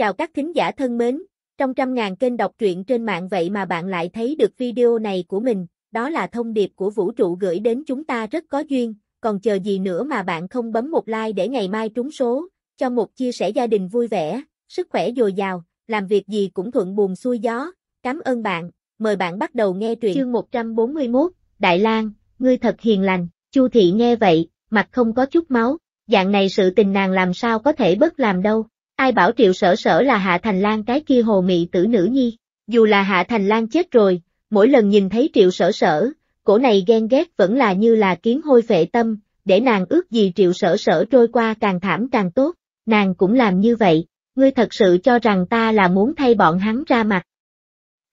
Chào các thính giả thân mến, trong trăm ngàn kênh đọc truyện trên mạng vậy mà bạn lại thấy được video này của mình, đó là thông điệp của vũ trụ gửi đến chúng ta rất có duyên, còn chờ gì nữa mà bạn không bấm một like để ngày mai trúng số, cho một chia sẻ gia đình vui vẻ, sức khỏe dồi dào, làm việc gì cũng thuận buồm xuôi gió. Cảm ơn bạn, mời bạn bắt đầu nghe truyện. Chương 141, Đại Lang, ngươi thật hiền lành, Chu thị nghe vậy, mặt không có chút máu, dạng này sự tình nàng làm sao có thể bất làm đâu, ai bảo triệu sở sở là Hạ Thành Lan cái kia hồ mị tử nữ nhi, dù là Hạ Thành Lan chết rồi, mỗi lần nhìn thấy triệu sở sở, cổ này ghen ghét vẫn là như là kiến hôi vệ tâm, để nàng ước gì triệu sở sở trôi qua càng thảm càng tốt, nàng cũng làm như vậy, ngươi thật sự cho rằng ta là muốn thay bọn hắn ra mặt.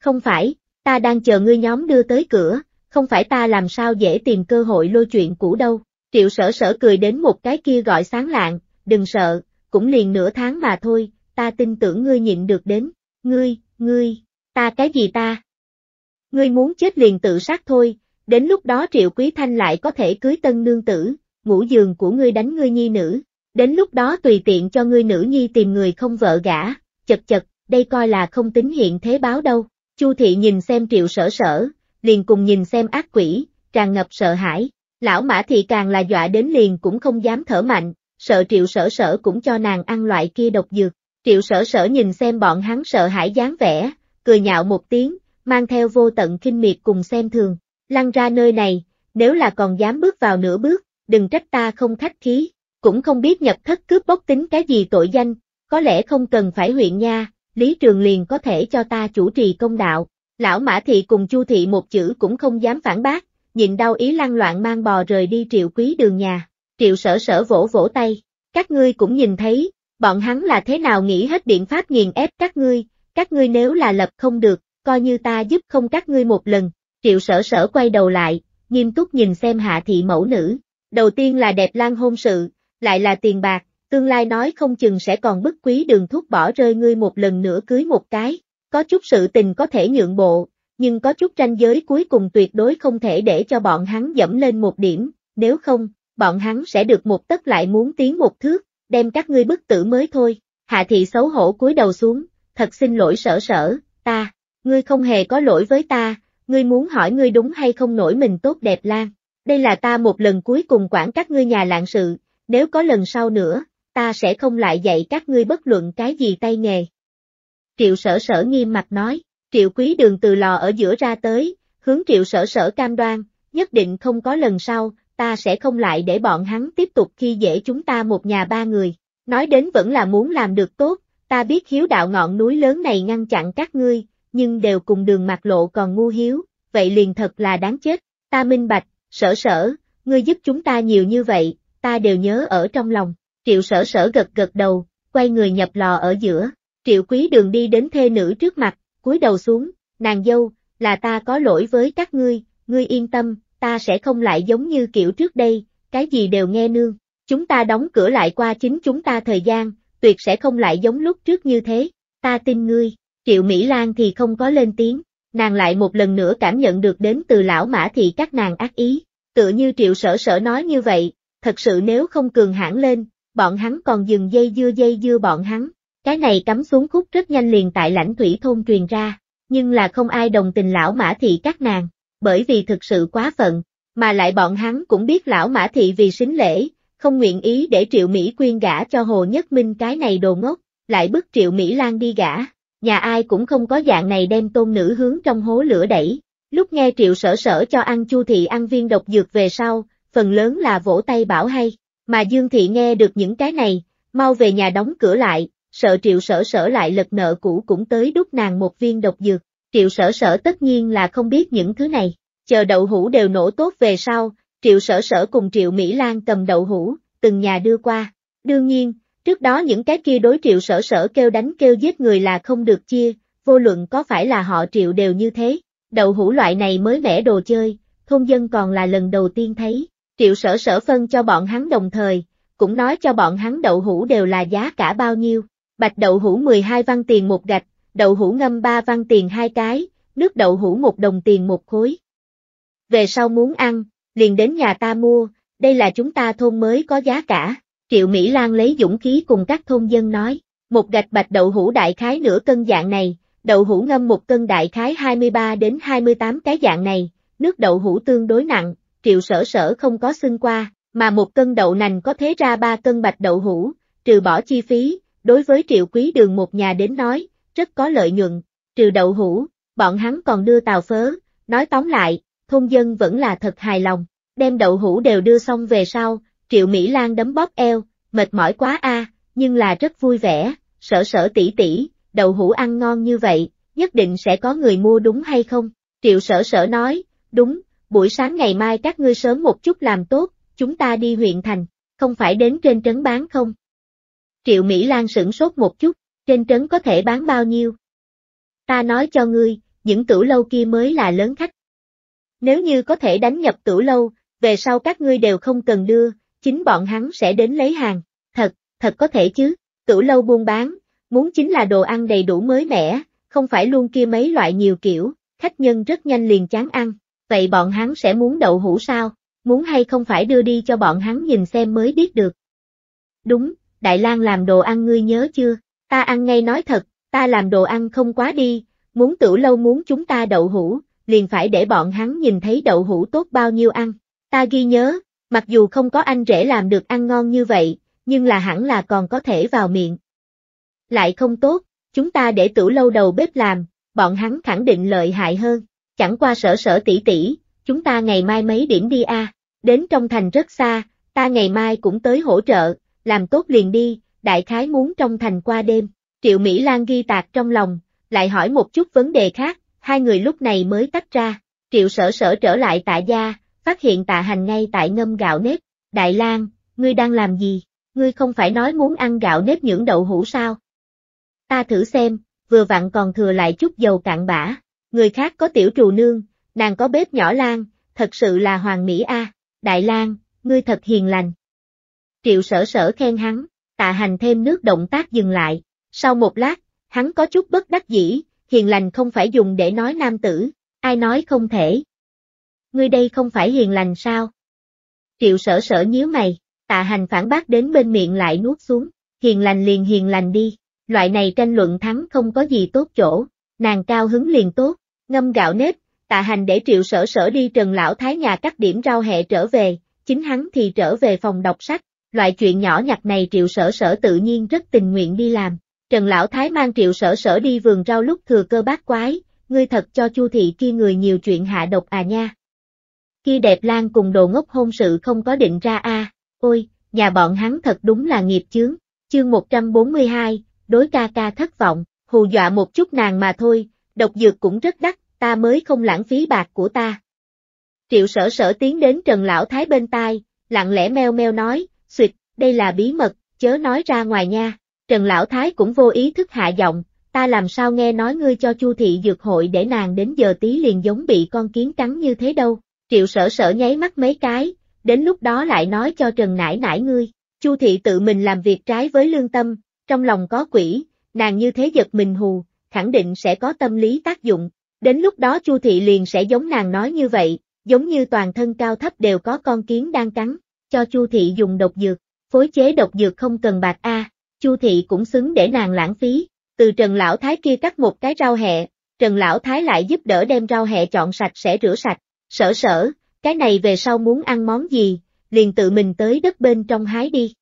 Không phải, ta đang chờ ngươi nhóm đưa tới cửa, không phải ta làm sao dễ tìm cơ hội lôi chuyện cũ đâu, triệu sở sở cười đến một cái kia gọi sáng lạng, đừng sợ, cũng liền nửa tháng mà thôi, ta tin tưởng ngươi nhịn được đến, ngươi, ngươi, ta cái gì ta? Ngươi muốn chết liền tự sát thôi, đến lúc đó Triệu Quý Thanh lại có thể cưới tân nương tử, ngủ giường của ngươi đánh ngươi nhi nữ, đến lúc đó tùy tiện cho ngươi nữ nhi tìm người không vợ gả, chật chật, đây coi là không tính hiện thế báo đâu. Chu thị nhìn xem Triệu Sở Sở, liền cùng nhìn xem ác quỷ, tràn ngập sợ hãi, lão mã thị càng là dọa đến liền cũng không dám thở mạnh, sợ triệu sở sở cũng cho nàng ăn loại kia độc dược. Triệu sở sở nhìn xem bọn hắn sợ hãi dáng vẻ, cười nhạo một tiếng, mang theo vô tận kinh miệt cùng xem thường, lăn ra nơi này, nếu là còn dám bước vào nửa bước, đừng trách ta không khách khí, cũng không biết nhập thất cướp bóc tính cái gì tội danh, có lẽ không cần phải huyện nha, Lý Trường liền có thể cho ta chủ trì công đạo. Lão Mã Thị cùng Chu Thị một chữ cũng không dám phản bác, nhịn đau ý lăn loạn mang bò rời đi triệu quý đường nhà triệu sở sở vỗ vỗ tay, các ngươi cũng nhìn thấy, bọn hắn là thế nào nghĩ hết biện pháp nghiền ép các ngươi, các ngươi nếu là lập không được, coi như ta giúp không các ngươi một lần, triệu sở sở quay đầu lại, nghiêm túc nhìn xem hạ thị mẫu nữ, đầu tiên là đẹp lan hôn sự, lại là tiền bạc, tương lai nói không chừng sẽ còn bức quý đường thuốc bỏ rơi ngươi một lần nữa cưới một cái, có chút sự tình có thể nhượng bộ, nhưng có chút ranh giới cuối cùng tuyệt đối không thể để cho bọn hắn dẫm lên một điểm, nếu không, bọn hắn sẽ được một tất lại muốn tiến một thước, đem các ngươi bức tử mới thôi. Hạ thị xấu hổ cúi đầu xuống, thật xin lỗi sở sở, ta, ngươi không hề có lỗi với ta, ngươi muốn hỏi ngươi đúng hay không nổi mình tốt đẹp lan. Đây là ta một lần cuối cùng quản các ngươi nhà lạng sự, nếu có lần sau nữa, ta sẽ không lại dạy các ngươi bất luận cái gì tay nghề. Triệu sở sở nghiêm mặt nói, triệu quý đường từ lò ở giữa ra tới, hướng triệu sở sở cam đoan, nhất định không có lần sau, ta sẽ không lại để bọn hắn tiếp tục khi dễ chúng ta một nhà ba người. Nói đến vẫn là muốn làm được tốt, ta biết hiếu đạo ngọn núi lớn này ngăn chặn các ngươi, nhưng đều cùng đường mặt lộ còn ngu hiếu, vậy liền thật là đáng chết, ta minh bạch, sở sở, ngươi giúp chúng ta nhiều như vậy, ta đều nhớ ở trong lòng, triệu sở sở gật gật đầu, quay người nhập lò ở giữa, triệu quý đường đi đến thê nữ trước mặt, cúi đầu xuống, nàng dâu, là ta có lỗi với các ngươi, ngươi yên tâm, ta sẽ không lại giống như kiểu trước đây, cái gì đều nghe nương. Chúng ta đóng cửa lại qua chính chúng ta thời gian, tuyệt sẽ không lại giống lúc trước như thế. Ta tin ngươi, Triệu Mỹ Lan thì không có lên tiếng, nàng lại một lần nữa cảm nhận được đến từ lão mã thì các nàng ác ý. Tựa như Triệu Sở Sở nói như vậy, thật sự nếu không cường hãn lên, bọn hắn còn dừng dây dưa dây dưa bọn hắn. Cái này cắm xuống khúc rất nhanh liền tại lãnh thủy thôn truyền ra, nhưng là không ai đồng tình lão mã thị các nàng bởi vì thực sự quá phận, mà lại bọn hắn cũng biết lão Mã Thị vì xính lễ, không nguyện ý để Triệu Mỹ quyên gả cho Hồ Nhất Minh cái này đồ ngốc, lại bức Triệu Mỹ Lan đi gả, nhà ai cũng không có dạng này đem tôn nữ hướng trong hố lửa đẩy. Lúc nghe Triệu Sở Sở cho ăn Chu Thị ăn viên độc dược về sau, phần lớn là vỗ tay bảo hay, mà Dương Thị nghe được những cái này, mau về nhà đóng cửa lại, sợ Triệu Sở Sở lại lật nợ cũ cũng tới đút nàng một viên độc dược, triệu sở sở tất nhiên là không biết những thứ này, chờ đậu hũ đều nổ tốt về sau, triệu sở sở cùng triệu Mỹ Lan cầm đậu hũ, từng nhà đưa qua, đương nhiên, trước đó những cái kia đối triệu sở sở kêu đánh kêu giết người là không được chia, vô luận có phải là họ triệu đều như thế, đậu hũ loại này mới mẻ đồ chơi, thôn dân còn là lần đầu tiên thấy, triệu sở sở phân cho bọn hắn đồng thời, cũng nói cho bọn hắn đậu hũ đều là giá cả bao nhiêu, bạch đậu hũ 12 văn tiền một gạch, đậu hũ ngâm ba văn tiền hai cái, nước đậu hũ một đồng tiền một khối. Về sau muốn ăn, liền đến nhà ta mua, đây là chúng ta thôn mới có giá cả, Triệu Mỹ Lan lấy dũng khí cùng các thôn dân nói, một gạch bạch đậu hũ đại khái nửa cân dạng này, đậu hũ ngâm một cân đại khái 23 đến 28 cái dạng này, nước đậu hũ tương đối nặng, Triệu Sở Sở không có xưng qua, mà một cân đậu nành có thế ra ba cân bạch đậu hũ, trừ bỏ chi phí, đối với Triệu Quý Đường một nhà đến nói, rất có lợi nhuận, trừ đậu hũ, bọn hắn còn đưa tàu phớ, nói tóm lại, thôn dân vẫn là thật hài lòng, đem đậu hũ đều đưa xong về sau, Triệu Mỹ Lan đấm bóp eo, mệt mỏi quá a, nhưng là rất vui vẻ, sở sở tỷ tỷ, đậu hũ ăn ngon như vậy, nhất định sẽ có người mua đúng hay không? Triệu sở sở nói, đúng, buổi sáng ngày mai các ngươi sớm một chút làm tốt, chúng ta đi huyện thành, không phải đến trên trấn bán không? Triệu Mỹ Lan sửng sốt một chút, trên trấn có thể bán bao nhiêu? Ta nói cho ngươi, những tử lâu kia mới là lớn khách. Nếu như có thể đánh nhập tử lâu, về sau các ngươi đều không cần đưa, chính bọn hắn sẽ đến lấy hàng. Thật, thật có thể chứ, tử lâu buôn bán, muốn chính là đồ ăn đầy đủ mới mẻ, không phải luôn kia mấy loại nhiều kiểu, khách nhân rất nhanh liền chán ăn. Vậy bọn hắn sẽ muốn đậu hũ sao? Muốn hay không phải đưa đi cho bọn hắn nhìn xem mới biết được. Đúng, Đại lang làm đồ ăn ngươi nhớ chưa? Ta ăn ngay nói thật, ta làm đồ ăn không quá đi, muốn tửu lâu muốn chúng ta đậu hũ, liền phải để bọn hắn nhìn thấy đậu hũ tốt bao nhiêu ăn. Ta ghi nhớ, mặc dù không có anh rể làm được ăn ngon như vậy, nhưng là hẳn là còn có thể vào miệng. Lại không tốt, chúng ta để tửu lâu đầu bếp làm, bọn hắn khẳng định lợi hại hơn. Chẳng qua sở sở tỷ tỷ, chúng ta ngày mai mấy điểm đi a đến trong thành rất xa, ta ngày mai cũng tới hỗ trợ, làm tốt liền đi, đại khái muốn trong thành qua đêm. Triệu Mỹ Lan ghi tạc trong lòng, lại hỏi một chút vấn đề khác, hai người lúc này mới tách ra. Triệu sở sở trở lại tạ gia, phát hiện tạ hành ngay tại ngâm gạo nếp. Đại Lan, ngươi đang làm gì? Ngươi không phải nói muốn ăn gạo nếp những đậu hũ sao? Ta thử xem, vừa vặn còn thừa lại chút dầu cạn bã. Người khác có tiểu trù nương, nàng có bếp nhỏ Lan, thật sự là hoàng mỹ a. Đại Lan, ngươi thật hiền lành. Triệu sở sở khen hắn tạ hành thêm nước động tác dừng lại. Sau một lát, hắn có chút bất đắc dĩ, hiền lành không phải dùng để nói nam tử, ai nói không thể. Ngươi đây không phải hiền lành sao? Triệu sở sở nhíu mày, tạ hành phản bác đến bên miệng lại nuốt xuống, hiền lành liền hiền lành đi, loại này tranh luận thắng không có gì tốt chỗ, nàng cao hứng liền tốt, ngâm gạo nếp, tạ hành để triệu sở sở đi trần lão thái nhà cắt điểm rau hẹ trở về, chính hắn thì trở về phòng đọc sách, loại chuyện nhỏ nhặt này triệu sở sở tự nhiên rất tình nguyện đi làm. Trần Lão Thái mang triệu sở sở đi vườn rau lúc thừa cơ bát quái, ngươi thật cho chu thị kia người nhiều chuyện hạ độc à nha. Kia đẹp lan cùng đồ ngốc hôn sự không có định ra a à. ôi, nhà bọn hắn thật đúng là nghiệp chướng, chương 142, đối ca ca thất vọng, hù dọa một chút nàng mà thôi, độc dược cũng rất đắt, ta mới không lãng phí bạc của ta. Triệu sở sở tiến đến Trần Lão Thái bên tai, lặng lẽ meo meo nói, Xịt, đây là bí mật, chớ nói ra ngoài nha. Trần Lão Thái cũng vô ý thức hạ giọng, ta làm sao nghe nói ngươi cho Chu thị dược hội để nàng đến giờ tí liền giống bị con kiến cắn như thế đâu. Triệu sở sở nháy mắt mấy cái, đến lúc đó lại nói cho Trần nải nải ngươi. Chu thị tự mình làm việc trái với lương tâm, trong lòng có quỷ, nàng như thế giật mình hù, khẳng định sẽ có tâm lý tác dụng. Đến lúc đó Chu thị liền sẽ giống nàng nói như vậy, giống như toàn thân cao thấp đều có con kiến đang cắn cho Chu thị dùng độc dược, phối chế độc dược không cần bạc a, Chu thị cũng xứng để nàng lãng phí. Từ Trần lão thái kia cắt một cái rau hẹ, Trần lão thái lại giúp đỡ đem rau hẹ chọn sạch sẽ rửa sạch, sở sở, cái này về sau muốn ăn món gì, liền tự mình tới đất bên trong hái đi.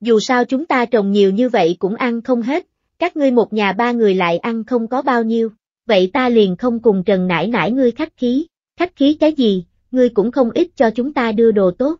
Dù sao chúng ta trồng nhiều như vậy cũng ăn không hết, các ngươi một nhà ba người lại ăn không có bao nhiêu, vậy ta liền không cùng Trần nải nải ngươi khách khí, khách khí cái gì, ngươi cũng không ít cho chúng ta đưa đồ tốt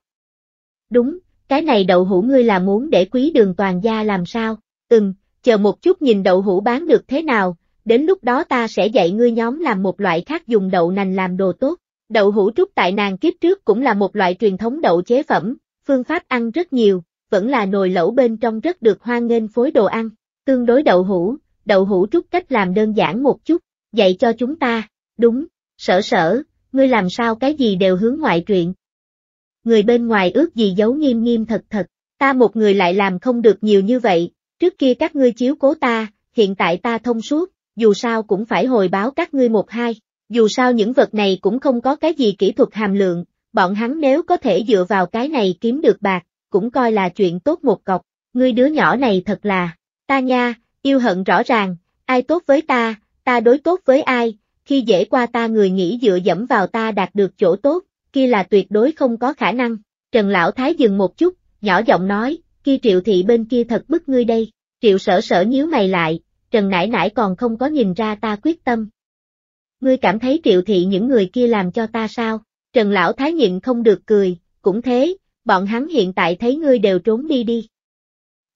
đúng, cái này đậu hũ ngươi là muốn để quý đường toàn gia làm sao, ừm, chờ một chút nhìn đậu hũ bán được thế nào, đến lúc đó ta sẽ dạy ngươi nhóm làm một loại khác dùng đậu nành làm đồ tốt. Đậu hũ trúc tại nàng kiếp trước cũng là một loại truyền thống đậu chế phẩm, phương pháp ăn rất nhiều, vẫn là nồi lẩu bên trong rất được hoan nghênh phối đồ ăn. Tương đối đậu hũ, đậu hũ trúc cách làm đơn giản một chút, dạy cho chúng ta, đúng, sở sở, ngươi làm sao cái gì đều hướng ngoại truyện, người bên ngoài ước gì giấu nghiêm nghiêm thật thật, ta một người lại làm không được nhiều như vậy, trước kia các ngươi chiếu cố ta, hiện tại ta thông suốt, dù sao cũng phải hồi báo các ngươi một hai, dù sao những vật này cũng không có cái gì kỹ thuật hàm lượng, bọn hắn nếu có thể dựa vào cái này kiếm được bạc, cũng coi là chuyện tốt một cọc, ngươi đứa nhỏ này thật là, ta nha, yêu hận rõ ràng, ai tốt với ta, ta đối tốt với ai, khi dễ qua ta người nghĩ dựa dẫm vào ta đạt được chỗ tốt, kia là tuyệt đối không có khả năng. Trần Lão Thái dừng một chút, nhỏ giọng nói, kia triệu thị bên kia thật bức ngươi đây, triệu sở sở nhíu mày lại, Trần Nải Nải còn không có nhìn ra ta quyết tâm. Ngươi cảm thấy triệu thị những người kia làm cho ta sao? Trần Lão Thái nhịn không được cười, cũng thế, bọn hắn hiện tại thấy ngươi đều trốn đi đi.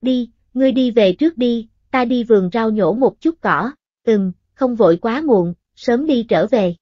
Đi, ngươi đi về trước đi, ta đi vườn rau nhổ một chút cỏ, ừm, không vội quá muộn, sớm đi trở về.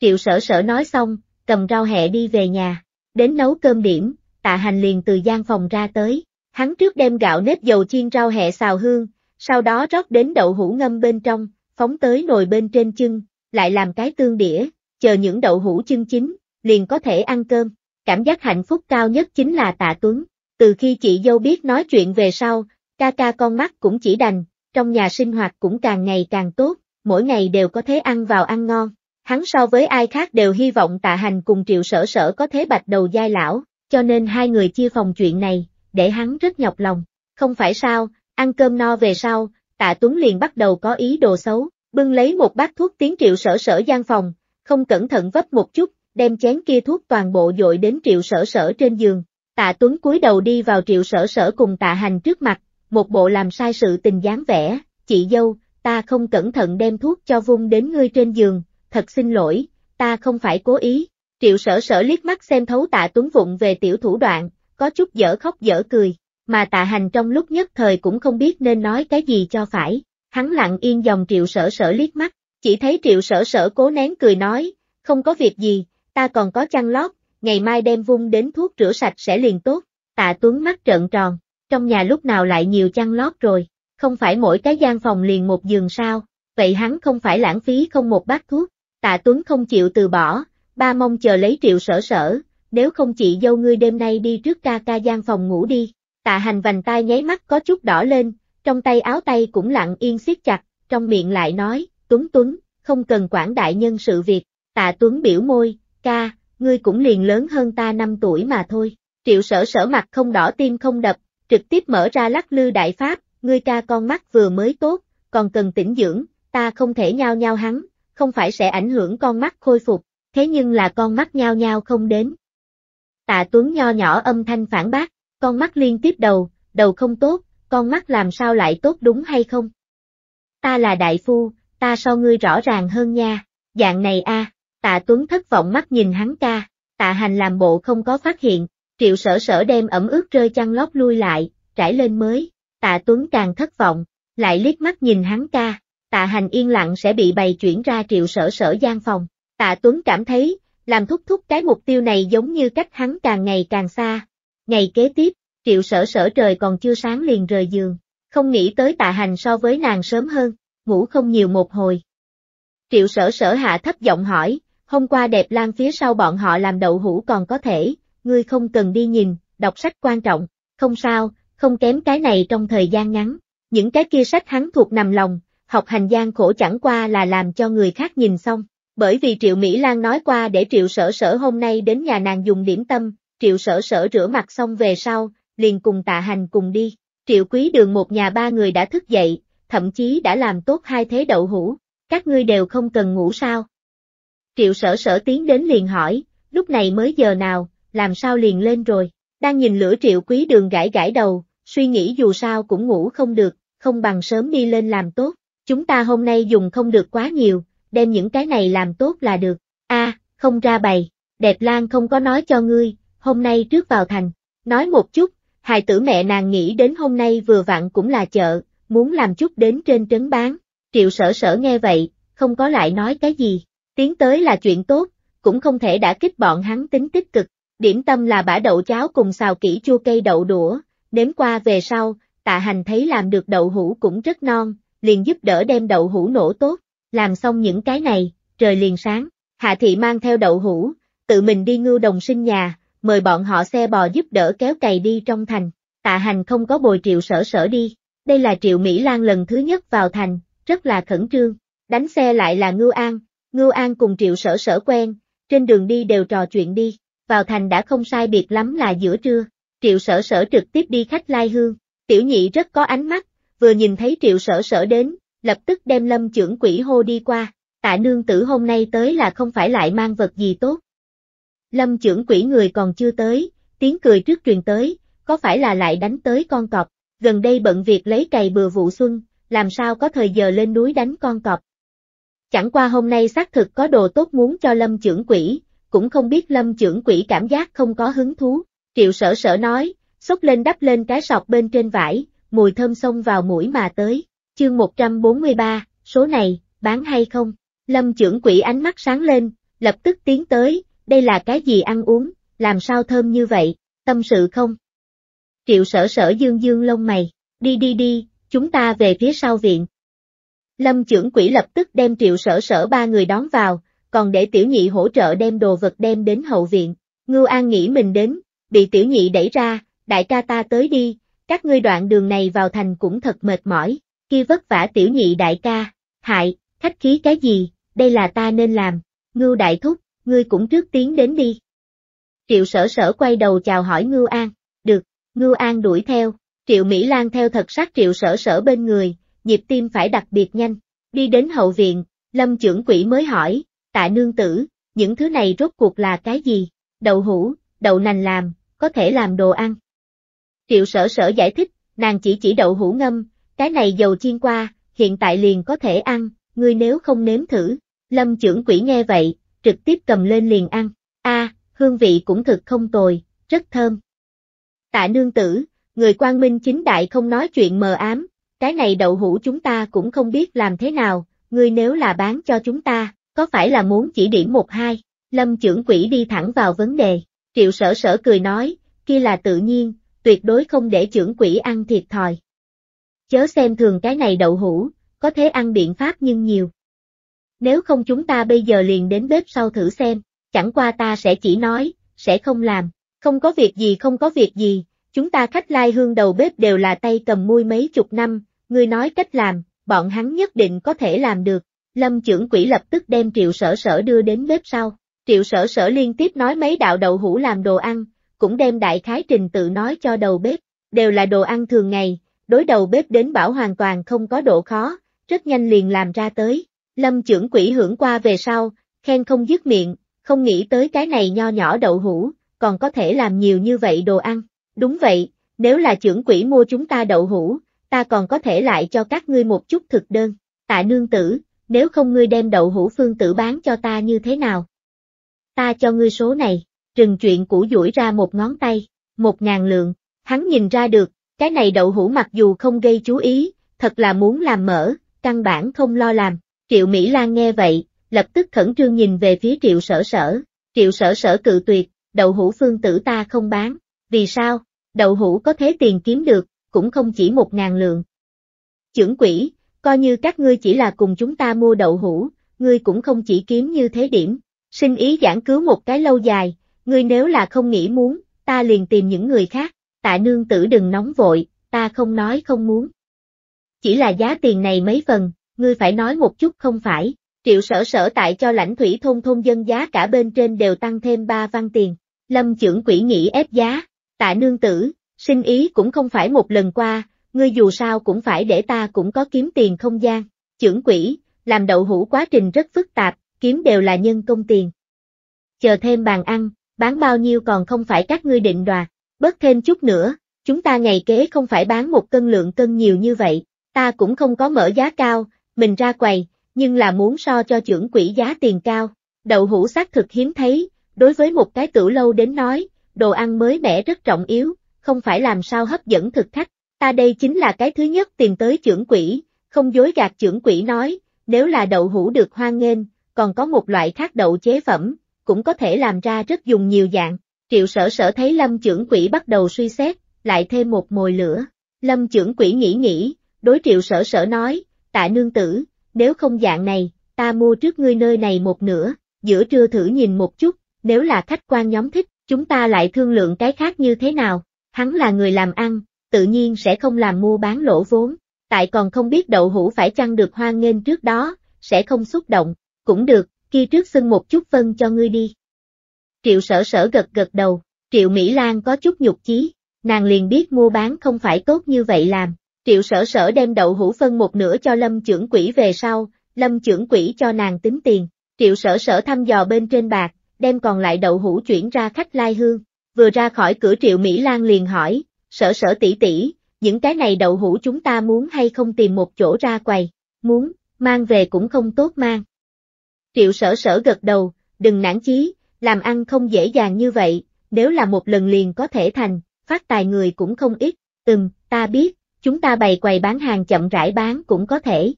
Triệu sở sở nói xong, cầm rau hẹ đi về nhà. Đến nấu cơm điểm, tạ hành liền từ gian phòng ra tới. Hắn trước đem gạo nếp dầu chiên rau hẹ xào hương, sau đó rót đến đậu hũ ngâm bên trong, phóng tới nồi bên trên chưng, lại làm cái tương đĩa, chờ những đậu hũ chưng chín, liền có thể ăn cơm. Cảm giác hạnh phúc cao nhất chính là tạ Tuấn. Từ khi chị dâu biết nói chuyện về sau, ca ca con mắt cũng chỉ đành, trong nhà sinh hoạt cũng càng ngày càng tốt, mỗi ngày đều có thế ăn vào ăn ngon hắn so với ai khác đều hy vọng tạ hành cùng triệu sở sở có thế bạch đầu giai lão, cho nên hai người chia phòng chuyện này, để hắn rất nhọc lòng. Không phải sao, ăn cơm no về sau, tạ Tuấn liền bắt đầu có ý đồ xấu, bưng lấy một bát thuốc tiến triệu sở sở gian phòng, không cẩn thận vấp một chút, đem chén kia thuốc toàn bộ dội đến triệu sở sở trên giường. Tạ Tuấn cúi đầu đi vào triệu sở sở cùng tạ hành trước mặt, một bộ làm sai sự tình dáng vẻ, chị dâu, ta không cẩn thận đem thuốc cho vung đến ngươi trên giường, thật xin lỗi, ta không phải cố ý. Triệu sở sở liếc mắt xem thấu tạ tuấn vụng về tiểu thủ đoạn, có chút dở khóc dở cười, mà tạ hành trong lúc nhất thời cũng không biết nên nói cái gì cho phải. Hắn lặng yên dòng triệu sở sở liếc mắt, chỉ thấy triệu sở sở cố nén cười nói, không có việc gì, ta còn có chăn lót, ngày mai đem vung đến thuốc rửa sạch sẽ liền tốt. Tạ Tuấn mắt trợn tròn, trong nhà lúc nào lại nhiều chăn lót rồi, không phải mỗi cái gian phòng liền một giường sao, vậy hắn không phải lãng phí không một bát thuốc tạ Tuấn không chịu từ bỏ, ba mong chờ lấy triệu sở sở, nếu không chị dâu ngươi đêm nay đi trước ca ca gian phòng ngủ đi. Tạ hành vành tai nháy mắt có chút đỏ lên, trong tay áo tay cũng lặng yên siết chặt, trong miệng lại nói, Tuấn Tuấn, không cần quản đại nhân sự việc, tạ Tuấn biểu môi, ca, ngươi cũng liền lớn hơn ta 5 tuổi mà thôi, triệu sở sở mặt không đỏ tim không đập, trực tiếp mở ra lắc lư đại pháp, ngươi ca con mắt vừa mới tốt, còn cần tĩnh dưỡng, ta không thể nhao nhao hắn, không phải sẽ ảnh hưởng con mắt khôi phục, thế nhưng là con mắt nhao nhao không đến. Tạ Tuấn nho nhỏ âm thanh phản bác, con mắt liên tiếp đầu, đầu không tốt, con mắt làm sao lại tốt đúng hay không? Ta là đại phu, ta so ngươi rõ ràng hơn nha, dạng này a. À, tạ Tuấn thất vọng mắt nhìn hắn ca, tạ hành làm bộ không có phát hiện, triệu sở sở đem ẩm ướt rơi chăn lót lui lại, trải lên mới, tạ Tuấn càng thất vọng, lại liếc mắt nhìn hắn ca, tạ hành yên lặng sẽ bị bày chuyển ra triệu sở sở gian phòng. Tạ Tuấn cảm thấy, làm thúc thúc cái mục tiêu này giống như cách hắn càng ngày càng xa. Ngày kế tiếp, triệu sở sở trời còn chưa sáng liền rời giường, không nghĩ tới tạ hành so với nàng sớm hơn, ngủ không nhiều một hồi. Triệu sở sở hạ thấp giọng hỏi, hôm qua đẹp lan phía sau bọn họ làm đậu hũ còn có thể, ngươi không cần đi nhìn, đọc sách quan trọng, không sao, không kém cái này trong thời gian ngắn, những cái kia sách hắn thuộc nằm lòng, học hành gian khổ chẳng qua là làm cho người khác nhìn xong. Bởi vì Triệu Mỹ Lan nói qua để Triệu Sở Sở hôm nay đến nhà nàng dùng điểm tâm, Triệu Sở Sở rửa mặt xong về sau, liền cùng tạ hành cùng đi. Triệu Quý Đường một nhà ba người đã thức dậy, thậm chí đã làm tốt hai thế đậu hũ, các ngươi đều không cần ngủ sao. Triệu Sở Sở tiến đến liền hỏi, lúc này mới giờ nào, làm sao liền lên rồi, đang nhìn lửa Triệu Quý Đường gãi gãi đầu, suy nghĩ dù sao cũng ngủ không được, không bằng sớm đi lên làm tốt. Chúng ta hôm nay dùng không được quá nhiều, đem những cái này làm tốt là được. A, à, không ra bày, đẹp lan không có nói cho ngươi, hôm nay trước vào thành. Nói một chút, hài tử mẹ nàng nghĩ đến hôm nay vừa vặn cũng là chợ, muốn làm chút đến trên trấn bán. Triệu sở sở nghe vậy, không có lại nói cái gì. Tiến tới là chuyện tốt, cũng không thể đã kích bọn hắn tính tích cực. Điểm tâm là bả đậu cháo cùng xào kỹ chua cây đậu đũa, nếm qua về sau, tạ hành thấy làm được đậu hũ cũng rất non, liền giúp đỡ đem đậu hũ nổ tốt, làm xong những cái này, trời liền sáng, Hạ Thị mang theo đậu hũ, tự mình đi ngưu đồng sinh nhà, mời bọn họ xe bò giúp đỡ kéo cày đi trong thành, tạ hành không có bồi triệu sở sở đi, đây là triệu Mỹ Lan lần thứ nhất vào thành, rất là khẩn trương, đánh xe lại là ngưu an, ngưu an cùng triệu sở sở quen, trên đường đi đều trò chuyện đi, vào thành đã không sai biệt lắm là giữa trưa, triệu sở sở trực tiếp đi khách lai hương, tiểu nhị rất có ánh mắt, vừa nhìn thấy triệu sở sở đến, lập tức đem lâm trưởng quỷ hô đi qua, tạ nương tử hôm nay tới là không phải lại mang vật gì tốt. Lâm trưởng quỷ người còn chưa tới, tiếng cười trước truyền tới, có phải là lại đánh tới con cọp, gần đây bận việc lấy cày bừa vụ xuân, làm sao có thời giờ lên núi đánh con cọp. Chẳng qua hôm nay xác thực có đồ tốt muốn cho lâm trưởng quỷ, cũng không biết lâm trưởng quỷ cảm giác không có hứng thú, triệu sở sở nói, xốc lên đắp lên cái sọc bên trên vải, mùi thơm xông vào mũi mà tới. Chương 143, số này, bán hay không? Lâm trưởng quỷ ánh mắt sáng lên, lập tức tiến tới, đây là cái gì ăn uống, làm sao thơm như vậy, tâm sự không? Triệu sở sở dương dương lông mày, đi đi đi, chúng ta về phía sau viện. Lâm trưởng quỷ lập tức đem triệu sở sở ba người đón vào, còn để tiểu nhị hỗ trợ đem đồ vật đem đến hậu viện. Ngưu An nghĩ mình đến, bị tiểu nhị đẩy ra, đại ca ta tới đi, các ngươi đoạn đường này vào thành cũng thật mệt mỏi, kia vất vả tiểu nhị đại ca, hại, khách khí cái gì, đây là ta nên làm, ngưu đại thúc, ngươi cũng trước tiến đến đi. Triệu sở sở quay đầu chào hỏi ngưu an, được, ngưu an đuổi theo, triệu Mỹ Lan theo thật sát triệu sở sở bên người, nhịp tim phải đặc biệt nhanh, đi đến hậu viện, lâm trưởng quỹ mới hỏi, tạ nương tử, những thứ này rốt cuộc là cái gì, đậu hũ, đậu nành làm, có thể làm đồ ăn, Triệu sở sở giải thích, nàng chỉ chỉ đậu hũ ngâm, cái này dầu chiên qua, hiện tại liền có thể ăn, ngươi nếu không nếm thử. Lâm trưởng quỷ nghe vậy, trực tiếp cầm lên liền ăn. a hương vị cũng thực không tồi, rất thơm. Tạ nương tử, người quang minh chính đại không nói chuyện mờ ám, cái này đậu hũ chúng ta cũng không biết làm thế nào, ngươi nếu là bán cho chúng ta, có phải là muốn chỉ điểm một hai? Lâm trưởng quỷ đi thẳng vào vấn đề, triệu sở sở cười nói, kia là tự nhiên, tuyệt đối không để trưởng quỹ ăn thiệt thòi. Chớ xem thường cái này đậu hũ, có thể ăn biện pháp nhưng nhiều. Nếu không chúng ta bây giờ liền đến bếp sau thử xem, chẳng qua ta sẽ chỉ nói, sẽ không làm, không có việc gì không có việc gì, chúng ta khách lai hương đầu bếp đều là tay cầm mui mấy chục năm, người nói cách làm, bọn hắn nhất định có thể làm được. Lâm trưởng quỹ lập tức đem triệu sở sở đưa đến bếp sau, triệu sở sở liên tiếp nói mấy đạo đậu hũ làm đồ ăn, cũng đem đại khái trình tự nói cho đầu bếp, đều là đồ ăn thường ngày, đối đầu bếp đến bảo hoàn toàn không có độ khó, rất nhanh liền làm ra tới. Lâm trưởng quỷ hưởng qua về sau, khen không dứt miệng, không nghĩ tới cái này nho nhỏ đậu hũ, còn có thể làm nhiều như vậy đồ ăn. Đúng vậy, nếu là trưởng quỷ mua chúng ta đậu hũ, ta còn có thể lại cho các ngươi một chút thực đơn. Tạ nương tử, nếu không ngươi đem đậu hũ phương tử bán cho ta như thế nào? Ta cho ngươi số này. Trừng chuyện cũ duỗi ra một ngón tay, một ngàn lượng, hắn nhìn ra được, cái này đậu hũ mặc dù không gây chú ý, thật là muốn làm mở, căn bản không lo làm. Triệu Mỹ Lan nghe vậy, lập tức khẩn trương nhìn về phía triệu sở sở, triệu sở sở cự tuyệt, đậu hũ phương tử ta không bán, vì sao, đậu hũ có thế tiền kiếm được, cũng không chỉ một ngàn lượng. Chưởng quỷ, coi như các ngươi chỉ là cùng chúng ta mua đậu hũ, ngươi cũng không chỉ kiếm như thế điểm, Xin ý giảng cứu một cái lâu dài, ngươi nếu là không nghĩ muốn, ta liền tìm những người khác, tạ nương tử đừng nóng vội, ta không nói không muốn. Chỉ là giá tiền này mấy phần, ngươi phải nói một chút không phải, triệu sở sở tại cho lãnh thủy thôn thôn dân giá cả bên trên đều tăng thêm ba văn tiền, lâm trưởng quỷ nghĩ ép giá, tạ nương tử, xin ý cũng không phải một lần qua, ngươi dù sao cũng phải để ta cũng có kiếm tiền không gian, trưởng quỷ, làm đậu hũ quá trình rất phức tạp, kiếm đều là nhân công tiền. Chờ thêm bàn ăn, bán bao nhiêu còn không phải các ngươi định đoạt, bớt thêm chút nữa, chúng ta ngày kế không phải bán một cân lượng cân nhiều như vậy, ta cũng không có mở giá cao, mình ra quầy, nhưng là muốn so cho trưởng quỹ giá tiền cao, đậu hũ xác thực hiếm thấy, đối với một cái tử lâu đến nói, đồ ăn mới mẻ rất trọng yếu, không phải làm sao hấp dẫn thực khách, ta đây chính là cái thứ nhất tìm tới trưởng quỹ, không dối gạt trưởng quỹ nói, nếu là đậu hũ được hoan nghênh, còn có một loại khác đậu chế phẩm, cũng có thể làm ra rất dùng nhiều dạng. Triệu sở sở thấy lâm trưởng quỷ bắt đầu suy xét, lại thêm một mồi lửa. Lâm trưởng quỷ nghĩ nghĩ, đối triệu sở sở nói, tạ nương tử, nếu không dạng này, ta mua trước ngươi nơi này một nửa, giữa trưa thử nhìn một chút, nếu là khách quan nhóm thích, chúng ta lại thương lượng cái khác như thế nào. Hắn là người làm ăn, tự nhiên sẽ không làm mua bán lỗ vốn, tại còn không biết đậu hũ phải chăng được hoan nghênh trước đó, sẽ không xúc động, cũng được, kia trước xưng một chút phân cho ngươi đi. Triệu sở sở gật gật đầu, triệu Mỹ Lan có chút nhục chí, nàng liền biết mua bán không phải tốt như vậy làm. Triệu sở sở đem đậu hũ phân một nửa cho lâm trưởng quỹ về sau, lâm trưởng quỹ cho nàng tính tiền, triệu sở sở thăm dò bên trên bạc, đem còn lại đậu hũ chuyển ra khách lai hương. Vừa ra khỏi cửa triệu Mỹ Lan liền hỏi, sở sở tỷ tỷ, những cái này đậu hũ chúng ta muốn hay không tìm một chỗ ra quầy, muốn, mang về cũng không tốt mang. Triệu sở sở gật đầu, đừng nản chí, làm ăn không dễ dàng như vậy, nếu là một lần liền có thể thành, phát tài người cũng không ít, ừm, ta biết, chúng ta bày quầy bán hàng chậm rãi bán cũng có thể.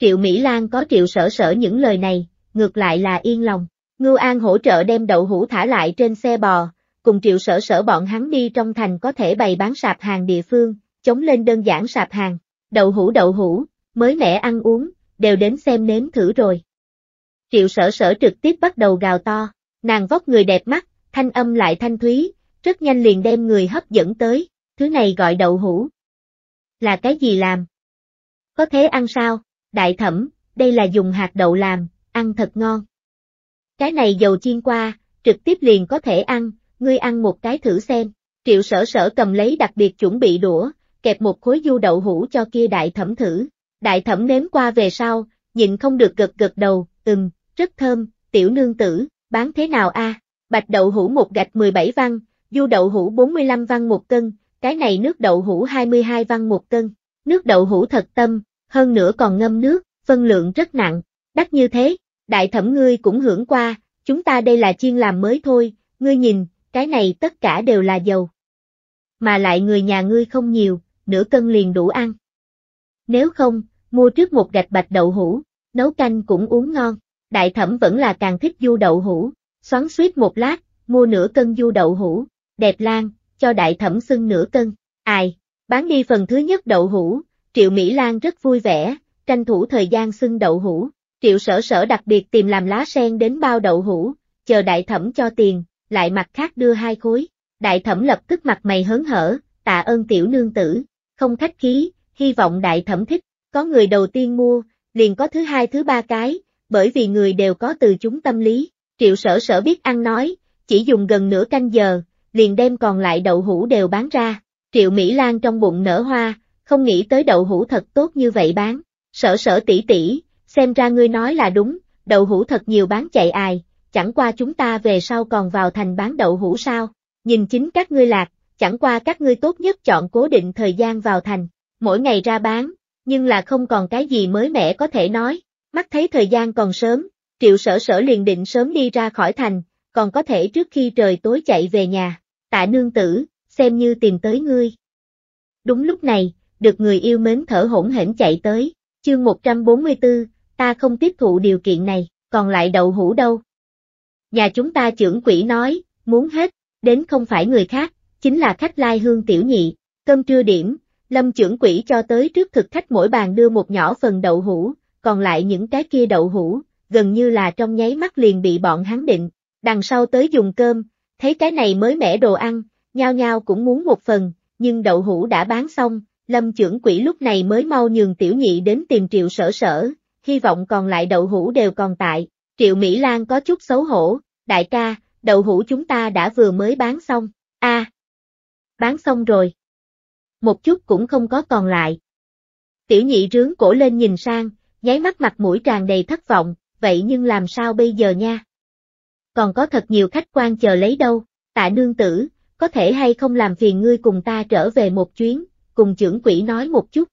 Triệu Mỹ Lan có triệu sở sở những lời này, ngược lại là yên lòng, Ngưu An hỗ trợ đem đậu hũ thả lại trên xe bò, cùng triệu sở sở bọn hắn đi trong thành có thể bày bán sạp hàng địa phương, chống lên đơn giản sạp hàng, đậu hũ đậu hũ, mới mẻ ăn uống, đều đến xem nếm thử rồi triệu sở sở trực tiếp bắt đầu gào to, nàng vóc người đẹp mắt, thanh âm lại thanh thúy, rất nhanh liền đem người hấp dẫn tới, thứ này gọi đậu hũ. Là cái gì làm? Có thế ăn sao? Đại thẩm, đây là dùng hạt đậu làm, ăn thật ngon. Cái này dầu chiên qua, trực tiếp liền có thể ăn, ngươi ăn một cái thử xem. Triệu sở sở cầm lấy đặc biệt chuẩn bị đũa, kẹp một khối du đậu hũ cho kia đại thẩm thử. Đại thẩm nếm qua về sau, nhịn không được gật gật đầu, ừm, rất thơm, tiểu nương tử, bán thế nào a? Bạch đậu hũ một gạch 17 văn, du đậu hũ 45 văn một cân, cái này nước đậu hũ 22 văn một cân. Nước đậu hũ thật tâm, hơn nữa còn ngâm nước, phân lượng rất nặng, đắt như thế, đại thẩm ngươi cũng hưởng qua, chúng ta đây là chiên làm mới thôi, ngươi nhìn, cái này tất cả đều là dầu. Mà lại người nhà ngươi không nhiều, nửa cân liền đủ ăn. Nếu không, mua trước một gạch bạch đậu hũ, nấu canh cũng uống ngon đại thẩm vẫn là càng thích du đậu hũ, xoắn suýt một lát, mua nửa cân du đậu hũ, đẹp lan, cho đại thẩm xưng nửa cân, ai, bán đi phần thứ nhất đậu hũ, Triệu Mỹ Lan rất vui vẻ, tranh thủ thời gian xưng đậu hũ, Triệu Sở Sở đặc biệt tìm làm lá sen đến bao đậu hũ, chờ đại thẩm cho tiền, lại mặt khác đưa hai khối, đại thẩm lập tức mặt mày hớn hở, tạ ơn tiểu nương tử, không khách khí, hy vọng đại thẩm thích, có người đầu tiên mua, liền có thứ hai thứ ba cái, bởi vì người đều có từ chúng tâm lý, triệu sở sở biết ăn nói, chỉ dùng gần nửa canh giờ, liền đem còn lại đậu hũ đều bán ra, triệu Mỹ Lan trong bụng nở hoa, không nghĩ tới đậu hũ thật tốt như vậy bán, sở sở tỷ tỷ, xem ra ngươi nói là đúng, đậu hũ thật nhiều bán chạy ai, chẳng qua chúng ta về sau còn vào thành bán đậu hũ sao, nhìn chính các ngươi lạc, chẳng qua các ngươi tốt nhất chọn cố định thời gian vào thành, mỗi ngày ra bán, nhưng là không còn cái gì mới mẻ có thể nói, Mắt thấy thời gian còn sớm, triệu sở sở liền định sớm đi ra khỏi thành, còn có thể trước khi trời tối chạy về nhà, tạ nương tử, xem như tìm tới ngươi. Đúng lúc này, được người yêu mến thở hổn hển chạy tới, chương 144, ta không tiếp thụ điều kiện này, còn lại đậu hũ đâu. Nhà chúng ta trưởng quỷ nói, muốn hết, đến không phải người khác, chính là khách lai hương tiểu nhị, cơm trưa điểm, lâm trưởng quỷ cho tới trước thực khách mỗi bàn đưa một nhỏ phần đậu hũ, còn lại những cái kia đậu hũ, gần như là trong nháy mắt liền bị bọn hắn định, đằng sau tới dùng cơm, thấy cái này mới mẻ đồ ăn, nhao nhao cũng muốn một phần, nhưng đậu hũ đã bán xong, lâm trưởng quỷ lúc này mới mau nhường tiểu nhị đến tìm triệu sở sở, hy vọng còn lại đậu hũ đều còn tại, triệu Mỹ Lan có chút xấu hổ, đại ca, đậu hũ chúng ta đã vừa mới bán xong, a bán xong rồi, một chút cũng không có còn lại. Tiểu nhị rướng cổ lên nhìn sang, nháy mắt mặt mũi tràn đầy thất vọng, vậy nhưng làm sao bây giờ nha? Còn có thật nhiều khách quan chờ lấy đâu, tạ nương tử, có thể hay không làm phiền ngươi cùng ta trở về một chuyến, cùng trưởng quỷ nói một chút.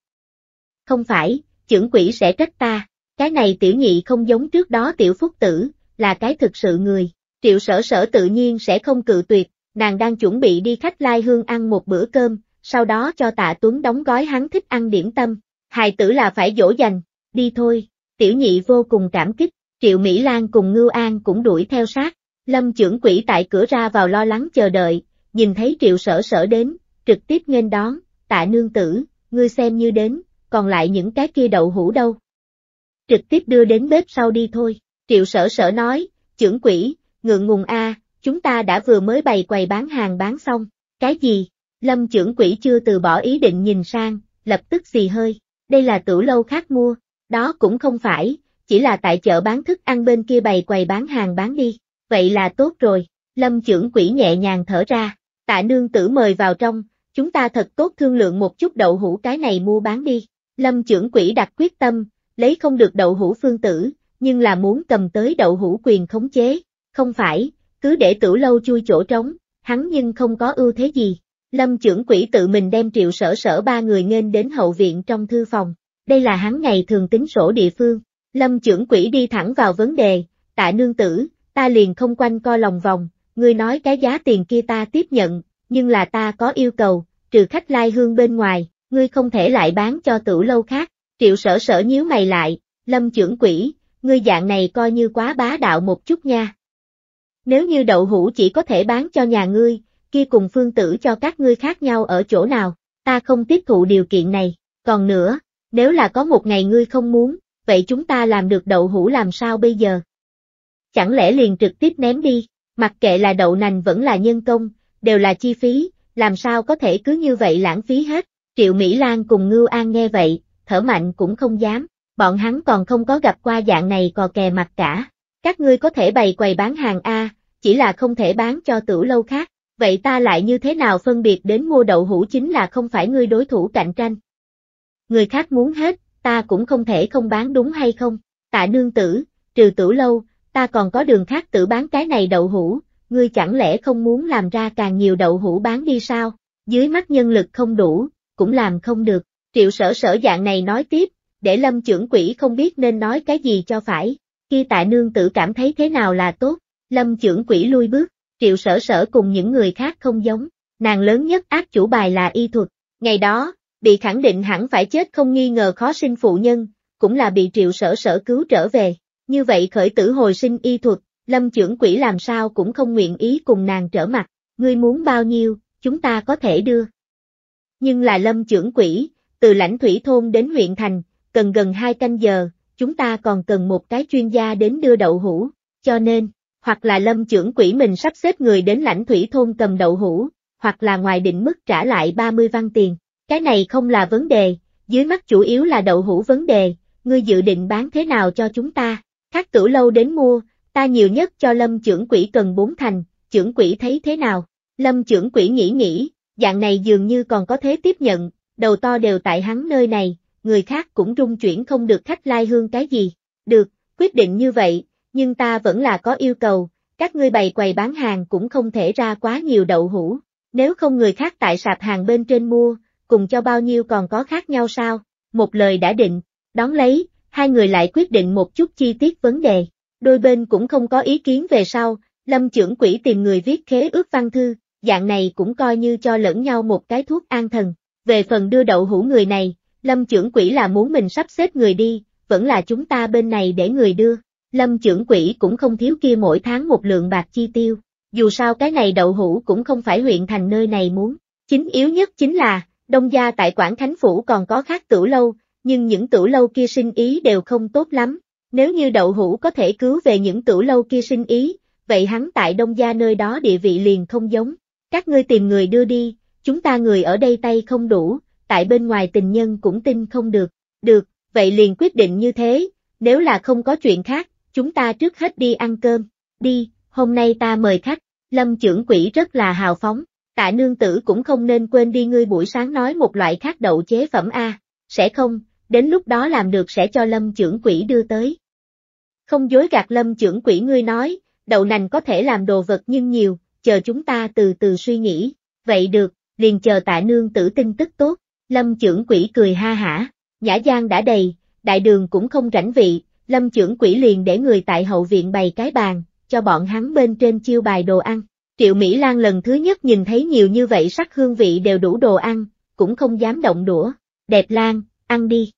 Không phải, trưởng quỷ sẽ trách ta, cái này tiểu nhị không giống trước đó tiểu phúc tử, là cái thực sự người, triệu sở sở tự nhiên sẽ không cự tuyệt, nàng đang chuẩn bị đi khách lai hương ăn một bữa cơm, sau đó cho tạ tuấn đóng gói hắn thích ăn điểm tâm, hài tử là phải dỗ dành, đi thôi, tiểu nhị vô cùng cảm kích, Triệu Mỹ Lan cùng Ngưu An cũng đuổi theo sát, Lâm trưởng quỹ tại cửa ra vào lo lắng chờ đợi, nhìn thấy Triệu Sở Sở đến, trực tiếp nghênh đón, tạ nương tử, ngươi xem như đến, còn lại những cái kia đậu hũ đâu. Trực tiếp đưa đến bếp sau đi thôi, Triệu Sở Sở nói, trưởng quỹ, ngượng ngùng a, chúng ta đã vừa mới bày quầy bán hàng bán xong, cái gì? Lâm trưởng quỹ chưa từ bỏ ý định nhìn sang, lập tức xì hơi, đây là tửu lâu khác mua, đó cũng không phải, chỉ là tại chợ bán thức ăn bên kia bày quầy bán hàng bán đi, vậy là tốt rồi, lâm trưởng quỷ nhẹ nhàng thở ra, tạ nương tử mời vào trong, chúng ta thật tốt thương lượng một chút đậu hũ cái này mua bán đi, lâm trưởng quỷ đặt quyết tâm, lấy không được đậu hũ phương tử, nhưng là muốn cầm tới đậu hũ quyền khống chế, không phải, cứ để tử lâu chui chỗ trống, hắn nhưng không có ưu thế gì. Lâm trưởng quỷ tự mình đem triệu sở sở ba người nghênh đến hậu viện trong thư phòng, đây là hắn ngày thường tính sổ địa phương. Lâm trưởng quỹ đi thẳng vào vấn đề, tạ nương tử, ta liền không quanh co lòng vòng, ngươi nói cái giá tiền kia ta tiếp nhận, nhưng là ta có yêu cầu, trừ khách lai hương bên ngoài, ngươi không thể lại bán cho tử lâu khác, triệu sở sở nhíu mày lại, lâm trưởng quỹ, ngươi dạng này coi như quá bá đạo một chút nha. Nếu như đậu hũ chỉ có thể bán cho nhà ngươi, kia cùng phương tử cho các ngươi khác nhau ở chỗ nào, ta không tiếp thụ điều kiện này, còn nữa, nếu là có một ngày ngươi không muốn, vậy chúng ta làm được đậu hũ làm sao bây giờ? Chẳng lẽ liền trực tiếp ném đi, mặc kệ là đậu nành vẫn là nhân công, đều là chi phí, làm sao có thể cứ như vậy lãng phí hết? Triệu Mỹ Lan cùng Ngưu An nghe vậy, thở mạnh cũng không dám, bọn hắn còn không có gặp qua dạng này cò kè mặt cả. Các ngươi có thể bày quầy bán hàng A, chỉ là không thể bán cho tử lâu khác, vậy ta lại như thế nào phân biệt đến mua đậu hũ chính là không phải ngươi đối thủ cạnh tranh người khác muốn hết, ta cũng không thể không bán đúng hay không? Tạ nương tử, trừ tử lâu, ta còn có đường khác tử bán cái này đậu hũ, ngươi chẳng lẽ không muốn làm ra càng nhiều đậu hũ bán đi sao? Dưới mắt nhân lực không đủ, cũng làm không được. Triệu sở sở dạng này nói tiếp, để lâm trưởng quỹ không biết nên nói cái gì cho phải. Khi tạ nương tử cảm thấy thế nào là tốt, lâm trưởng quỹ lui bước, triệu sở sở cùng những người khác không giống. Nàng lớn nhất ác chủ bài là y thuật. Ngày đó, bị khẳng định hẳn phải chết không nghi ngờ khó sinh phụ nhân, cũng là bị triệu sở sở cứu trở về. Như vậy khởi tử hồi sinh y thuật, lâm trưởng quỷ làm sao cũng không nguyện ý cùng nàng trở mặt, ngươi muốn bao nhiêu, chúng ta có thể đưa. Nhưng là lâm trưởng quỷ, từ lãnh thủy thôn đến huyện thành, cần gần hai canh giờ, chúng ta còn cần một cái chuyên gia đến đưa đậu hũ, cho nên, hoặc là lâm trưởng quỷ mình sắp xếp người đến lãnh thủy thôn cầm đậu hũ, hoặc là ngoài định mức trả lại 30 văn tiền. Cái này không là vấn đề, dưới mắt chủ yếu là đậu hũ vấn đề, ngươi dự định bán thế nào cho chúng ta? Khác cửu lâu đến mua, ta nhiều nhất cho lâm trưởng quỹ cần bốn thành, trưởng quỹ thấy thế nào? Lâm trưởng quỹ nghĩ nghĩ, dạng này dường như còn có thế tiếp nhận, đầu to đều tại hắn nơi này, người khác cũng rung chuyển không được khách lai hương cái gì. Được, quyết định như vậy, nhưng ta vẫn là có yêu cầu, các ngươi bày quầy bán hàng cũng không thể ra quá nhiều đậu hũ, nếu không người khác tại sạp hàng bên trên mua, cùng cho bao nhiêu còn có khác nhau sao? Một lời đã định, đón lấy, hai người lại quyết định một chút chi tiết vấn đề. Đôi bên cũng không có ý kiến về sau, Lâm trưởng quỹ tìm người viết khế ước văn thư, dạng này cũng coi như cho lẫn nhau một cái thuốc an thần. Về phần đưa đậu hũ người này, Lâm trưởng quỹ là muốn mình sắp xếp người đi, vẫn là chúng ta bên này để người đưa. Lâm trưởng quỹ cũng không thiếu kia mỗi tháng một lượng bạc chi tiêu, dù sao cái này đậu hũ cũng không phải huyện thành nơi này muốn. Chính yếu nhất chính là, Đông gia tại Quảng Khánh Phủ còn có khác tử lâu, nhưng những tử lâu kia sinh ý đều không tốt lắm. Nếu như đậu hũ có thể cứu về những tử lâu kia sinh ý, vậy hắn tại đông gia nơi đó địa vị liền không giống. Các ngươi tìm người đưa đi, chúng ta người ở đây tay không đủ, tại bên ngoài tình nhân cũng tin không được. Được, vậy liền quyết định như thế, nếu là không có chuyện khác, chúng ta trước hết đi ăn cơm. Đi, hôm nay ta mời khách. Lâm trưởng quỷ rất là hào phóng, tạ nương tử cũng không nên quên đi ngươi buổi sáng nói một loại khác đậu chế phẩm A, sẽ không, đến lúc đó làm được sẽ cho lâm trưởng quỷ đưa tới. Không dối gạt lâm trưởng quỷ ngươi nói, đậu nành có thể làm đồ vật nhưng nhiều, chờ chúng ta từ từ suy nghĩ, vậy được, liền chờ tạ nương tử tin tức tốt, lâm trưởng quỷ cười ha hả, nhã gian đã đầy, đại đường cũng không rảnh vị, lâm trưởng quỷ liền để người tại hậu viện bày cái bàn, cho bọn hắn bên trên chiêu bài đồ ăn. Triệu Mỹ Lan lần thứ nhất nhìn thấy nhiều như vậy sắc hương vị đều đủ đồ ăn, cũng không dám động đũa. Đẹp Lan, ăn đi.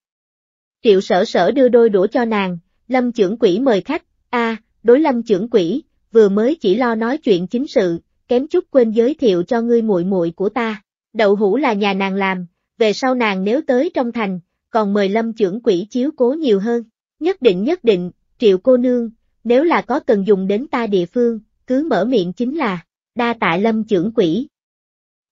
Triệu sở sở đưa đôi đũa cho nàng, Lâm trưởng quỷ mời khách, a à, đối Lâm trưởng quỷ, vừa mới chỉ lo nói chuyện chính sự, kém chút quên giới thiệu cho ngươi muội muội của ta. Đậu hũ là nhà nàng làm, về sau nàng nếu tới trong thành, còn mời Lâm trưởng quỷ chiếu cố nhiều hơn. Nhất định nhất định, Triệu cô nương, nếu là có cần dùng đến ta địa phương, cứ mở miệng chính là đa tạ lâm trưởng quỷ.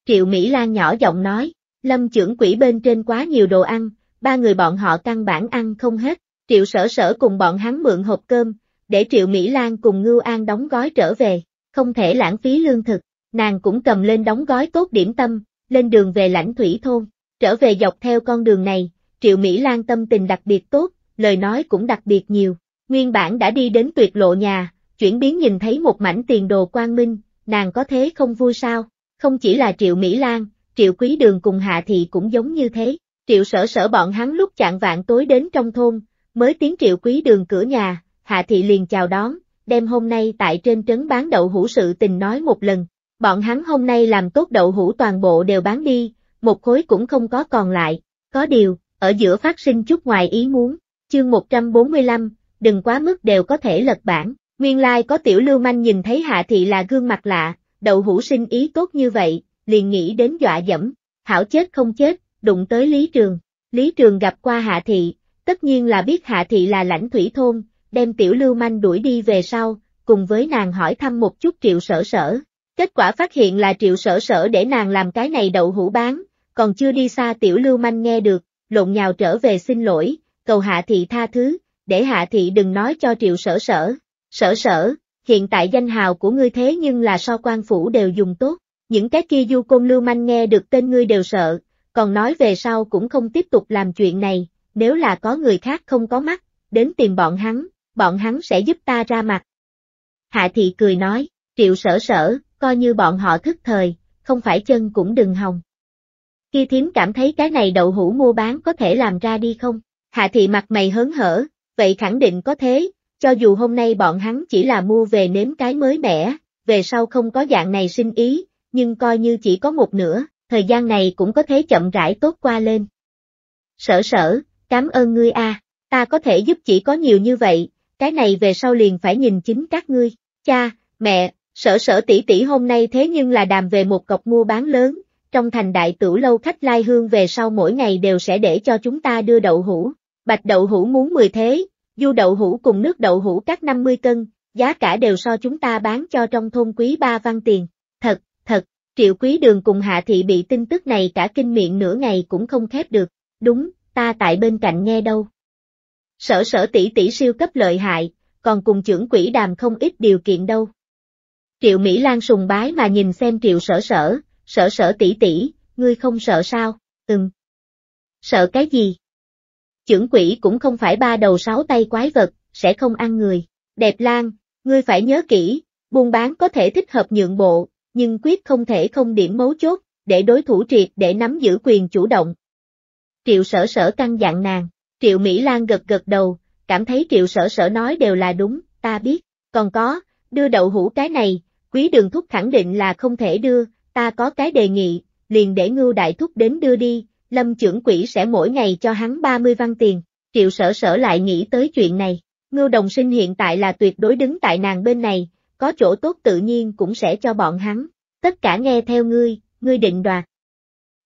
Triệu Mỹ Lan nhỏ giọng nói, lâm trưởng quỷ bên trên quá nhiều đồ ăn, ba người bọn họ căn bản ăn không hết, triệu sở sở cùng bọn hắn mượn hộp cơm, để triệu Mỹ Lan cùng Ngưu An đóng gói trở về, không thể lãng phí lương thực, nàng cũng cầm lên đóng gói tốt điểm tâm, lên đường về lãnh thủy thôn, trở về dọc theo con đường này, triệu Mỹ Lan tâm tình đặc biệt tốt, lời nói cũng đặc biệt nhiều, nguyên bản đã đi đến tuyệt lộ nhà, chuyển biến nhìn thấy một mảnh tiền đồ quang minh, nàng có thế không vui sao? Không chỉ là Triệu Mỹ Lan, Triệu Quý Đường cùng Hạ Thị cũng giống như thế. Triệu sở sở bọn hắn lúc chạng vạn tối đến trong thôn, mới tiếng Triệu Quý Đường cửa nhà, Hạ Thị liền chào đón, đem hôm nay tại trên trấn bán đậu hũ sự tình nói một lần. Bọn hắn hôm nay làm tốt đậu hũ toàn bộ đều bán đi, một khối cũng không có còn lại. Có điều, ở giữa phát sinh chút ngoài ý muốn, chương 145, đừng quá mức đều có thể lật bản. Nguyên lai like có tiểu lưu manh nhìn thấy hạ thị là gương mặt lạ, đậu hũ sinh ý tốt như vậy, liền nghĩ đến dọa dẫm, hảo chết không chết, đụng tới Lý Trường. Lý Trường gặp qua hạ thị, tất nhiên là biết hạ thị là lãnh thủy thôn, đem tiểu lưu manh đuổi đi về sau, cùng với nàng hỏi thăm một chút triệu sở sở. Kết quả phát hiện là triệu sở sở để nàng làm cái này đậu hũ bán, còn chưa đi xa tiểu lưu manh nghe được, lộn nhào trở về xin lỗi, cầu hạ thị tha thứ, để hạ thị đừng nói cho triệu sở sở. Sở sở, hiện tại danh hào của ngươi thế nhưng là so quan phủ đều dùng tốt, những cái kia du côn lưu manh nghe được tên ngươi đều sợ, còn nói về sau cũng không tiếp tục làm chuyện này, nếu là có người khác không có mắt, đến tìm bọn hắn, bọn hắn sẽ giúp ta ra mặt. Hạ thị cười nói, triệu sở sở, coi như bọn họ thức thời, không phải chân cũng đừng hồng. Khi thiếm cảm thấy cái này đậu hũ mua bán có thể làm ra đi không? Hạ thị mặt mày hớn hở, vậy khẳng định có thế, cho dù hôm nay bọn hắn chỉ là mua về nếm cái mới mẻ, về sau không có dạng này sinh ý, nhưng coi như chỉ có một nửa, thời gian này cũng có thể chậm rãi tốt qua lên. Sở sở, cảm ơn ngươi a, ta có thể giúp chỉ có nhiều như vậy, cái này về sau liền phải nhìn chính các ngươi. Cha, mẹ, sở sở tỷ tỷ hôm nay thế nhưng là đàm về một cọc mua bán lớn, trong thành đại tử lâu khách lai hương về sau mỗi ngày đều sẽ để cho chúng ta đưa đậu hũ. Bạch đậu hũ muốn 10 thế, Du đậu hũ cùng nước đậu hũ các 50 cân, giá cả đều so chúng ta bán cho trong thôn quý ba văn tiền. Thật, thật, triệu quý đường cùng hạ thị bị tin tức này cả kinh miệng nửa ngày cũng không khép được. Đúng, ta tại bên cạnh nghe đâu. Sở sở tỷ tỷ siêu cấp lợi hại, còn cùng trưởng quỹ đàm không ít điều kiện đâu. Triệu Mỹ Lan sùng bái mà nhìn xem triệu sở sở, sở sở tỷ tỷ, ngươi không sợ sao, ừm. Sợ cái gì? Chưởng quỷ cũng không phải ba đầu sáu tay quái vật, sẽ không ăn người. Đẹp Lan, ngươi phải nhớ kỹ, buôn bán có thể thích hợp nhượng bộ, nhưng quyết không thể không điểm mấu chốt, để đối thủ triệt để nắm giữ quyền chủ động. Triệu sở sở căng dặn nàng, Triệu Mỹ Lan gật gật đầu, cảm thấy Triệu sở sở nói đều là đúng, ta biết, còn có, đưa đậu hũ cái này, quý đường thúc khẳng định là không thể đưa, ta có cái đề nghị, liền để ngưu đại thúc đến đưa đi, lâm trưởng quỹ sẽ mỗi ngày cho hắn 30 văn tiền, triệu sở sở lại nghĩ tới chuyện này, ngưu đồng sinh hiện tại là tuyệt đối đứng tại nàng bên này, có chỗ tốt tự nhiên cũng sẽ cho bọn hắn, tất cả nghe theo ngươi, ngươi định đoạt.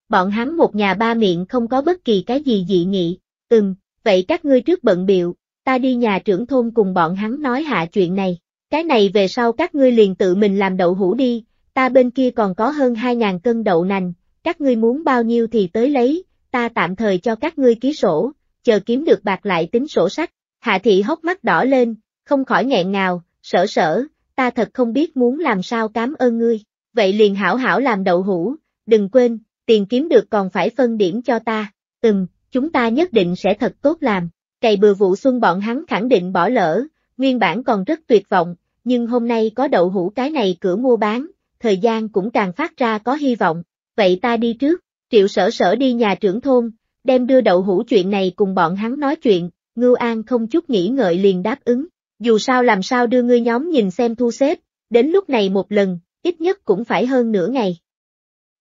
Bọn hắn một nhà ba miệng không có bất kỳ cái gì dị nghị, ừm, vậy các ngươi trước bận biệu, ta đi nhà trưởng thôn cùng bọn hắn nói hạ chuyện này, cái này về sau các ngươi liền tự mình làm đậu hũ đi, ta bên kia còn có hơn 2.000 cân đậu nành, các ngươi muốn bao nhiêu thì tới lấy, ta tạm thời cho các ngươi ký sổ, chờ kiếm được bạc lại tính sổ sách. Hạ thị hốc mắt đỏ lên, không khỏi nghẹn ngào, sở sở, ta thật không biết muốn làm sao cám ơn ngươi, vậy liền hảo hảo làm đậu hũ, đừng quên, tiền kiếm được còn phải phân điểm cho ta, ừm, chúng ta nhất định sẽ thật tốt làm, cày bừa vụ xuân bọn hắn khẳng định bỏ lỡ, nguyên bản còn rất tuyệt vọng, nhưng hôm nay có đậu hũ cái này cửa mua bán, thời gian cũng càng phát ra có hy vọng vậy ta đi trước, triệu sở sở đi nhà trưởng thôn, đem đưa đậu hũ chuyện này cùng bọn hắn nói chuyện, Ngưu An không chút nghĩ ngợi liền đáp ứng, dù sao làm sao đưa ngươi nhóm nhìn xem thu xếp, đến lúc này một lần, ít nhất cũng phải hơn nửa ngày.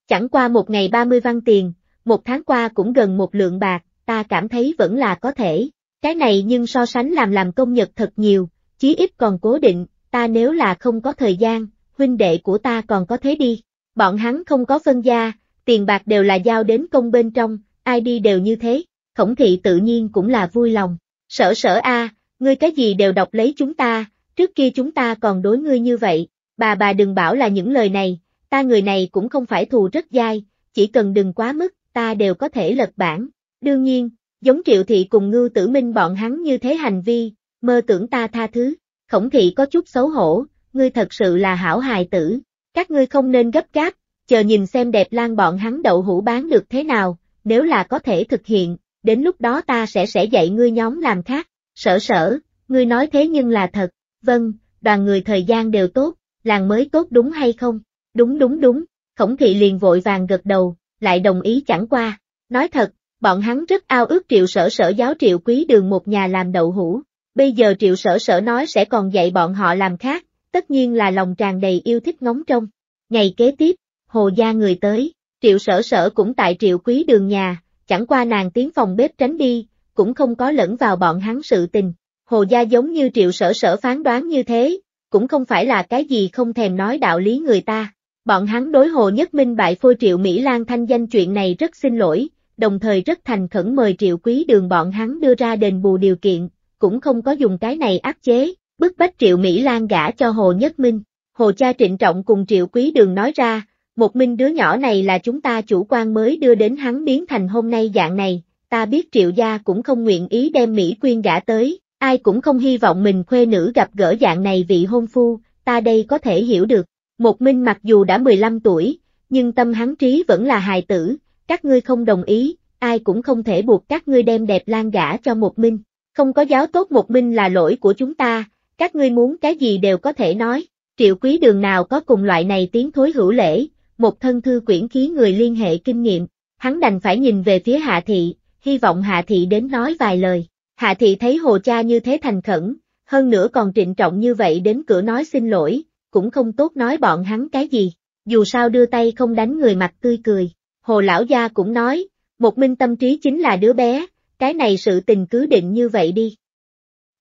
Chẳng qua một ngày 30 văn tiền, một tháng qua cũng gần một lượng bạc, ta cảm thấy vẫn là có thể, cái này nhưng so sánh làm làm công nhật thật nhiều, chí ít còn cố định, ta nếu là không có thời gian, huynh đệ của ta còn có thế đi bọn hắn không có phân gia, tiền bạc đều là giao đến công bên trong, ai đi đều như thế, khổng thị tự nhiên cũng là vui lòng. Sở sở a, ngươi cái gì đều đọc lấy chúng ta, trước kia chúng ta còn đối ngươi như vậy, bà bà đừng bảo là những lời này, ta người này cũng không phải thù rất dai, chỉ cần đừng quá mức, ta đều có thể lật bản. Đương nhiên, giống triệu thị cùng ngư tử minh bọn hắn như thế hành vi, mơ tưởng ta tha thứ, khổng thị có chút xấu hổ, ngươi thật sự là hảo hài tử, các ngươi không nên gấp gáp, chờ nhìn xem đẹp lan bọn hắn đậu hũ bán được thế nào, nếu là có thể thực hiện, đến lúc đó ta sẽ sẽ dạy ngươi nhóm làm khác, sở sở, ngươi nói thế nhưng là thật, vâng, đoàn người thời gian đều tốt, làng mới tốt đúng hay không, đúng đúng đúng, khổng thị liền vội vàng gật đầu, lại đồng ý chẳng qua, nói thật, bọn hắn rất ao ước triệu sở sở giáo triệu quý đường một nhà làm đậu hũ, bây giờ triệu sở sở nói sẽ còn dạy bọn họ làm khác, tất nhiên là lòng tràn đầy yêu thích ngóng trông. Ngày kế tiếp, hồ gia người tới, triệu sở sở cũng tại triệu quý đường nhà, chẳng qua nàng tiến phòng bếp tránh đi, cũng không có lẫn vào bọn hắn sự tình. Hồ gia giống như triệu sở sở phán đoán như thế, cũng không phải là cái gì không thèm nói đạo lý người ta. Bọn hắn đối hồ nhất minh bại phôi triệu Mỹ Lan thanh danh chuyện này rất xin lỗi, đồng thời rất thành khẩn mời triệu quý đường bọn hắn đưa ra đền bù điều kiện, cũng không có dùng cái này áp chế, bức bách Triệu Mỹ Lan gả cho Hồ Nhất Minh. Hồ cha trịnh trọng cùng Triệu Quý Đường nói ra, một minh đứa nhỏ này là chúng ta chủ quan mới đưa đến hắn biến thành hôm nay dạng này, ta biết Triệu gia cũng không nguyện ý đem Mỹ Quyên gả tới, ai cũng không hy vọng mình khuê nữ gặp gỡ dạng này vị hôn phu, ta đây có thể hiểu được. Một minh mặc dù đã 15 tuổi, nhưng tâm hắn trí vẫn là hài tử, các ngươi không đồng ý, ai cũng không thể buộc các ngươi đem đẹp lan gả cho một minh. Không có giáo tốt một minh là lỗi của chúng ta, các ngươi muốn cái gì đều có thể nói, triệu quý đường nào có cùng loại này tiếng thối hữu lễ, một thân thư quyển khí người liên hệ kinh nghiệm, hắn đành phải nhìn về phía hạ thị, hy vọng hạ thị đến nói vài lời. Hạ thị thấy hồ cha như thế thành khẩn, hơn nữa còn trịnh trọng như vậy đến cửa nói xin lỗi, cũng không tốt nói bọn hắn cái gì, dù sao đưa tay không đánh người mặt tươi cười. Hồ lão gia cũng nói, một minh tâm trí chính là đứa bé, cái này sự tình cứ định như vậy đi.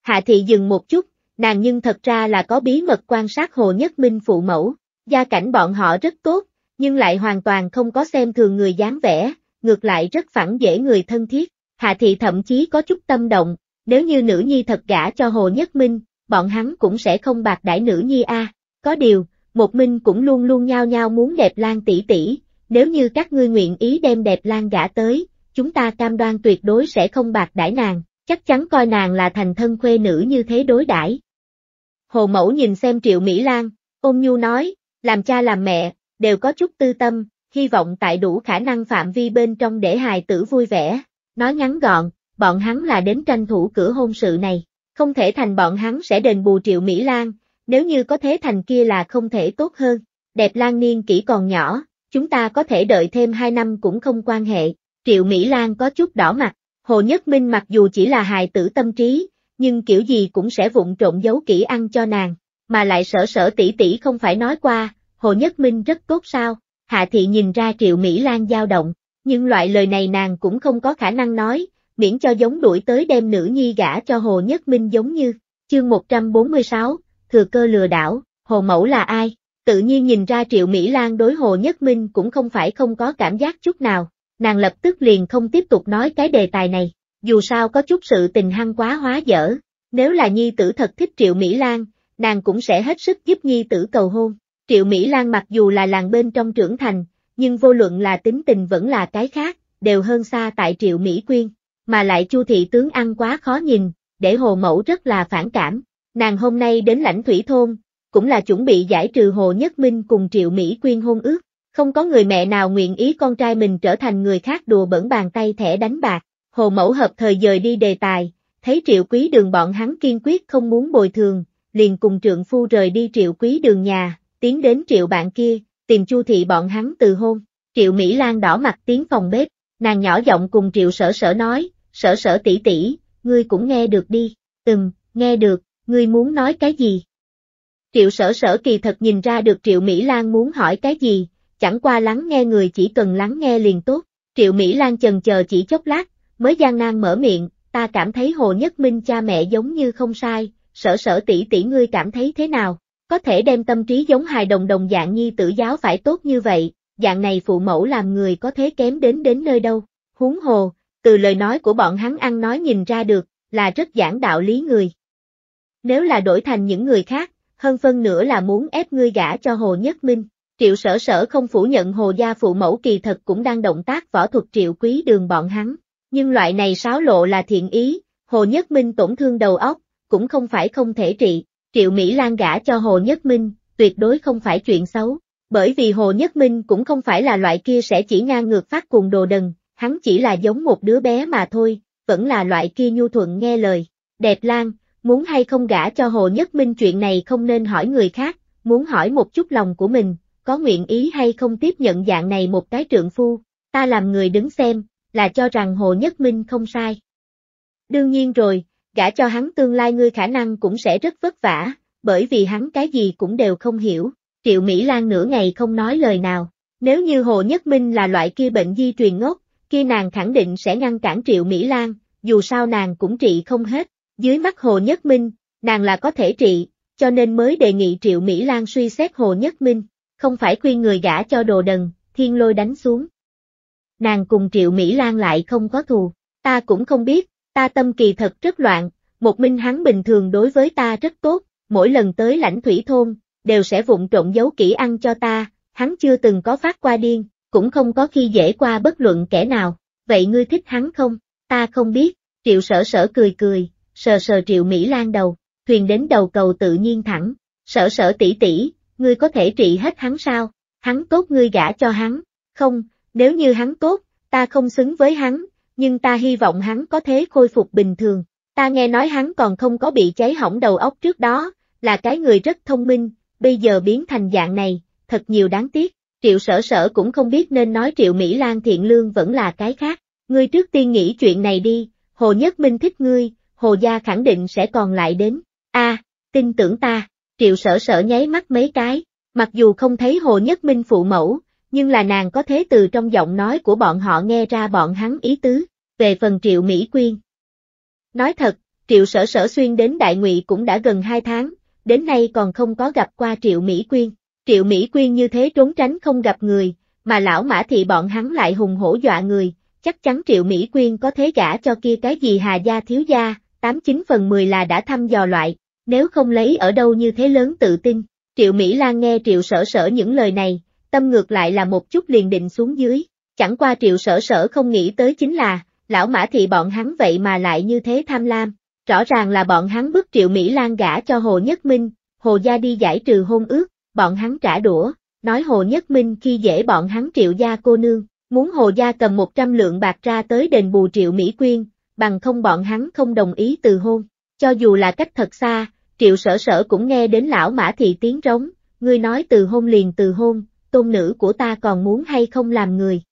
Hạ thị dừng một chút, nàng nhưng thật ra là có bí mật quan sát Hồ Nhất Minh phụ mẫu, gia cảnh bọn họ rất tốt, nhưng lại hoàn toàn không có xem thường người dáng vẻ, ngược lại rất phản dễ người thân thiết, Hạ Thị thậm chí có chút tâm động, nếu như nữ nhi thật gả cho Hồ Nhất Minh, bọn hắn cũng sẽ không bạc đãi nữ nhi a. Có điều, một minh cũng luôn luôn nhao nhao muốn đẹp lan tỷ tỷ, nếu như các ngươi nguyện ý đem đẹp lan gả tới, chúng ta cam đoan tuyệt đối sẽ không bạc đãi nàng, chắc chắn coi nàng là thành thân khuê nữ như thế đối đãi. Hồ Mẫu nhìn xem Triệu Mỹ Lan, ôm nhu nói, làm cha làm mẹ, đều có chút tư tâm, hy vọng tại đủ khả năng phạm vi bên trong để hài tử vui vẻ. Nói ngắn gọn, bọn hắn là đến tranh thủ cửa hôn sự này, không thể thành bọn hắn sẽ đền bù Triệu Mỹ Lan, nếu như có thế thành kia là không thể tốt hơn. Đẹp Lan niên kỹ còn nhỏ, chúng ta có thể đợi thêm 2 năm cũng không quan hệ. Triệu Mỹ Lan có chút đỏ mặt, Hồ Nhất Minh mặc dù chỉ là hài tử tâm trí, nhưng kiểu gì cũng sẽ vụng trộn giấu kỹ ăn cho nàng, mà lại sở sở tỷ tỷ không phải nói qua, Hồ Nhất Minh rất tốt sao, Hạ Thị nhìn ra Triệu Mỹ Lan dao động, nhưng loại lời này nàng cũng không có khả năng nói, miễn cho giống đuổi tới đem nữ nhi gả cho Hồ Nhất Minh giống như, chương 146, thừa cơ lừa đảo, Hồ Mẫu là ai? Tự nhiên nhìn ra Triệu Mỹ Lan đối Hồ Nhất Minh cũng không phải không có cảm giác chút nào, nàng lập tức liền không tiếp tục nói cái đề tài này dù sao có chút sự tình hăng quá hóa dở, nếu là nhi tử thật thích Triệu Mỹ Lan, nàng cũng sẽ hết sức giúp nhi tử cầu hôn. Triệu Mỹ Lan mặc dù là làng bên trong trưởng thành, nhưng vô luận là tính tình vẫn là cái khác, đều hơn xa tại Triệu Mỹ Quyên, mà lại Chu thị tướng ăn quá khó nhìn, để hồ mẫu rất là phản cảm. Nàng hôm nay đến lãnh thủy thôn, cũng là chuẩn bị giải trừ Hồ Nhất Minh cùng Triệu Mỹ Quyên hôn ước, không có người mẹ nào nguyện ý con trai mình trở thành người khác đùa bẩn bàn tay thẻ đánh bạc, Hồ Mẫu hợp thời dời đi đề tài, thấy triệu quý đường bọn hắn kiên quyết không muốn bồi thường, liền cùng trượng phu rời đi triệu quý đường nhà, tiến đến triệu bạn kia, tìm chu thị bọn hắn từ hôn. Triệu Mỹ Lan đỏ mặt tiếng phòng bếp, nàng nhỏ giọng cùng triệu sở sở nói, sở sở tỷ tỷ, ngươi cũng nghe được đi, ừm, nghe được, ngươi muốn nói cái gì? Triệu sở sở kỳ thật nhìn ra được Triệu Mỹ Lan muốn hỏi cái gì, chẳng qua lắng nghe người chỉ cần lắng nghe liền tốt. Triệu Mỹ Lan chần chờ chỉ chốc lát, mới gian nan mở miệng, ta cảm thấy Hồ Nhất Minh cha mẹ giống như không sai, sở sở tỷ tỷ ngươi cảm thấy thế nào, có thể đem tâm trí giống hài đồng đồng dạng nhi tử giáo phải tốt như vậy, dạng này phụ mẫu làm người có thế kém đến đến nơi đâu, huống hồ, từ lời nói của bọn hắn ăn nói nhìn ra được, là rất giảng đạo lý người. Nếu là đổi thành những người khác, hơn phân nữa là muốn ép ngươi gả cho Hồ Nhất Minh. Triệu sở sở không phủ nhận Hồ gia phụ mẫu kỳ thật cũng đang động tác võ thuật triệu quý đường bọn hắn, nhưng loại này sáo lộ là thiện ý, Hồ Nhất Minh tổn thương đầu óc, cũng không phải không thể trị, Triệu Mỹ Lan gả cho Hồ Nhất Minh, tuyệt đối không phải chuyện xấu, bởi vì Hồ Nhất Minh cũng không phải là loại kia sẽ chỉ ngang ngược phát cuồng đồ đần, hắn chỉ là giống một đứa bé mà thôi, vẫn là loại kia nhu thuận nghe lời. Đẹp Lan, muốn hay không gả cho Hồ Nhất Minh chuyện này không nên hỏi người khác, muốn hỏi một chút lòng của mình, có nguyện ý hay không tiếp nhận dạng này một cái trượng phu, ta làm người đứng xem, là cho rằng Hồ Nhất Minh không sai. Đương nhiên rồi, gã cho hắn tương lai ngươi khả năng cũng sẽ rất vất vả, bởi vì hắn cái gì cũng đều không hiểu. Triệu Mỹ Lan nửa ngày không nói lời nào, nếu như Hồ Nhất Minh là loại kia bệnh di truyền ngốc, kia nàng khẳng định sẽ ngăn cản Triệu Mỹ Lan, dù sao nàng cũng trị không hết, dưới mắt Hồ Nhất Minh, nàng là có thể trị, cho nên mới đề nghị Triệu Mỹ Lan suy xét Hồ Nhất Minh, không phải khuyên người gã cho đồ đần, thiên lôi đánh xuống, nàng cùng Triệu Mỹ Lan lại không có thù. Ta cũng không biết, ta tâm kỳ thật rất loạn, một minh hắn bình thường đối với ta rất tốt, mỗi lần tới lãnh thủy thôn, đều sẽ vụng trộn giấu kỹ ăn cho ta, hắn chưa từng có phát qua điên, cũng không có khi dễ qua bất luận kẻ nào, vậy ngươi thích hắn không? Ta không biết, Triệu sở sở cười cười, sờ sờ Triệu Mỹ Lan đầu, thuyền đến đầu cầu tự nhiên thẳng, sở sở tỷ tỷ, ngươi có thể trị hết hắn sao? Hắn tốt ngươi gả cho hắn, không, nếu như hắn tốt, ta không xứng với hắn, nhưng ta hy vọng hắn có thể khôi phục bình thường. Ta nghe nói hắn còn không có bị cháy hỏng đầu óc trước đó, là cái người rất thông minh, bây giờ biến thành dạng này, thật nhiều đáng tiếc. Triệu sở sở cũng không biết nên nói Triệu Mỹ Lan thiện lương vẫn là cái khác. Ngươi trước tiên nghĩ chuyện này đi, Hồ Nhất Minh thích ngươi, Hồ Gia khẳng định sẽ còn lại đến. a tin tưởng ta, Triệu sở sở nháy mắt mấy cái, mặc dù không thấy Hồ Nhất Minh phụ mẫu, nhưng là nàng có thế từ trong giọng nói của bọn họ nghe ra bọn hắn ý tứ, về phần Triệu Mỹ Quyên. Nói thật, Triệu Sở Sở Xuyên đến Đại Ngụy cũng đã gần 2 tháng, đến nay còn không có gặp qua Triệu Mỹ Quyên. Triệu Mỹ Quyên như thế trốn tránh không gặp người, mà lão mã thị bọn hắn lại hùng hổ dọa người, chắc chắn Triệu Mỹ Quyên có thế gả cho kia cái gì Hà Gia Thiếu Gia, 89 phần 10 là đã thăm dò loại, nếu không lấy ở đâu như thế lớn tự tin. Triệu Mỹ Lan nghe Triệu Sở Sở những lời này, tâm ngược lại là một chút liền định xuống dưới, chẳng qua triệu sở sở không nghĩ tới chính là, lão mã thị bọn hắn vậy mà lại như thế tham lam, rõ ràng là bọn hắn bức triệu Mỹ Lan gả cho Hồ Nhất Minh, Hồ gia đi giải trừ hôn ước, bọn hắn trả đũa, nói Hồ Nhất Minh khi dễ bọn hắn triệu gia cô nương, muốn Hồ gia cầm 100 lượng bạc ra tới đền bù triệu Mỹ Quyên, bằng không bọn hắn không đồng ý từ hôn, cho dù là cách thật xa, triệu sở sở cũng nghe đến lão mã thị tiếng rống, ngươi nói từ hôn liền từ hôn, tôn nữ của ta còn muốn hay không làm người.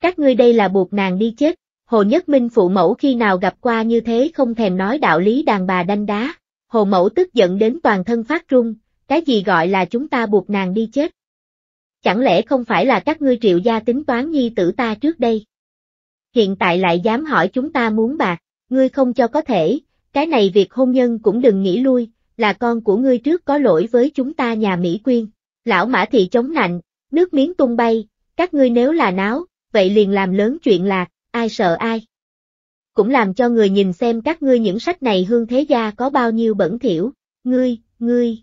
Các ngươi đây là buộc nàng đi chết, Hồ Nhất Minh phụ mẫu khi nào gặp qua như thế không thèm nói đạo lý đàn bà đanh đá. Hồ mẫu tức giận đến toàn thân phát run, cái gì gọi là chúng ta buộc nàng đi chết. Chẳng lẽ không phải là các ngươi triệu gia tính toán nhi tử ta trước đây? Hiện tại lại dám hỏi chúng ta muốn bạc, ngươi không cho có thể, cái này việc hôn nhân cũng đừng nghĩ lui, là con của ngươi trước có lỗi với chúng ta nhà Mỹ Quyên lão mã thị chống nạnh, nước miếng tung bay, các ngươi nếu là náo, vậy liền làm lớn chuyện lạc, ai sợ ai. Cũng làm cho người nhìn xem các ngươi những sách này hương thế gia có bao nhiêu bẩn thỉu, ngươi, ngươi.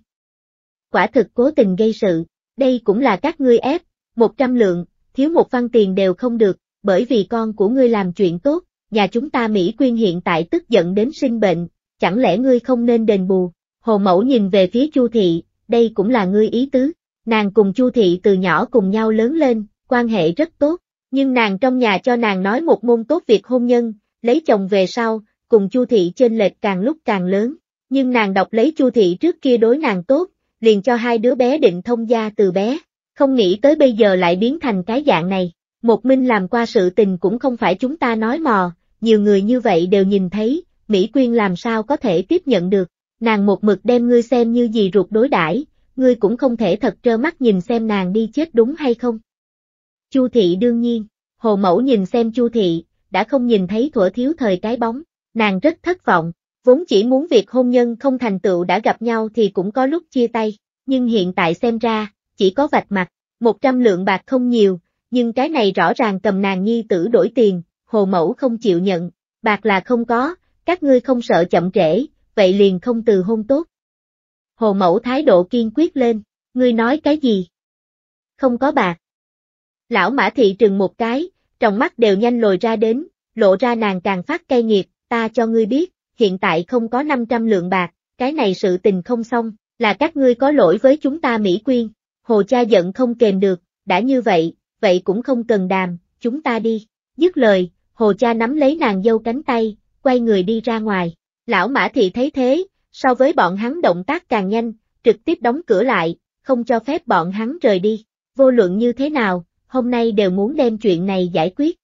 Quả thực cố tình gây sự, đây cũng là các ngươi ép, một trăm lượng, thiếu một văn tiền đều không được, bởi vì con của ngươi làm chuyện tốt, nhà chúng ta Mỹ Quyên hiện tại tức giận đến sinh bệnh, chẳng lẽ ngươi không nên đền bù. Hồ Mẫu nhìn về phía Chu Thị, đây cũng là ngươi ý tứ, Nàng cùng Chu Thị từ nhỏ cùng nhau lớn lên, quan hệ rất tốt, nhưng nàng trong nhà cho nàng nói một môn tốt việc hôn nhân, lấy chồng về sau, cùng Chu Thị trên lệch càng lúc càng lớn, nhưng nàng đọc lấy Chu Thị trước kia đối nàng tốt, liền cho hai đứa bé định thông gia từ bé, không nghĩ tới bây giờ lại biến thành cái dạng này. Một Minh làm qua sự tình cũng không phải chúng ta nói mò, nhiều người như vậy đều nhìn thấy, Mỹ Quyên làm sao có thể tiếp nhận được, nàng một mực đem ngươi xem như gì ruột đối đãi ngươi cũng không thể thật trơ mắt nhìn xem nàng đi chết đúng hay không? Chu thị đương nhiên, hồ mẫu nhìn xem chu thị, đã không nhìn thấy thuở thiếu thời cái bóng, nàng rất thất vọng, vốn chỉ muốn việc hôn nhân không thành tựu đã gặp nhau thì cũng có lúc chia tay, nhưng hiện tại xem ra, chỉ có vạch mặt, 100 lượng bạc không nhiều, nhưng cái này rõ ràng cầm nàng nhi tử đổi tiền, hồ mẫu không chịu nhận, bạc là không có, các ngươi không sợ chậm trễ, vậy liền không từ hôn tốt. Hồ Mẫu thái độ kiên quyết lên, ngươi nói cái gì? Không có bạc. Lão Mã Thị trừng một cái, trong mắt đều nhanh lồi ra đến, lộ ra nàng càng phát cay nghiệt, ta cho ngươi biết, hiện tại không có 500 lượng bạc, cái này sự tình không xong, là các ngươi có lỗi với chúng ta Mỹ Quyên. Hồ cha giận không kềm được, đã như vậy, vậy cũng không cần đàm, chúng ta đi. Dứt lời, hồ cha nắm lấy nàng dâu cánh tay, quay người đi ra ngoài. Lão Mã Thị thấy thế, so với bọn hắn động tác càng nhanh, trực tiếp đóng cửa lại, không cho phép bọn hắn rời đi. Vô luận như thế nào, hôm nay đều muốn đem chuyện này giải quyết.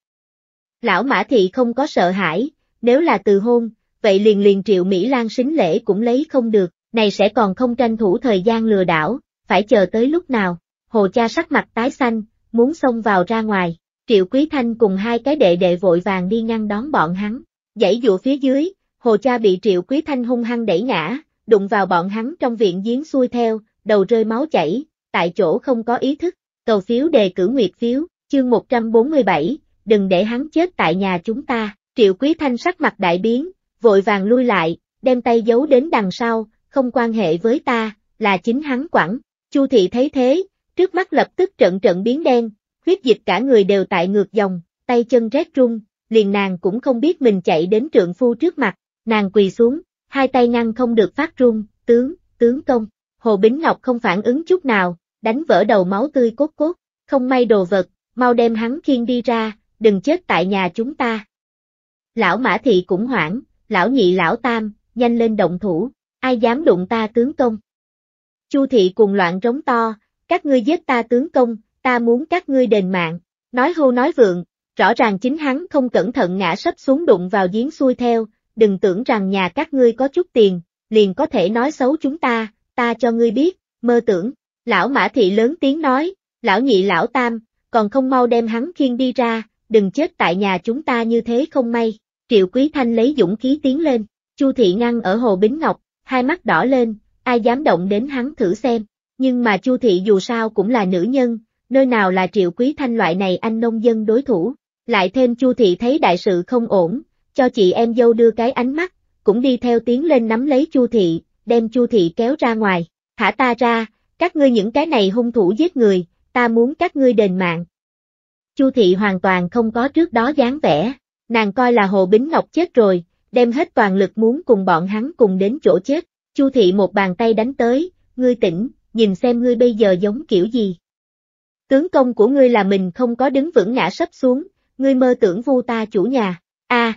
Lão Mã Thị không có sợ hãi, nếu là từ hôn, vậy liền liền triệu Mỹ Lan xính lễ cũng lấy không được, này sẽ còn không tranh thủ thời gian lừa đảo, phải chờ tới lúc nào. Hồ cha sắc mặt tái xanh, muốn xông vào ra ngoài, triệu Quý Thanh cùng hai cái đệ đệ vội vàng đi ngăn đón bọn hắn, dãy dụ phía dưới, Hồ cha bị Triệu Quý Thanh hung hăng đẩy ngã, đụng vào bọn hắn trong viện giếng xuôi theo, đầu rơi máu chảy, tại chỗ không có ý thức. Cầu phiếu đề cử nguyệt phiếu, chương 147, đừng để hắn chết tại nhà chúng ta. Triệu Quý Thanh sắc mặt đại biến, vội vàng lui lại, đem tay giấu đến đằng sau, không quan hệ với ta, là chính hắn quản. Chu thị thấy thế, trước mắt lập tức trận trận biến đen, huyết dịch cả người đều tại ngược dòng, tay chân rét run, liền nàng cũng không biết mình chạy đến trượng phu trước mặt, nàng quỳ xuống, hai tay ngăn không được phát run, tướng, tướng công, Hồ Bính Ngọc không phản ứng chút nào, đánh vỡ đầu máu tươi cốt cốt, không may đồ vật, mau đem hắn khiêng đi ra, đừng chết tại nhà chúng ta. Lão Mã Thị cũng hoảng, lão nhị lão tam, nhanh lên động thủ, ai dám đụng ta tướng công. Chu Thị cùng loạn rống to, các ngươi giết ta tướng công, ta muốn các ngươi đền mạng, nói hô nói vượng, rõ ràng chính hắn không cẩn thận ngã sấp xuống đụng vào giếng xuôi theo, đừng tưởng rằng nhà các ngươi có chút tiền, liền có thể nói xấu chúng ta, ta cho ngươi biết, mơ tưởng, lão mã thị lớn tiếng nói, lão nhị lão tam, còn không mau đem hắn khiêng đi ra, đừng chết tại nhà chúng ta như thế không may, triệu quý thanh lấy dũng khí tiến lên, chu thị ngăn ở hồ bính ngọc, hai mắt đỏ lên, ai dám động đến hắn thử xem, nhưng mà chu thị dù sao cũng là nữ nhân, nơi nào là triệu quý thanh loại này anh nông dân đối thủ, lại thêm chu thị thấy đại sự không ổn, cho chị em dâu đưa cái ánh mắt, cũng đi theo tiếng lên nắm lấy Chu Thị, đem Chu Thị kéo ra ngoài, thả ta ra, các ngươi những cái này hung thủ giết người, ta muốn các ngươi đền mạng. Chu Thị hoàn toàn không có trước đó dáng vẻ, nàng coi là Hồ Bính Ngọc chết rồi, đem hết toàn lực muốn cùng bọn hắn cùng đến chỗ chết, Chu Thị một bàn tay đánh tới, ngươi tỉnh, nhìn xem ngươi bây giờ giống kiểu gì. Tướng công của ngươi là mình không có đứng vững ngã sấp xuống, ngươi mơ tưởng vu ta chủ nhà, a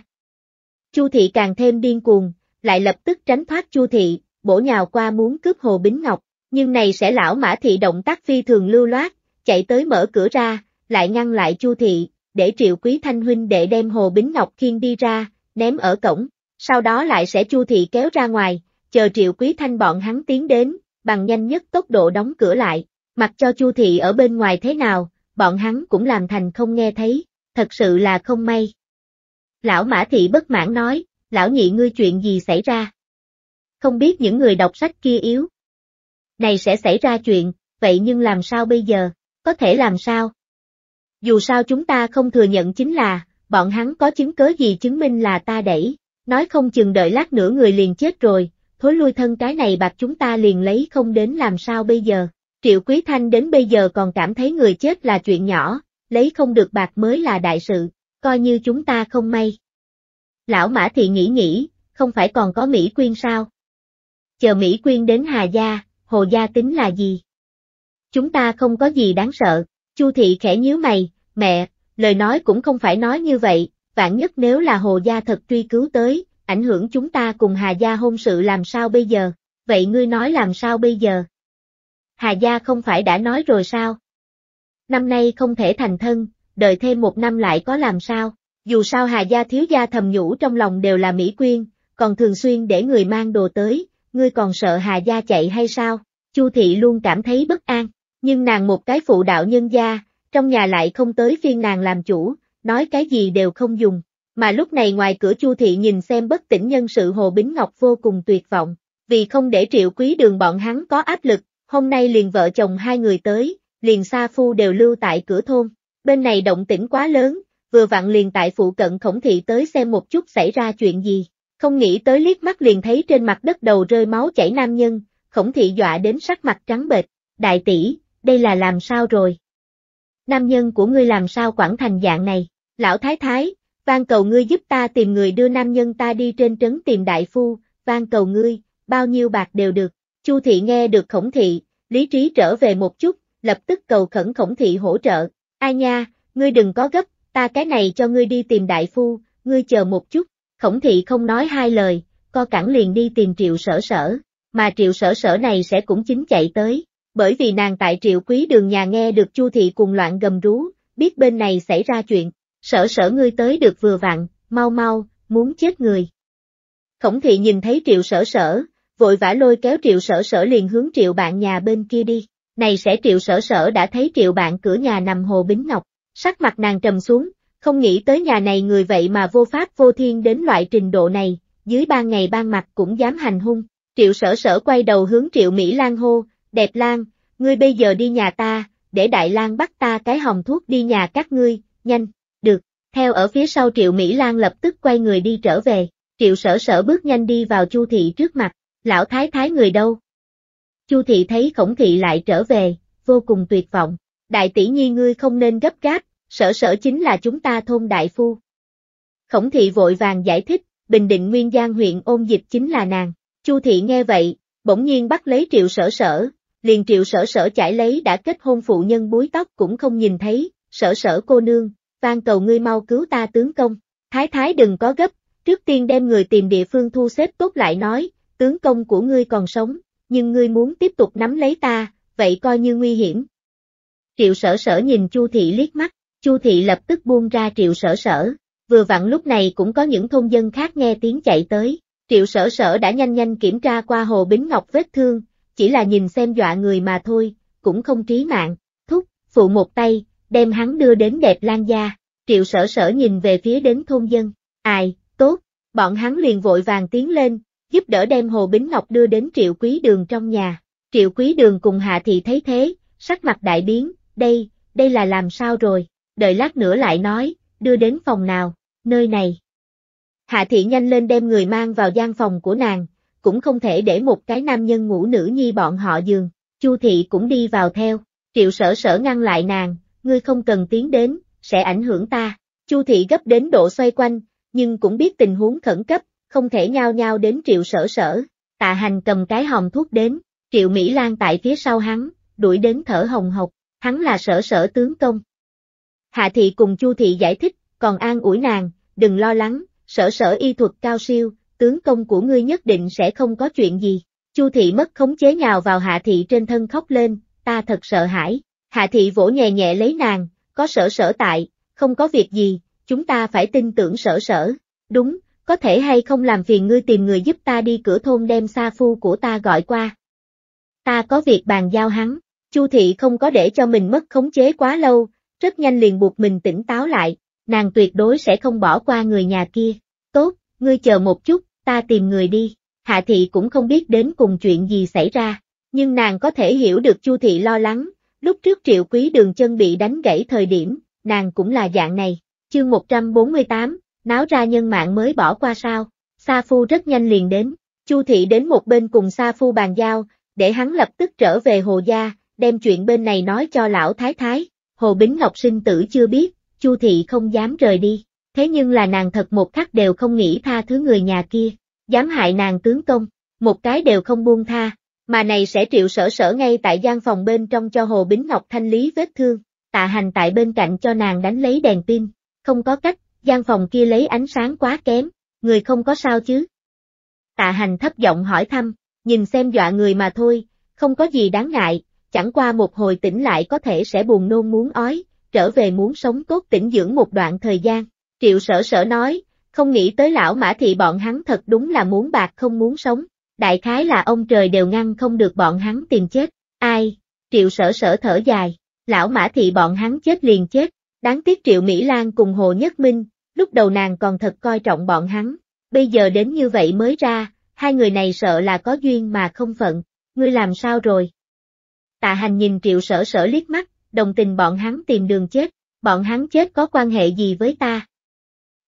Chu thị càng thêm điên cuồng, lại lập tức tránh thoát Chu thị, bổ nhào qua muốn cướp Hồ Bính Ngọc, nhưng này sẽ lão Mã thị động tác phi thường lưu loát, chạy tới mở cửa ra, lại ngăn lại Chu thị, để Triệu Quý Thanh huynh để đem Hồ Bính Ngọc khiêng đi ra, ném ở cổng, sau đó lại sẽ Chu thị kéo ra ngoài, chờ Triệu Quý Thanh bọn hắn tiến đến, bằng nhanh nhất tốc độ đóng cửa lại, mặc cho Chu thị ở bên ngoài thế nào, bọn hắn cũng làm thành không nghe thấy, thật sự là không may. Lão Mã Thị bất mãn nói, lão nhị ngươi chuyện gì xảy ra? Không biết những người đọc sách kia yếu. Này sẽ xảy ra chuyện, vậy nhưng làm sao bây giờ, có thể làm sao? Dù sao chúng ta không thừa nhận chính là, bọn hắn có chứng cớ gì chứng minh là ta đẩy, nói không chừng đợi lát nữa người liền chết rồi, thối lui thân cái này bạc chúng ta liền lấy không đến làm sao bây giờ. Triệu Quý Thanh đến bây giờ còn cảm thấy người chết là chuyện nhỏ, lấy không được bạc mới là đại sự coi như chúng ta không may. Lão Mã Thị nghĩ nghĩ, không phải còn có Mỹ Quyên sao? Chờ Mỹ Quyên đến Hà Gia, Hồ Gia tính là gì? Chúng ta không có gì đáng sợ, Chu Thị khẽ nhíu mày, mẹ, lời nói cũng không phải nói như vậy, vạn nhất nếu là Hồ Gia thật truy cứu tới, ảnh hưởng chúng ta cùng Hà Gia hôn sự làm sao bây giờ, vậy ngươi nói làm sao bây giờ? Hà Gia không phải đã nói rồi sao? Năm nay không thể thành thân, đợi thêm một năm lại có làm sao. Dù sao Hà Gia thiếu gia thầm nhủ trong lòng đều là Mỹ Quyên, còn thường xuyên để người mang đồ tới, ngươi còn sợ Hà Gia chạy hay sao? Chu Thị luôn cảm thấy bất an, nhưng nàng một cái phụ đạo nhân gia, trong nhà lại không tới phiên nàng làm chủ, nói cái gì đều không dùng. Mà lúc này ngoài cửa Chu Thị nhìn xem bất tỉnh nhân sự Hồ Bính Ngọc vô cùng tuyệt vọng, vì không để triệu quý đường bọn hắn có áp lực, hôm nay liền vợ chồng hai người tới, liền xa Phu đều lưu tại cửa thôn, bên này động tĩnh quá lớn, vừa vặn liền tại phụ cận khổng thị tới xem một chút xảy ra chuyện gì, không nghĩ tới liếc mắt liền thấy trên mặt đất đầu rơi máu chảy nam nhân, khổng thị dọa đến sắc mặt trắng bệch, đại tỷ, đây là làm sao rồi? Nam nhân của ngươi làm sao quản thành dạng này, lão thái thái, van cầu ngươi giúp ta tìm người đưa nam nhân ta đi trên trấn tìm đại phu, van cầu ngươi, bao nhiêu bạc đều được, Chu thị nghe được khổng thị, lý trí trở về một chút, lập tức cầu khẩn khổng thị hỗ trợ, A à nha, ngươi đừng có gấp, ta cái này cho ngươi đi tìm đại phu, ngươi chờ một chút. Khổng thị không nói hai lời, co cẳng liền đi tìm triệu sở sở, mà triệu sở sở này sẽ cũng chính chạy tới, bởi vì nàng tại triệu quý đường nhà nghe được chu thị cùng loạn gầm rú, biết bên này xảy ra chuyện, sở sở ngươi tới được vừa vặn, mau mau, muốn chết người. Khổng thị nhìn thấy triệu sở sở, vội vã lôi kéo triệu sở sở liền hướng triệu bạn nhà bên kia đi, này sẽ triệu sở sở đã thấy triệu bạn cửa nhà nằm hồ bính ngọc, sắc mặt nàng trầm xuống, không nghĩ tới nhà này người vậy mà vô pháp vô thiên đến loại trình độ này, dưới ban ngày ban mặt cũng dám hành hung. Triệu sở sở quay đầu hướng triệu Mỹ Lan hô, đẹp Lan, ngươi bây giờ đi nhà ta, để Đại Lan bắt ta cái hồng thuốc đi nhà các ngươi, nhanh, được, theo ở phía sau triệu Mỹ Lan lập tức quay người đi trở về, triệu sở sở bước nhanh đi vào chu thị trước mặt, lão thái thái người đâu, Chu thị thấy khổng Thị lại trở về, vô cùng tuyệt vọng. Đại tỷ nhi ngươi không nên gấp gáp, sở sở chính là chúng ta thôn đại phu. Khổng thị vội vàng giải thích, Bình Định Nguyên Giang huyện ôn dịch chính là nàng. Chu thị nghe vậy, bỗng nhiên bắt lấy triệu sở sở, liền triệu sở sở chải lấy đã kết hôn phụ nhân búi tóc cũng không nhìn thấy, sở sở cô nương, van cầu ngươi mau cứu ta tướng công. Thái thái đừng có gấp, trước tiên đem người tìm địa phương thu xếp tốt lại nói, tướng công của ngươi còn sống, nhưng ngươi muốn tiếp tục nắm lấy ta, vậy coi như nguy hiểm. Triệu sở sở nhìn Chu Thị liếc mắt, Chu Thị lập tức buông ra Triệu sở sở, vừa vặn lúc này cũng có những thôn dân khác nghe tiếng chạy tới, Triệu sở sở đã nhanh nhanh kiểm tra qua Hồ Bính Ngọc vết thương, chỉ là nhìn xem dọa người mà thôi, cũng không trí mạng, thúc, phụ một tay, đem hắn đưa đến đẹp lan gia, Triệu sở sở nhìn về phía đến thôn dân, ai, tốt, bọn hắn liền vội vàng tiến lên, giúp đỡ đem Hồ Bính Ngọc đưa đến Triệu Quý Đường trong nhà. Triệu Quý Đường cùng Hạ Thị thấy thế, sắc mặt đại biến, đây, đây là làm sao rồi, đợi lát nữa lại nói, đưa đến phòng nào, nơi này. Hạ Thị nhanh lên đem người mang vào gian phòng của nàng, cũng không thể để một cái nam nhân ngủ nữ nhi bọn họ giường, Chu Thị cũng đi vào theo, Triệu Sở Sở ngăn lại nàng, ngươi không cần tiến đến, sẽ ảnh hưởng ta. Chu Thị gấp đến độ xoay quanh, nhưng cũng biết tình huống khẩn cấp, không thể nhao nhao đến triệu sở sở. Tạ hành cầm cái hòm thuốc đến, triệu Mỹ Lan tại phía sau hắn, đuổi đến thở hồng hộc, hắn là sở sở tướng công. Hạ thị cùng Chu thị giải thích, còn an ủi nàng, đừng lo lắng, sở sở y thuật cao siêu, tướng công của ngươi nhất định sẽ không có chuyện gì. Chu thị mất khống chế nhào vào hạ thị trên thân khóc lên, ta thật sợ hãi. Hạ thị vỗ nhẹ nhẹ lấy nàng, có sở sở tại, không có việc gì, chúng ta phải tin tưởng sở sở. Đúng, có thể hay không làm phiền ngươi tìm người giúp ta đi cửa thôn đem sa phu của ta gọi qua. Ta có việc bàn giao hắn, Chu thị không có để cho mình mất khống chế quá lâu, rất nhanh liền buộc mình tỉnh táo lại, nàng tuyệt đối sẽ không bỏ qua người nhà kia. Tốt, ngươi chờ một chút, ta tìm người đi. Hạ thị cũng không biết đến cùng chuyện gì xảy ra, nhưng nàng có thể hiểu được Chu thị lo lắng, lúc trước Triệu Quý Đường chân bị đánh gãy thời điểm, nàng cũng là dạng này. Chương 148, náo ra nhân mạng mới bỏ qua sao. Sa Phu rất nhanh liền đến, Chu Thị đến một bên cùng Sa Phu bàn giao, để hắn lập tức trở về Hồ Gia, đem chuyện bên này nói cho lão Thái Thái. Hồ Bính Ngọc sinh tử chưa biết, Chu Thị không dám rời đi, thế nhưng là nàng thật một khắc đều không nghĩ tha thứ người nhà kia, dám hại nàng tướng công, một cái đều không buông tha, mà này sẽ triệu sở sở ngay tại gian phòng bên trong cho Hồ Bính Ngọc thanh lý vết thương, tạ hành tại bên cạnh cho nàng đánh lấy đèn pin, không có cách, gian phòng kia lấy ánh sáng quá kém, người không có sao chứ? Tạ hành thấp giọng hỏi thăm, nhìn xem dọa người mà thôi, không có gì đáng ngại, chẳng qua một hồi tỉnh lại có thể sẽ buồn nôn muốn ói, trở về muốn sống tốt tỉnh dưỡng một đoạn thời gian. Triệu sở sở nói, không nghĩ tới lão mã thị bọn hắn thật đúng là muốn bạc không muốn sống, đại khái là ông trời đều ngăn không được bọn hắn tìm chết, ai, triệu sở sở thở dài, lão mã thị bọn hắn chết liền chết, đáng tiếc triệu Mỹ Lan cùng Hồ Nhất Minh, lúc đầu nàng còn thật coi trọng bọn hắn, bây giờ đến như vậy mới ra, hai người này sợ là có duyên mà không phận, ngươi làm sao rồi? Tạ hành nhìn triệu sở sở liếc mắt, đồng tình bọn hắn tìm đường chết, bọn hắn chết có quan hệ gì với ta?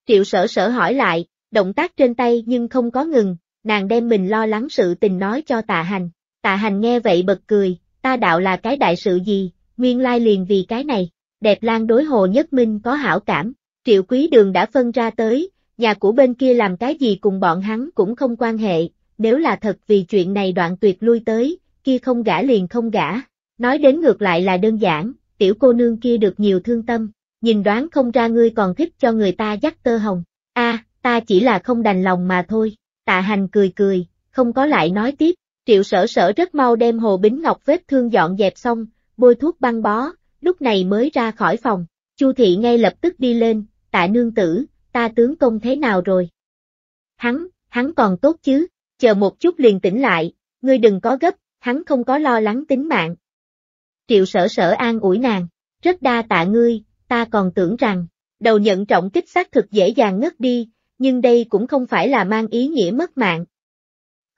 Triệu sở sở hỏi lại, động tác trên tay nhưng không có ngừng, nàng đem mình lo lắng sự tình nói cho tạ hành, tạ hành nghe vậy bật cười, ta đạo là cái đại sự gì, nguyên lai liền vì cái này, đẹp lan đối hồ nhất minh có hảo cảm, triệu quý đường đã phân ra tới, nhà của bên kia làm cái gì cùng bọn hắn cũng không quan hệ, nếu là thật vì chuyện này đoạn tuyệt lui tới, kia không gã liền không gã. Nói đến ngược lại là đơn giản, tiểu cô nương kia được nhiều thương tâm, nhìn đoán không ra ngươi còn thích cho người ta dắt tơ hồng. a ta chỉ là không đành lòng mà thôi, tạ hành cười cười, không có lại nói tiếp, triệu sở sở rất mau đem hồ bính ngọc vết thương dọn dẹp xong, bôi thuốc băng bó, lúc này mới ra khỏi phòng, Chu thị ngay lập tức đi lên, tạ nương tử, ta tướng công thế nào rồi? Hắn, hắn còn tốt chứ, chờ một chút liền tỉnh lại, ngươi đừng có gấp, hắn không có lo lắng tính mạng. Triệu sở sở an ủi nàng, rất đa tạ ngươi, ta còn tưởng rằng, đầu nhận trọng kích xác thực dễ dàng ngất đi, nhưng đây cũng không phải là mang ý nghĩa mất mạng.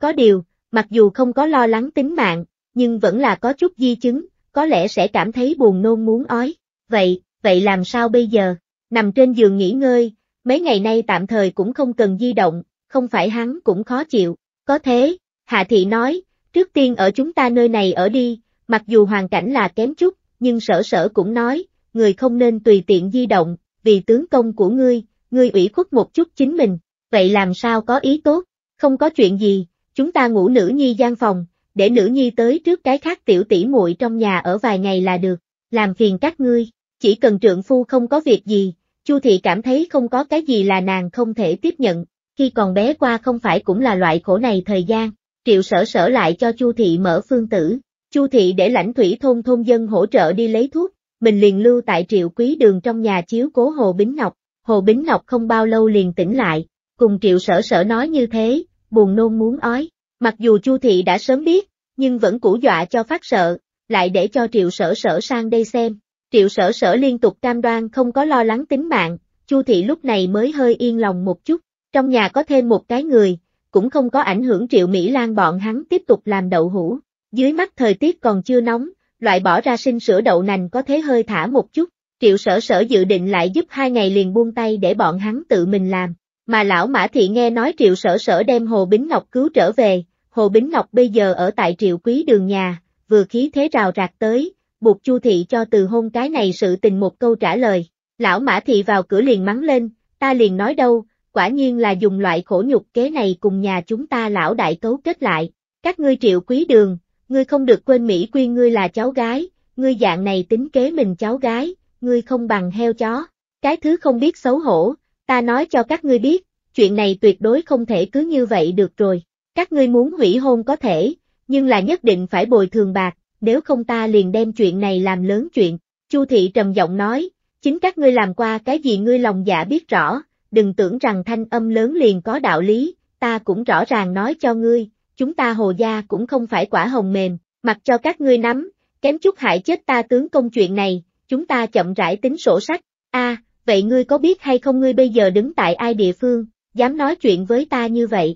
Có điều, mặc dù không có lo lắng tính mạng, nhưng vẫn là có chút di chứng, có lẽ sẽ cảm thấy buồn nôn muốn ói. Vậy, vậy làm sao bây giờ? nằm trên giường nghỉ ngơi, mấy ngày nay tạm thời cũng không cần di động, không phải hắn cũng khó chịu, có thế, Hạ Thị nói, trước tiên ở chúng ta nơi này ở đi, mặc dù hoàn cảnh là kém chút, nhưng sở sở cũng nói, người không nên tùy tiện di động, vì tướng công của ngươi, ngươi ủy khuất một chút chính mình, vậy làm sao có ý tốt, không có chuyện gì, chúng ta ngủ nữ nhi gian phòng, để nữ nhi tới trước cái khác tiểu tỷ muội trong nhà ở vài ngày là được, làm phiền các ngươi, chỉ cần trượng phu không có việc gì, Chu Thị cảm thấy không có cái gì là nàng không thể tiếp nhận, khi còn bé qua không phải cũng là loại khổ này thời gian, triệu sở sở lại cho Chu Thị mở phương tử, Chu Thị để lãnh thủy thôn thôn dân hỗ trợ đi lấy thuốc, mình liền lưu tại triệu quý đường trong nhà chiếu cố Hồ Bính Ngọc, Hồ Bính Ngọc không bao lâu liền tỉnh lại, cùng triệu sở sở nói như thế, buồn nôn muốn ói, mặc dù Chu Thị đã sớm biết, nhưng vẫn củ dọa cho phát sợ, lại để cho triệu sở sở sang đây xem, Triệu sở sở liên tục cam đoan không có lo lắng tính mạng, Chu thị lúc này mới hơi yên lòng một chút, trong nhà có thêm một cái người, cũng không có ảnh hưởng Triệu Mỹ Lan bọn hắn tiếp tục làm đậu hũ. Dưới mắt thời tiết còn chưa nóng, loại bỏ ra sinh sữa đậu nành có thế hơi thả một chút, Triệu sở sở dự định lại giúp hai ngày liền buông tay để bọn hắn tự mình làm. Mà lão Mã Thị nghe nói Triệu sở sở đem Hồ Bính Ngọc cứu trở về, Hồ Bính Ngọc bây giờ ở tại Triệu Quý Đường nhà, vừa khí thế rào rạc tới, buộc Chu thị cho từ hôn cái này sự tình một câu trả lời. Lão Mã thị vào cửa liền mắng lên, ta liền nói đâu, quả nhiên là dùng loại khổ nhục kế này cùng nhà chúng ta lão đại cấu kết lại. Các ngươi triệu quý đường, ngươi không được quên Mỹ quy ngươi là cháu gái, ngươi dạng này tính kế mình cháu gái, ngươi không bằng heo chó. Cái thứ không biết xấu hổ, ta nói cho các ngươi biết, chuyện này tuyệt đối không thể cứ như vậy được rồi. Các ngươi muốn hủy hôn có thể, nhưng là nhất định phải bồi thường bạc, nếu không ta liền đem chuyện này làm lớn chuyện. Chu thị trầm giọng nói, chính các ngươi làm qua cái gì ngươi lòng dạ biết rõ, đừng tưởng rằng thanh âm lớn liền có đạo lý, ta cũng rõ ràng nói cho ngươi, chúng ta hồ gia cũng không phải quả hồng mềm, mặc cho các ngươi nắm, kém chút hại chết ta tướng công chuyện này, chúng ta chậm rãi tính sổ sách. A, vậy ngươi có biết hay không ngươi bây giờ đứng tại ai địa phương, dám nói chuyện với ta như vậy?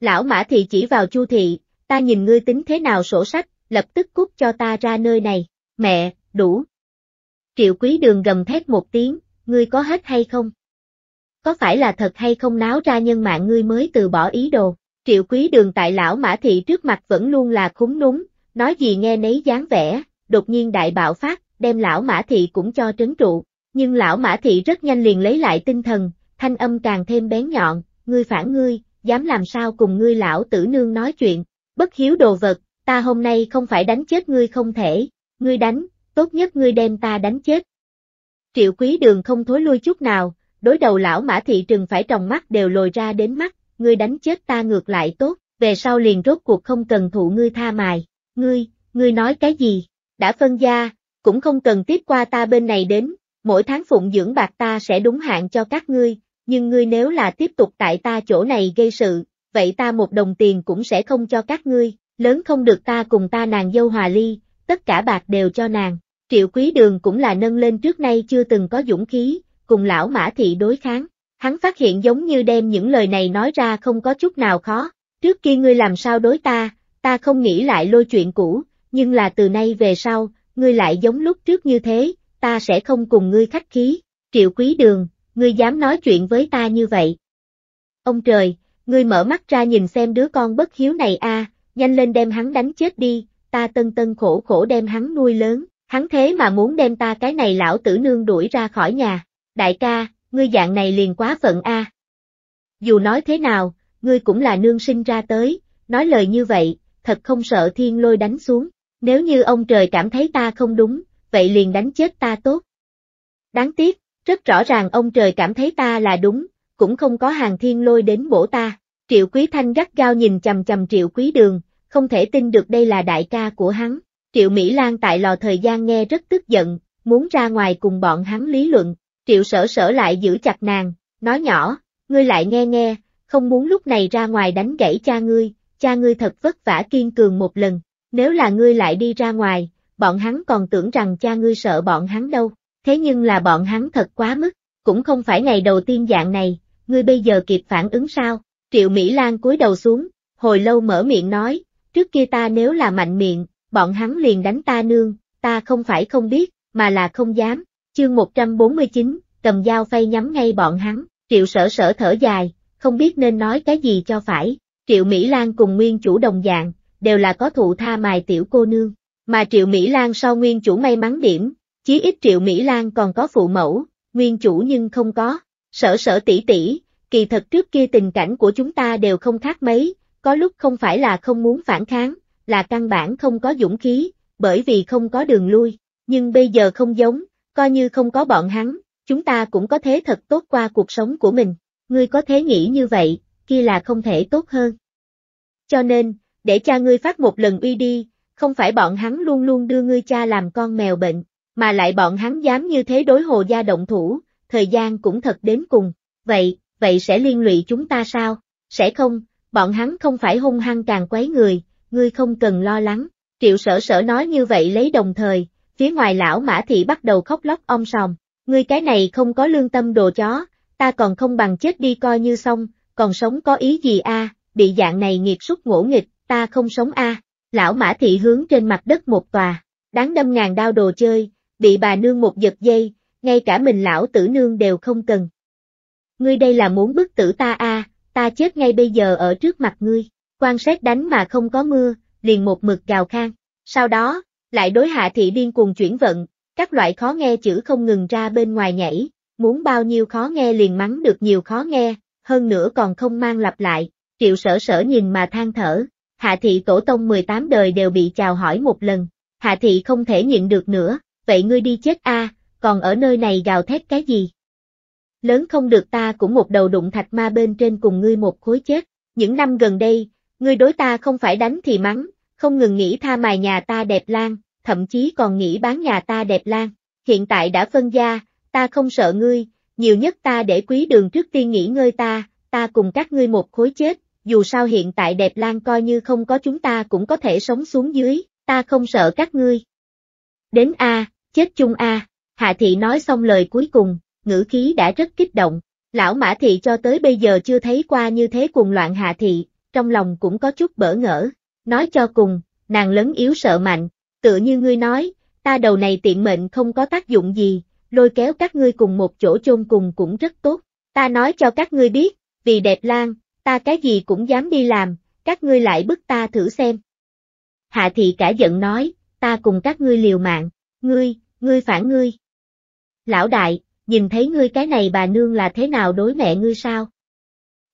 Lão Mã Thị chỉ vào Chu thị, ta nhìn ngươi tính thế nào sổ sách, lập tức cút cho ta ra nơi này, mẹ, đủ. Triệu quý đường gầm thét một tiếng, ngươi có hết hay không? Có phải là thật hay không náo ra nhân mạng ngươi mới từ bỏ ý đồ? Triệu quý đường tại lão mã thị trước mặt vẫn luôn là khúng núng, nói gì nghe nấy dáng vẻ, đột nhiên đại bạo phát, đem lão mã thị cũng cho trấn trụ. Nhưng lão mã thị rất nhanh liền lấy lại tinh thần, thanh âm càng thêm bén nhọn, ngươi phản ngươi, dám làm sao cùng ngươi lão tử nương nói chuyện, bất hiếu đồ vật, ta hôm nay không phải đánh chết ngươi không thể, ngươi đánh, tốt nhất ngươi đem ta đánh chết. Triệu quý đường không thối lui chút nào, đối đầu lão mã thị trừng phải tròng mắt đều lồi ra đến mắt, ngươi đánh chết ta ngược lại tốt, về sau liền rốt cuộc không cần thụ ngươi tha mài, ngươi, ngươi nói cái gì, đã phân gia, cũng không cần tiếp qua ta bên này đến, mỗi tháng phụng dưỡng bạc ta sẽ đúng hạn cho các ngươi, nhưng ngươi nếu là tiếp tục tại ta chỗ này gây sự, vậy ta một đồng tiền cũng sẽ không cho các ngươi, lớn không được ta cùng ta nàng dâu hòa ly, tất cả bạc đều cho nàng. Triệu quý đường cũng là nâng lên trước nay chưa từng có dũng khí, cùng lão mã thị đối kháng. Hắn phát hiện giống như đem những lời này nói ra không có chút nào khó. Trước kia ngươi làm sao đối ta, ta không nghĩ lại lôi chuyện cũ, nhưng là từ nay về sau, ngươi lại giống lúc trước như thế, ta sẽ không cùng ngươi khách khí. Triệu quý đường, ngươi dám nói chuyện với ta như vậy. Ông trời, ngươi mở mắt ra nhìn xem đứa con bất hiếu này a, à, nhanh lên đem hắn đánh chết đi, ta tân tân khổ khổ đem hắn nuôi lớn, hắn thế mà muốn đem ta cái này lão tử nương đuổi ra khỏi nhà, đại ca, ngươi dạng này liền quá phận a. Dù nói thế nào, ngươi cũng là nương sinh ra tới, nói lời như vậy, thật không sợ thiên lôi đánh xuống, nếu như ông trời cảm thấy ta không đúng, vậy liền đánh chết ta tốt. Đáng tiếc, rất rõ ràng ông trời cảm thấy ta là đúng, cũng không có hàng thiên lôi đến bổ ta. Triệu Quý Thanh gắt gao nhìn chầm chầm Triệu Quý Đường, không thể tin được đây là đại ca của hắn. Triệu Mỹ Lan tại lò thời gian nghe rất tức giận, muốn ra ngoài cùng bọn hắn lý luận, Triệu Sở Sở lại giữ chặt nàng, nói nhỏ, ngươi lại nghe nghe, không muốn lúc này ra ngoài đánh gãy cha ngươi, cha ngươi thật vất vả kiên cường một lần, nếu là ngươi lại đi ra ngoài, bọn hắn còn tưởng rằng cha ngươi sợ bọn hắn đâu, thế nhưng là bọn hắn thật quá mức, cũng không phải ngày đầu tiên dạng này, ngươi bây giờ kịp phản ứng sao, Triệu Mỹ Lan cúi đầu xuống, hồi lâu mở miệng nói, trước kia ta nếu là mạnh miệng, bọn hắn liền đánh ta nương, ta không phải không biết, mà là không dám. Chương 149, cầm dao phay nhắm ngay bọn hắn, Triệu Sở Sở thở dài, không biết nên nói cái gì cho phải. Triệu Mỹ Lan cùng nguyên chủ đồng dạng, đều là có thụ tha mài tiểu cô nương, mà Triệu Mỹ Lan so nguyên chủ may mắn điểm, chí ít Triệu Mỹ Lan còn có phụ mẫu, nguyên chủ nhưng không có. Sở Sở tỷ tỷ, kỳ thật trước kia tình cảnh của chúng ta đều không khác mấy, có lúc không phải là không muốn phản kháng, là căn bản không có dũng khí, bởi vì không có đường lui, nhưng bây giờ không giống, coi như không có bọn hắn, chúng ta cũng có thế thật tốt qua cuộc sống của mình, ngươi có thế nghĩ như vậy, kia là không thể tốt hơn. Cho nên, để cha ngươi phát một lần uy đi, không phải bọn hắn luôn luôn đưa ngươi cha làm con mèo bệnh, mà lại bọn hắn dám như thế đối hồ gia động thủ, thời gian cũng thật đến cùng, vậy, vậy sẽ liên lụy chúng ta sao? Sẽ không, bọn hắn không phải hung hăng càng quấy người, ngươi không cần lo lắng. Triệu sở sở nói như vậy lấy đồng thời, phía ngoài lão mã thị bắt đầu khóc lóc om sòm, ngươi cái này không có lương tâm đồ chó, ta còn không bằng chết đi coi như xong, còn sống có ý gì a? bị dạng này nghiệt súc ngỗ nghịch, ta không sống a. Lão mã thị hướng trên mặt đất một tòa, đáng đâm ngàn đao đồ chơi, bị bà nương một giật dây, ngay cả mình lão tử nương đều không cần, ngươi đây là muốn bức tử ta a, à, ta chết ngay bây giờ ở trước mặt ngươi, quan sát đánh mà không có mưa, liền một mực gào khang, sau đó, lại đối hạ thị điên cuồng chuyển vận, các loại khó nghe chữ không ngừng ra bên ngoài nhảy, muốn bao nhiêu khó nghe liền mắng được nhiều khó nghe, hơn nữa còn không mang lặp lại, triệu sở sở nhìn mà than thở, hạ thị tổ tông 18 đời đều bị chào hỏi một lần, hạ thị không thể nhịn được nữa, vậy ngươi đi chết a, còn ở nơi này gào thét cái gì, lớn không được ta cũng một đầu đụng thạch ma bên trên cùng ngươi một khối chết. Những năm gần đây, ngươi đối ta không phải đánh thì mắng, không ngừng nghĩ tha mài nhà ta đẹp lan, thậm chí còn nghĩ bán nhà ta đẹp lan. Hiện tại đã phân gia, ta không sợ ngươi, nhiều nhất ta để quý đường trước tiên nghỉ ngơi ta, ta cùng các ngươi một khối chết, dù sao hiện tại đẹp lan coi như không có chúng ta cũng có thể sống xuống dưới, ta không sợ các ngươi. Đến A, chết chung A, Hạ Thị nói xong lời cuối cùng, ngữ khí đã rất kích động. Lão Mã Thị cho tới bây giờ chưa thấy qua như thế cùng loạn Hạ Thị, trong lòng cũng có chút bỡ ngỡ. Nói cho cùng, nàng lớn yếu sợ mạnh, tựa như ngươi nói, ta đầu này tiện mệnh không có tác dụng gì, lôi kéo các ngươi cùng một chỗ chôn cùng cũng rất tốt. Ta nói cho các ngươi biết, vì đẹp lan, ta cái gì cũng dám đi làm, các ngươi lại bức ta thử xem. Hạ Thị cả giận nói, ta cùng các ngươi liều mạng, ngươi, ngươi phản ngươi. Lão đại, nhìn thấy ngươi cái này bà nương là thế nào đối mẹ ngươi sao?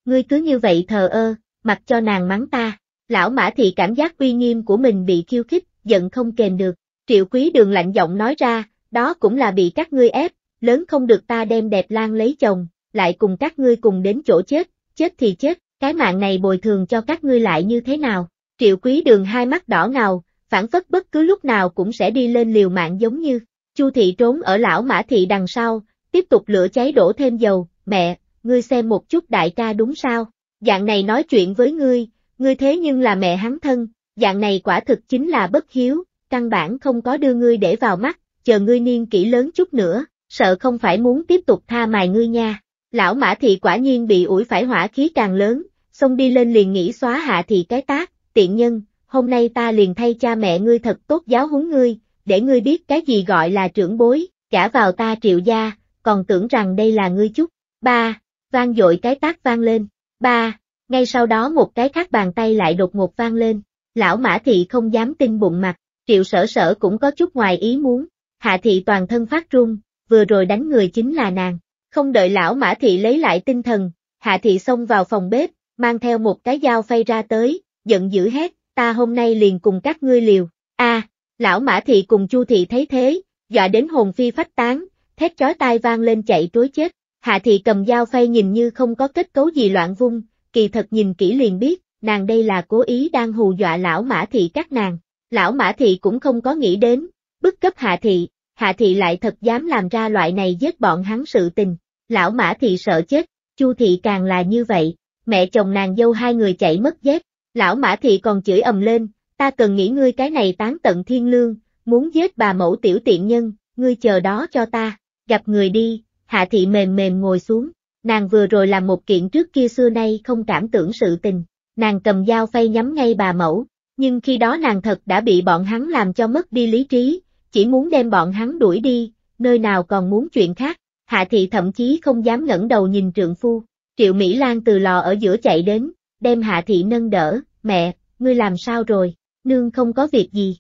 Ngươi cứ như vậy thờ ơ, mặc cho nàng mắng ta, lão mã thị cảm giác uy nghiêm của mình bị khiêu khích, giận không kềm được, triệu quý đường lạnh giọng nói ra, đó cũng là bị các ngươi ép, lớn không được ta đem đẹp lan lấy chồng, lại cùng các ngươi cùng đến chỗ chết, chết thì chết, cái mạng này bồi thường cho các ngươi lại như thế nào? Triệu quý đường hai mắt đỏ ngầu, phản phất bất cứ lúc nào cũng sẽ đi lên liều mạng giống như, Chu thị trốn ở lão mã thị đằng sau, tiếp tục lửa cháy đổ thêm dầu, mẹ, ngươi xem một chút đại ca đúng sao, dạng này nói chuyện với ngươi, ngươi thế nhưng là mẹ hắn thân, dạng này quả thực chính là bất hiếu, căn bản không có đưa ngươi để vào mắt, chờ ngươi niên kỹ lớn chút nữa, sợ không phải muốn tiếp tục tha mài ngươi nha. Lão mã thị quả nhiên bị ủi phải hỏa khí càng lớn, xông đi lên liền nghĩ xóa hạ thị cái tác, tiện nhân, hôm nay ta liền thay cha mẹ ngươi thật tốt giáo huấn ngươi, để ngươi biết cái gì gọi là trưởng bối, cả vào ta triệu gia, còn tưởng rằng đây là ngươi chút. Ba, vang dội cái tác vang lên. Ba, ngay sau đó một cái khác bàn tay lại đột ngột vang lên. Lão Mã Thị không dám tin bụng mặt, triệu sở sở cũng có chút ngoài ý muốn. Hạ Thị toàn thân phát run, vừa rồi đánh người chính là nàng. Không đợi lão Mã Thị lấy lại tinh thần, Hạ Thị xông vào phòng bếp, mang theo một cái dao phay ra tới, giận dữ hét, ta hôm nay liền cùng các ngươi liều. a lão Mã Thị cùng Chu Thị thấy thế, dọa đến hồn phi phách tán, thét chói tai vang lên chạy trối chết. Hạ thị cầm dao phay nhìn như không có kết cấu gì loạn vung, kỳ thật nhìn kỹ liền biết, nàng đây là cố ý đang hù dọa lão mã thị các nàng. Lão mã thị cũng không có nghĩ đến, bức cấp hạ thị, hạ thị lại thật dám làm ra loại này giết bọn hắn sự tình. Lão mã thị sợ chết, chu thị càng là như vậy, mẹ chồng nàng dâu hai người chạy mất dép, lão mã thị còn chửi ầm lên, ta cần nghĩ ngươi cái này tán tận thiên lương, muốn giết bà mẫu tiểu tiện nhân, ngươi chờ đó cho ta gặp người đi, hạ thị mềm mềm ngồi xuống, nàng vừa rồi làm một kiện trước kia xưa nay không cảm tưởng sự tình, nàng cầm dao phay nhắm ngay bà mẫu, nhưng khi đó nàng thật đã bị bọn hắn làm cho mất đi lý trí, chỉ muốn đem bọn hắn đuổi đi, nơi nào còn muốn chuyện khác, hạ thị thậm chí không dám ngẩng đầu nhìn trượng phu, triệu Mỹ Lan từ lò ở giữa chạy đến, đem hạ thị nâng đỡ, mẹ, ngươi làm sao rồi, nương không có việc gì.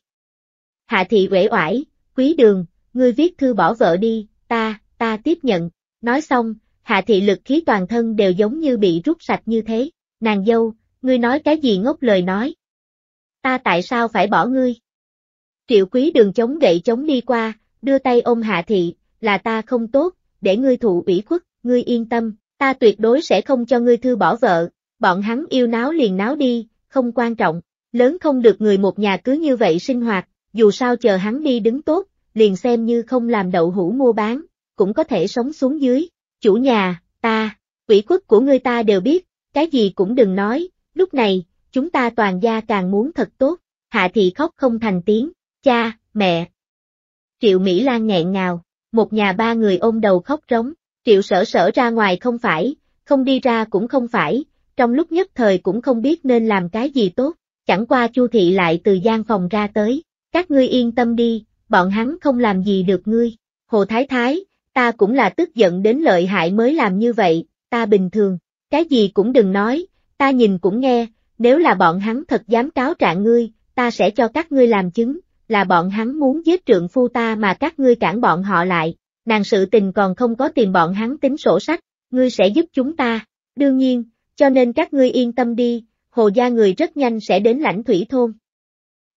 Hạ thị uể oải, quý đường, ngươi viết thư bỏ vợ đi, ta, ta tiếp nhận. Nói xong, hạ thị lực khí toàn thân đều giống như bị rút sạch như thế. Nàng dâu, ngươi nói cái gì ngốc lời nói. Ta tại sao phải bỏ ngươi? Triệu quý đường chống gậy chống đi qua, đưa tay ôm hạ thị, là ta không tốt, để ngươi thụ ủy khuất, ngươi yên tâm, ta tuyệt đối sẽ không cho ngươi thư bỏ vợ, bọn hắn yêu náo liền náo đi, không quan trọng, lớn không được người một nhà cứ như vậy sinh hoạt, dù sao chờ hắn đi đứng tốt, liền xem như không làm đậu hũ mua bán, cũng có thể sống xuống dưới, chủ nhà, ta, quỷ khuất của ngươi ta đều biết, cái gì cũng đừng nói, lúc này, chúng ta toàn gia càng muốn thật tốt, hạ thị khóc không thành tiếng, cha, mẹ. Triệu Mỹ Lan nghẹn ngào, một nhà ba người ôm đầu khóc rống, triệu sở sở ra ngoài không phải, không đi ra cũng không phải, trong lúc nhất thời cũng không biết nên làm cái gì tốt, chẳng qua Chu thị lại từ gian phòng ra tới, các ngươi yên tâm đi, bọn hắn không làm gì được ngươi. Hồ Thái Thái, ta cũng là tức giận đến lợi hại mới làm như vậy, ta bình thường, cái gì cũng đừng nói, ta nhìn cũng nghe, nếu là bọn hắn thật dám cáo trạng ngươi, ta sẽ cho các ngươi làm chứng, là bọn hắn muốn giết trượng phu ta mà các ngươi cản bọn họ lại, nàng sự tình còn không có tìm bọn hắn tính sổ sách, ngươi sẽ giúp chúng ta, đương nhiên, cho nên các ngươi yên tâm đi, hồ gia người rất nhanh sẽ đến lãnh thủy thôn.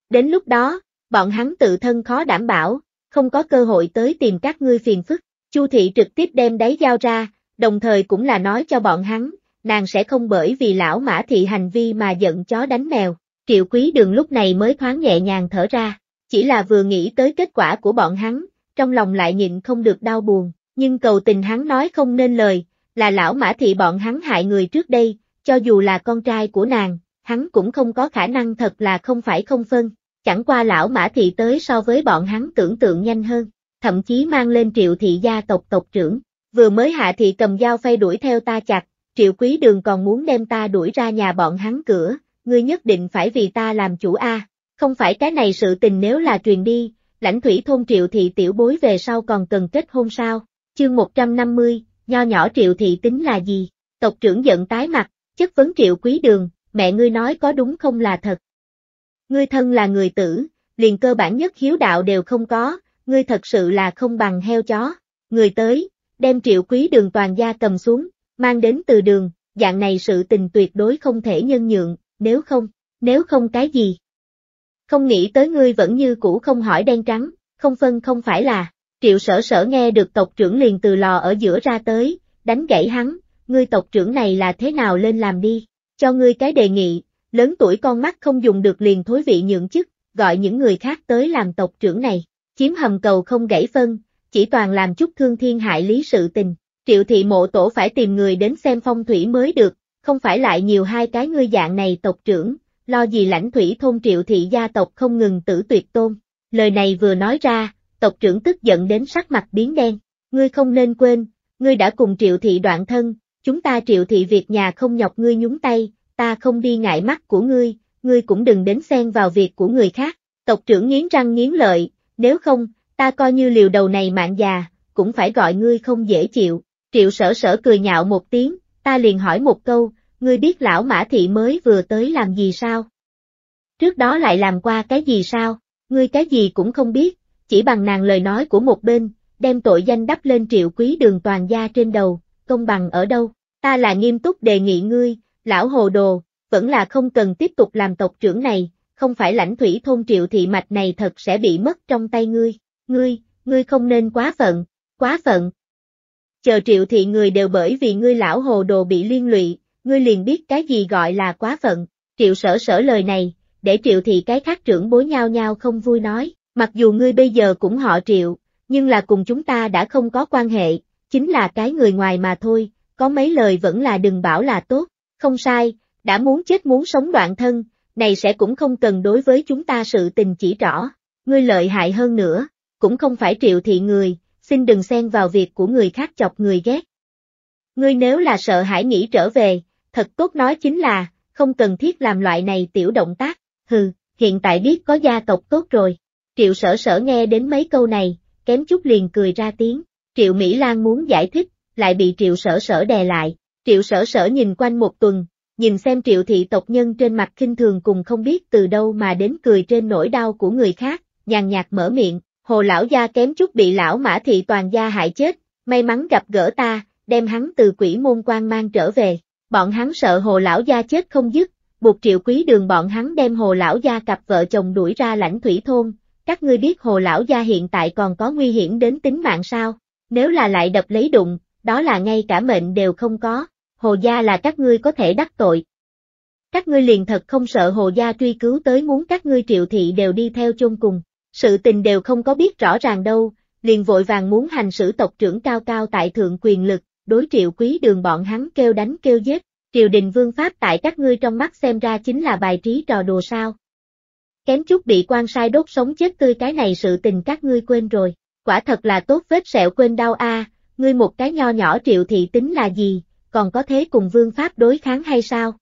Đến lúc đó, bọn hắn tự thân khó đảm bảo, không có cơ hội tới tìm các ngươi phiền phức. Chu thị trực tiếp đem đáy dao ra, đồng thời cũng là nói cho bọn hắn, nàng sẽ không bởi vì lão mã thị hành vi mà giận chó đánh mèo. Triệu quý đường lúc này mới thoáng nhẹ nhàng thở ra, chỉ là vừa nghĩ tới kết quả của bọn hắn, trong lòng lại nhịn không được đau buồn, nhưng cầu tình hắn nói không nên lời, là lão mã thị bọn hắn hại người trước đây, cho dù là con trai của nàng, hắn cũng không có khả năng thật là không phải không phân. Chẳng qua lão mã thị tới so với bọn hắn tưởng tượng nhanh hơn, thậm chí mang lên triệu thị gia tộc tộc trưởng, vừa mới hạ thị cầm dao phay đuổi theo ta chặt, triệu quý đường còn muốn đem ta đuổi ra nhà bọn hắn cửa, ngươi nhất định phải vì ta làm chủ A, không phải cái này sự tình nếu là truyền đi, lãnh thủy thôn triệu thị tiểu bối về sau còn cần kết hôn sao, chương 150, nho nhỏ triệu thị tính là gì, tộc trưởng giận tái mặt, chất vấn triệu quý đường, mẹ ngươi nói có đúng không là thật, ngươi thân là người tử, liền cơ bản nhất hiếu đạo đều không có, ngươi thật sự là không bằng heo chó, người tới, đem triệu quý đường toàn gia cầm xuống, mang đến từ đường, dạng này sự tình tuyệt đối không thể nhân nhượng, nếu không, nếu không cái gì. Không nghĩ tới ngươi vẫn như cũ không hỏi đen trắng, không phân không phải là, triệu sở sở nghe được tộc trưởng liền từ lò ở giữa ra tới, đánh gãy hắn, ngươi tộc trưởng này là thế nào lên làm đi, cho ngươi cái đề nghị, lớn tuổi con mắt không dùng được liền thối vị nhượng chức, gọi những người khác tới làm tộc trưởng này, chiếm hầm cầu không gãy phân, chỉ toàn làm chút thương thiên hại lý sự tình, triệu thị mộ tổ phải tìm người đến xem phong thủy mới được, không phải lại nhiều hai cái ngươi dạng này tộc trưởng, lo gì lãnh thủy thôn triệu thị gia tộc không ngừng tử tuyệt tôn. Lời này vừa nói ra, tộc trưởng tức giận đến sắc mặt biến đen, ngươi không nên quên, ngươi đã cùng triệu thị đoạn thân, chúng ta triệu thị việc nhà không nhọc ngươi nhúng tay, ta không đi ngại mắt của ngươi, ngươi cũng đừng đến xen vào việc của người khác. Tộc trưởng nghiến răng nghiến lợi, nếu không, ta coi như liều đầu này mạng già, cũng phải gọi ngươi không dễ chịu. Triệu sở sở cười nhạo một tiếng, ta liền hỏi một câu, ngươi biết lão mã thị mới vừa tới làm gì sao? Trước đó lại làm qua cái gì sao? Ngươi cái gì cũng không biết, chỉ bằng nàng lời nói của một bên, đem tội danh đắp lên triệu quý đường toàn gia trên đầu, công bằng ở đâu? Ta là nghiêm túc đề nghị ngươi, lão hồ đồ, vẫn là không cần tiếp tục làm tộc trưởng này, không phải lãnh thủy thôn triệu thị mạch này thật sẽ bị mất trong tay ngươi, ngươi, ngươi không nên quá phận, quá phận. Chờ triệu thị người đều bởi vì ngươi lão hồ đồ bị liên lụy, ngươi liền biết cái gì gọi là quá phận, triệu sở sở lời này, để triệu thị cái khác trưởng bối nhau nhau không vui nói, mặc dù ngươi bây giờ cũng họ triệu, nhưng là cùng chúng ta đã không có quan hệ, chính là cái người ngoài mà thôi, có mấy lời vẫn là đừng bảo là tốt, không sai, đã muốn chết muốn sống đoạn thân, này sẽ cũng không cần đối với chúng ta sự tình chỉ rõ, ngươi lợi hại hơn nữa, cũng không phải triệu thị người, xin đừng xen vào việc của người khác chọc người ghét. Ngươi nếu là sợ hãi nghĩ trở về, thật tốt nói chính là, không cần thiết làm loại này tiểu động tác, hừ, hiện tại biết có gia tộc tốt rồi. Triệu sở sở nghe đến mấy câu này, kém chút liền cười ra tiếng, triệu Mỹ Lan muốn giải thích, lại bị triệu sở sở đè lại, Triệu sở sở nhìn quanh một tuần, nhìn xem triệu thị tộc nhân trên mặt kinh thường cùng không biết từ đâu mà đến cười trên nỗi đau của người khác, nhàn nhạt mở miệng, hồ lão gia kém chút bị lão mã thị toàn gia hại chết, may mắn gặp gỡ ta, đem hắn từ quỷ môn quan mang trở về, bọn hắn sợ hồ lão gia chết không dứt, buộc triệu quý đường bọn hắn đem hồ lão gia cặp vợ chồng đuổi ra lãnh thủy thôn, các ngươi biết hồ lão gia hiện tại còn có nguy hiểm đến tính mạng sao, nếu là lại đập lấy đụng, đó là ngay cả mệnh đều không có. Hồ gia là các ngươi có thể đắc tội. Các ngươi liền thật không sợ Hồ gia truy cứu tới muốn các ngươi triệu thị đều đi theo chôn cùng, sự tình đều không có biết rõ ràng đâu, liền vội vàng muốn hành xử tộc trưởng cao cao tại thượng quyền lực, đối triệu quý đường bọn hắn kêu đánh kêu giết, triều đình vương pháp tại các ngươi trong mắt xem ra chính là bài trí trò đùa sao. Kém chút bị quan sai đốt sống chết tươi cái này sự tình các ngươi quên rồi, quả thật là tốt vết sẹo quên đau a ngươi một cái nho nhỏ triệu thị tính là gì, còn có thế cùng vương pháp đối kháng hay sao?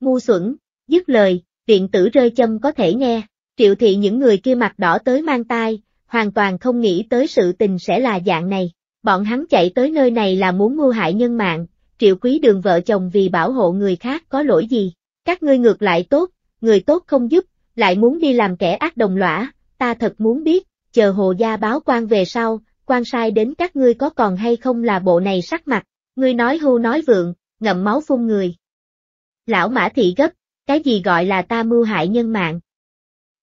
Ngu xuẩn, dứt lời, điện tử rơi châm có thể nghe, triệu thị những người kia mặt đỏ tới mang tai, hoàn toàn không nghĩ tới sự tình sẽ là dạng này. Bọn hắn chạy tới nơi này là muốn ngu hại nhân mạng, triệu quý đường vợ chồng vì bảo hộ người khác có lỗi gì. Các ngươi ngược lại tốt, người tốt không giúp, lại muốn đi làm kẻ ác đồng lõa, ta thật muốn biết, chờ hồ gia báo quan về sau, quan sai đến các ngươi có còn hay không là bộ này sắc mặt. Ngươi nói hưu nói vượng, ngậm máu phun người. Lão Mã Thị gấp, cái gì gọi là ta mưu hại nhân mạng?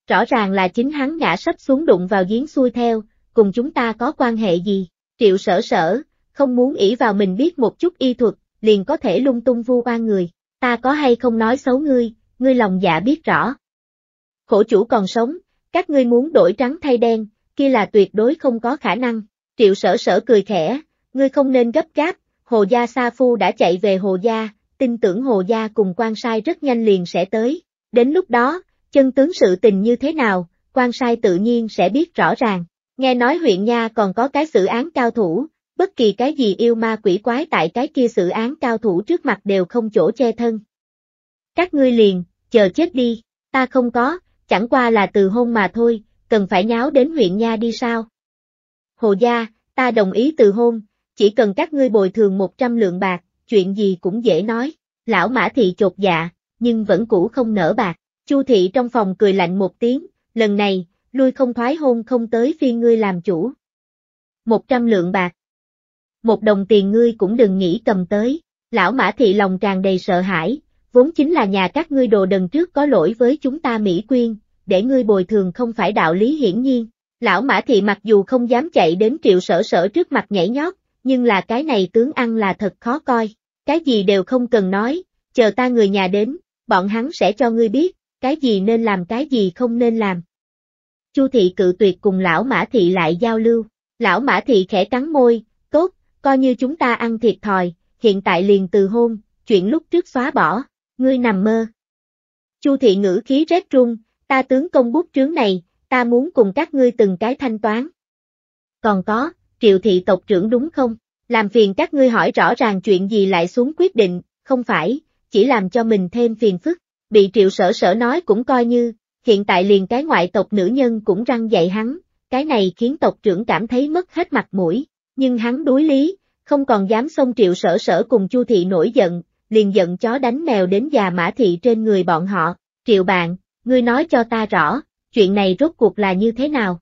Rõ ràng là chính hắn ngã sắp xuống đụng vào giếng xuôi theo, cùng chúng ta có quan hệ gì? Triệu sở sở, không muốn ỷ vào mình biết một chút y thuật, liền có thể lung tung vu oan người. Ta có hay không nói xấu ngươi, ngươi lòng dạ biết rõ. Khổ chủ còn sống, các ngươi muốn đổi trắng thay đen, kia là tuyệt đối không có khả năng. Triệu sở sở cười khẽ, ngươi không nên gấp gáp, Hồ Gia Sa Phu đã chạy về Hồ Gia, tin tưởng Hồ Gia cùng quan sai rất nhanh liền sẽ tới. Đến lúc đó, chân tướng sự tình như thế nào, quan sai tự nhiên sẽ biết rõ ràng. Nghe nói huyện Nha còn có cái xử án cao thủ, bất kỳ cái gì yêu ma quỷ quái tại cái kia xử án cao thủ trước mặt đều không chỗ che thân. Các ngươi liền, chờ chết đi, ta không có, chẳng qua là từ hôn mà thôi, cần phải nháo đến huyện Nha đi sao? Hồ Gia, ta đồng ý từ hôn, chỉ cần các ngươi bồi thường 100 lượng bạc, chuyện gì cũng dễ nói. Lão Mã Thị chột dạ, nhưng vẫn cũ không nở bạc. Chu Thị trong phòng cười lạnh một tiếng, lần này, lui không thoái hôn không tới phi ngươi làm chủ. 100 lượng bạc. Một đồng tiền ngươi cũng đừng nghĩ cầm tới. Lão Mã Thị lòng tràn đầy sợ hãi, vốn chính là nhà các ngươi đồ đần trước có lỗi với chúng ta Mỹ Quyên, để ngươi bồi thường không phải đạo lý hiển nhiên. Lão Mã Thị mặc dù không dám chạy đến triệu sở sở trước mặt nhảy nhót, nhưng là cái này tướng ăn là thật khó coi, cái gì đều không cần nói, chờ ta người nhà đến, bọn hắn sẽ cho ngươi biết, cái gì nên làm cái gì không nên làm. Chu thị cự tuyệt cùng lão mã thị lại giao lưu, lão mã thị khẽ cắn môi, tốt, coi như chúng ta ăn thiệt thòi, hiện tại liền từ hôn, chuyện lúc trước xóa bỏ, ngươi nằm mơ. Chu thị ngữ khí rét run, ta tướng công bút trướng này, ta muốn cùng các ngươi từng cái thanh toán. Còn có, Triệu thị tộc trưởng đúng không? Làm phiền các ngươi hỏi rõ ràng chuyện gì lại xuống quyết định, không phải, chỉ làm cho mình thêm phiền phức. Bị triệu sở sở nói cũng coi như, hiện tại liền cái ngoại tộc nữ nhân cũng răng dạy hắn, cái này khiến tộc trưởng cảm thấy mất hết mặt mũi, nhưng hắn đối lý, không còn dám xông triệu sở sở cùng chu thị nổi giận, liền giận chó đánh mèo đến già mã thị trên người bọn họ, triệu bạn, ngươi nói cho ta rõ, chuyện này rốt cuộc là như thế nào?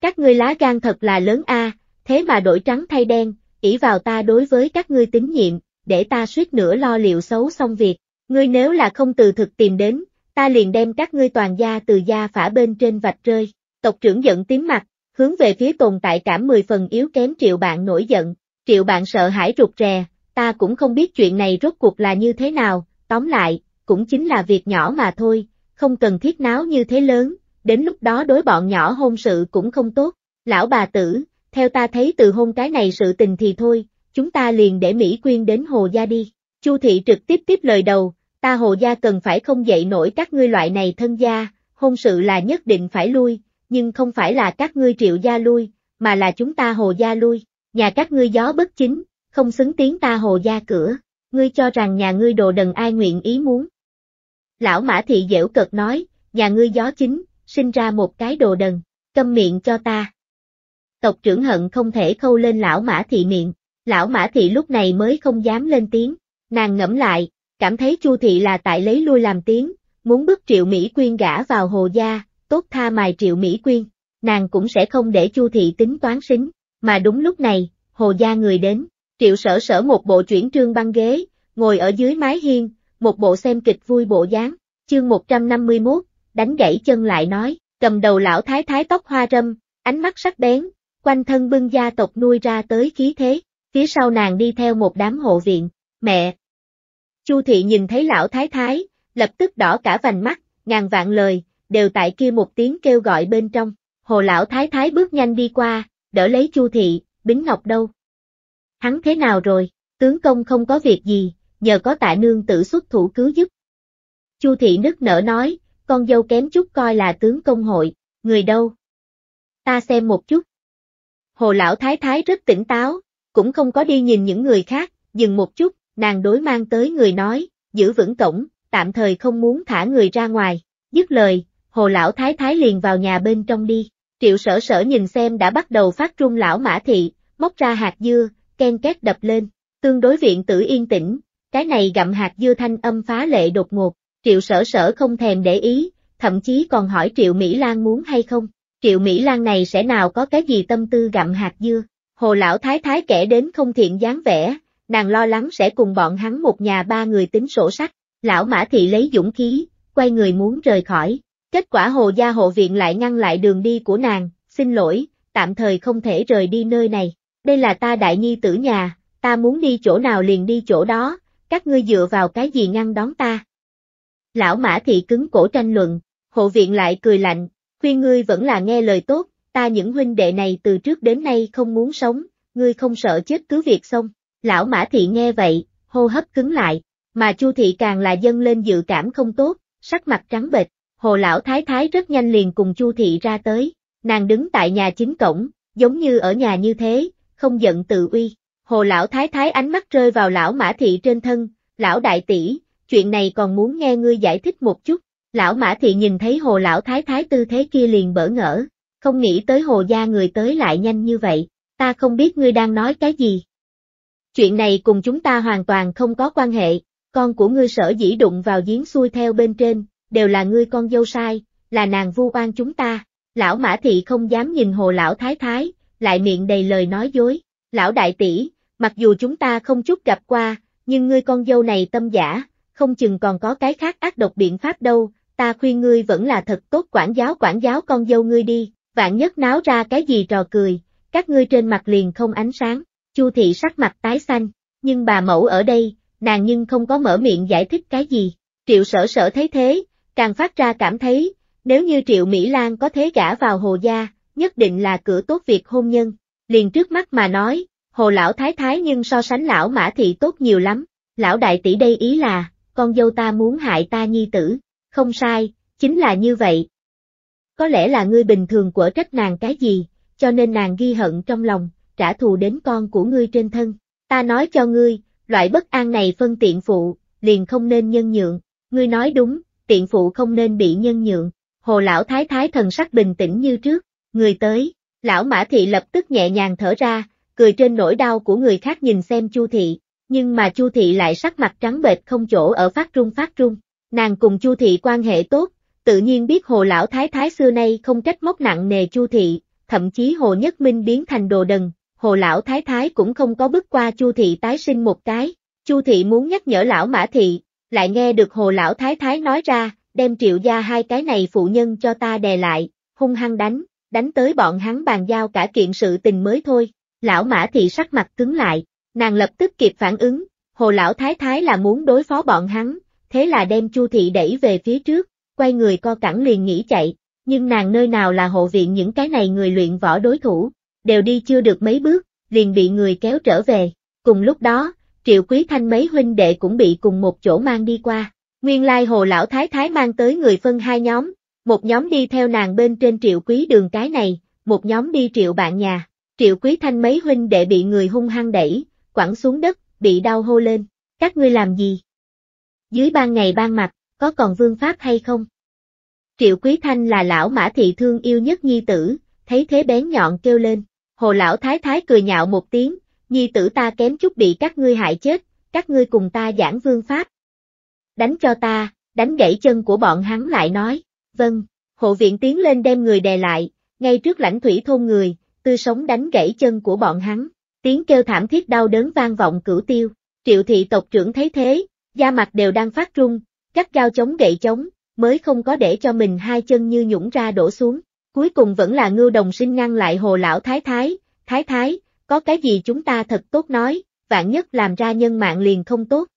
Các ngươi lá gan thật là lớn a, à, thế mà đổi trắng thay đen, ỷ vào ta đối với các ngươi tín nhiệm, để ta suýt nữa lo liệu xấu xong việc, ngươi nếu là không từ thực tìm đến, ta liền đem các ngươi toàn gia từ gia phả bên trên vạch rơi, tộc trưởng giận tím mặt, hướng về phía tồn tại cảm 10 phần yếu kém triệu bạn nổi giận, triệu bạn sợ hãi rụt rè, ta cũng không biết chuyện này rốt cuộc là như thế nào, tóm lại, cũng chính là việc nhỏ mà thôi, không cần thiết náo như thế lớn, đến lúc đó đối bọn nhỏ hôn sự cũng không tốt, lão bà tử, theo ta thấy từ hôn cái này sự tình thì thôi, chúng ta liền để Mỹ Quyên đến Hồ Gia đi. Chu Thị trực tiếp tiếp lời đầu, ta Hồ Gia cần phải không dậy nổi các ngươi loại này thân gia, hôn sự là nhất định phải lui, nhưng không phải là các ngươi triệu gia lui, mà là chúng ta Hồ Gia lui, nhà các ngươi gió bất chính, không xứng tiếng ta Hồ Gia cửa, ngươi cho rằng nhà ngươi đồ đần ai nguyện ý muốn. Lão Mã Thị dễu cợt nói, nhà ngươi gió chính, sinh ra một cái đồ đần, câm miệng cho ta tộc trưởng hận không thể khâu lên lão mã thị miệng, lão mã thị lúc này mới không dám lên tiếng, nàng ngẫm lại, cảm thấy chu thị là tại lấy lui làm tiếng, muốn bức triệu Mỹ Quyên gã vào hồ gia, tốt tha mài triệu Mỹ Quyên, nàng cũng sẽ không để chu thị tính toán xính, mà đúng lúc này, hồ gia người đến, triệu sở sở một bộ chuyển trương băng ghế, ngồi ở dưới mái hiên, một bộ xem kịch vui bộ dáng, chương 151, đánh gãy chân lại nói, cầm đầu lão thái thái tóc hoa râm, ánh mắt sắc bén, quanh thân bưng gia tộc nuôi ra tới khí thế, phía sau nàng đi theo một đám hộ viện, mẹ. Chu thị nhìn thấy lão thái thái, lập tức đỏ cả vành mắt, ngàn vạn lời, đều tại kia một tiếng kêu gọi bên trong, hồ lão thái thái bước nhanh đi qua, đỡ lấy chu thị, bính ngọc đâu. Hắn thế nào rồi, tướng công không có việc gì, nhờ có tại nương tử xuất thủ cứu giúp. Chu thị nức nở nói, con dâu kém chút coi là tướng công hội, người đâu. Ta xem một chút, Hồ lão thái thái rất tỉnh táo, cũng không có đi nhìn những người khác, dừng một chút, nàng đối mang tới người nói, giữ vững cổng, tạm thời không muốn thả người ra ngoài, dứt lời, hồ lão thái thái liền vào nhà bên trong đi, triệu sở sở nhìn xem đã bắt đầu phát trung lão mã thị, móc ra hạt dưa, ken két đập lên, tương đối viện tử yên tĩnh, cái này gặm hạt dưa thanh âm phá lệ đột ngột, triệu sở sở không thèm để ý, thậm chí còn hỏi triệu Mỹ Lan muốn hay không, Triệu Mỹ Lan này sẽ nào có cái gì tâm tư gặm hạt dưa. Hồ lão thái thái kể đến không thiện dáng vẻ, nàng lo lắng sẽ cùng bọn hắn một nhà ba người tính sổ sách. Lão Mã Thị lấy dũng khí, quay người muốn rời khỏi. Kết quả hồ gia hộ viện lại ngăn lại đường đi của nàng, xin lỗi, tạm thời không thể rời đi nơi này. Đây là ta đại nhi tử nhà, ta muốn đi chỗ nào liền đi chỗ đó, các ngươi dựa vào cái gì ngăn đón ta. Lão Mã Thị cứng cổ tranh luận, hộ viện lại cười lạnh, khuyên ngươi vẫn là nghe lời tốt, ta những huynh đệ này từ trước đến nay không muốn sống, ngươi không sợ chết cứ việc xong. Lão Mã Thị nghe vậy, hô hấp cứng lại, mà Chu Thị càng là dâng lên dự cảm không tốt, sắc mặt trắng bệch, hồ lão thái thái rất nhanh liền cùng Chu Thị ra tới, nàng đứng tại nhà chính cổng, giống như ở nhà như thế, không giận tự uy. Hồ lão thái thái ánh mắt rơi vào lão Mã Thị trên thân, lão đại tỷ, chuyện này còn muốn nghe ngươi giải thích một chút, Lão Mã Thị nhìn thấy hồ lão thái thái tư thế kia liền bỡ ngỡ, không nghĩ tới hồ gia người tới lại nhanh như vậy, ta không biết ngươi đang nói cái gì. Chuyện này cùng chúng ta hoàn toàn không có quan hệ, con của ngươi sở dĩ đụng vào giếng xuôi theo bên trên, đều là ngươi con dâu sai, là nàng vu oan chúng ta. Lão Mã Thị không dám nhìn hồ lão thái thái, lại miệng đầy lời nói dối. Lão đại tỷ, mặc dù chúng ta không chút gặp qua, nhưng ngươi con dâu này tâm giả, không chừng còn có cái khác ác độc biện pháp đâu, ta khuyên ngươi vẫn là thật tốt quản giáo quản giáo con dâu ngươi đi, vạn nhất náo ra cái gì trò cười, các ngươi trên mặt liền không ánh sáng, Chu thị sắc mặt tái xanh, nhưng bà mẫu ở đây, nàng nhưng không có mở miệng giải thích cái gì, triệu sở sở thấy thế, càng phát ra cảm thấy, nếu như triệu Mỹ Lan có thế gả vào hồ gia, nhất định là cửa tốt việc hôn nhân, liền trước mắt mà nói, hồ lão thái thái nhưng so sánh lão mã thị tốt nhiều lắm, lão đại tỷ đây ý là, con dâu ta muốn hại ta nhi tử, không sai, chính là như vậy. Có lẽ là ngươi bình thường quở trách nàng cái gì, cho nên nàng ghi hận trong lòng, trả thù đến con của ngươi trên thân. Ta nói cho ngươi, loại bất an này phân tiện phụ, liền không nên nhân nhượng. Ngươi nói đúng, tiện phụ không nên bị nhân nhượng. Hồ lão thái thái thần sắc bình tĩnh như trước, người tới, lão mã thị lập tức nhẹ nhàng thở ra, cười trên nỗi đau của người khác nhìn xem chu thị, nhưng mà chu thị lại sắc mặt trắng bệch không chỗ ở phát trung phát trung, Nàng cùng Chu thị quan hệ tốt, tự nhiên biết Hồ lão thái thái xưa nay không trách móc nặng nề Chu thị, thậm chí Hồ Nhất Minh biến thành đồ đần, Hồ lão thái thái cũng không có bước qua Chu thị tái sinh một cái. Chu thị muốn nhắc nhở lão Mã thị, lại nghe được Hồ lão thái thái nói ra, đem Triệu gia hai cái này phụ nhân cho ta đè lại, hung hăng đánh, đánh tới bọn hắn bàn giao cả kiện sự tình mới thôi. Lão Mã thị sắc mặt cứng lại, nàng lập tức kịp phản ứng, Hồ lão thái thái là muốn đối phó bọn hắn, thế là đem Chu thị đẩy về phía trước, quay người co cẳng liền nghỉ chạy, nhưng nàng nơi nào là hộ viện những cái này người luyện võ đối thủ, đều đi chưa được mấy bước, liền bị người kéo trở về. Cùng lúc đó, Triệu Quý Thanh mấy huynh đệ cũng bị cùng một chỗ mang đi qua. Nguyên lai Hồ Lão Thái Thái mang tới người phân hai nhóm, một nhóm đi theo nàng bên trên Triệu Quý đường cái này, một nhóm đi Triệu bạn nhà. Triệu Quý Thanh mấy huynh đệ bị người hung hăng đẩy, quẳng xuống đất, bị đau hô lên. Các ngươi làm gì? dưới ban ngày ban mặt, có còn vương pháp hay không? Triệu Quý Thanh là lão mã thị thương yêu nhất nhi tử, thấy thế bén nhọn kêu lên. Hồ lão thái thái cười nhạo một tiếng, nhi tử ta kém chút bị các ngươi hại chết, các ngươi cùng ta giảng vương pháp. Đánh cho ta, đánh gãy chân của bọn hắn lại nói, vâng, hộ viện tiến lên đem người đè lại, ngay trước lãnh thủy thôn người, tư sống đánh gãy chân của bọn hắn, tiếng kêu thảm thiết đau đớn vang vọng cửu tiêu, triệu thị tộc trưởng thấy thế, da mặt đều đang phát rung, cắt cao chống gậy chống, mới không có để cho mình hai chân như nhũng ra đổ xuống. Cuối cùng vẫn là ngưu đồng sinh ngăn lại hồ lão thái thái, thái thái, có cái gì chúng ta thật tốt nói, vạn nhất làm ra nhân mạng liền không tốt.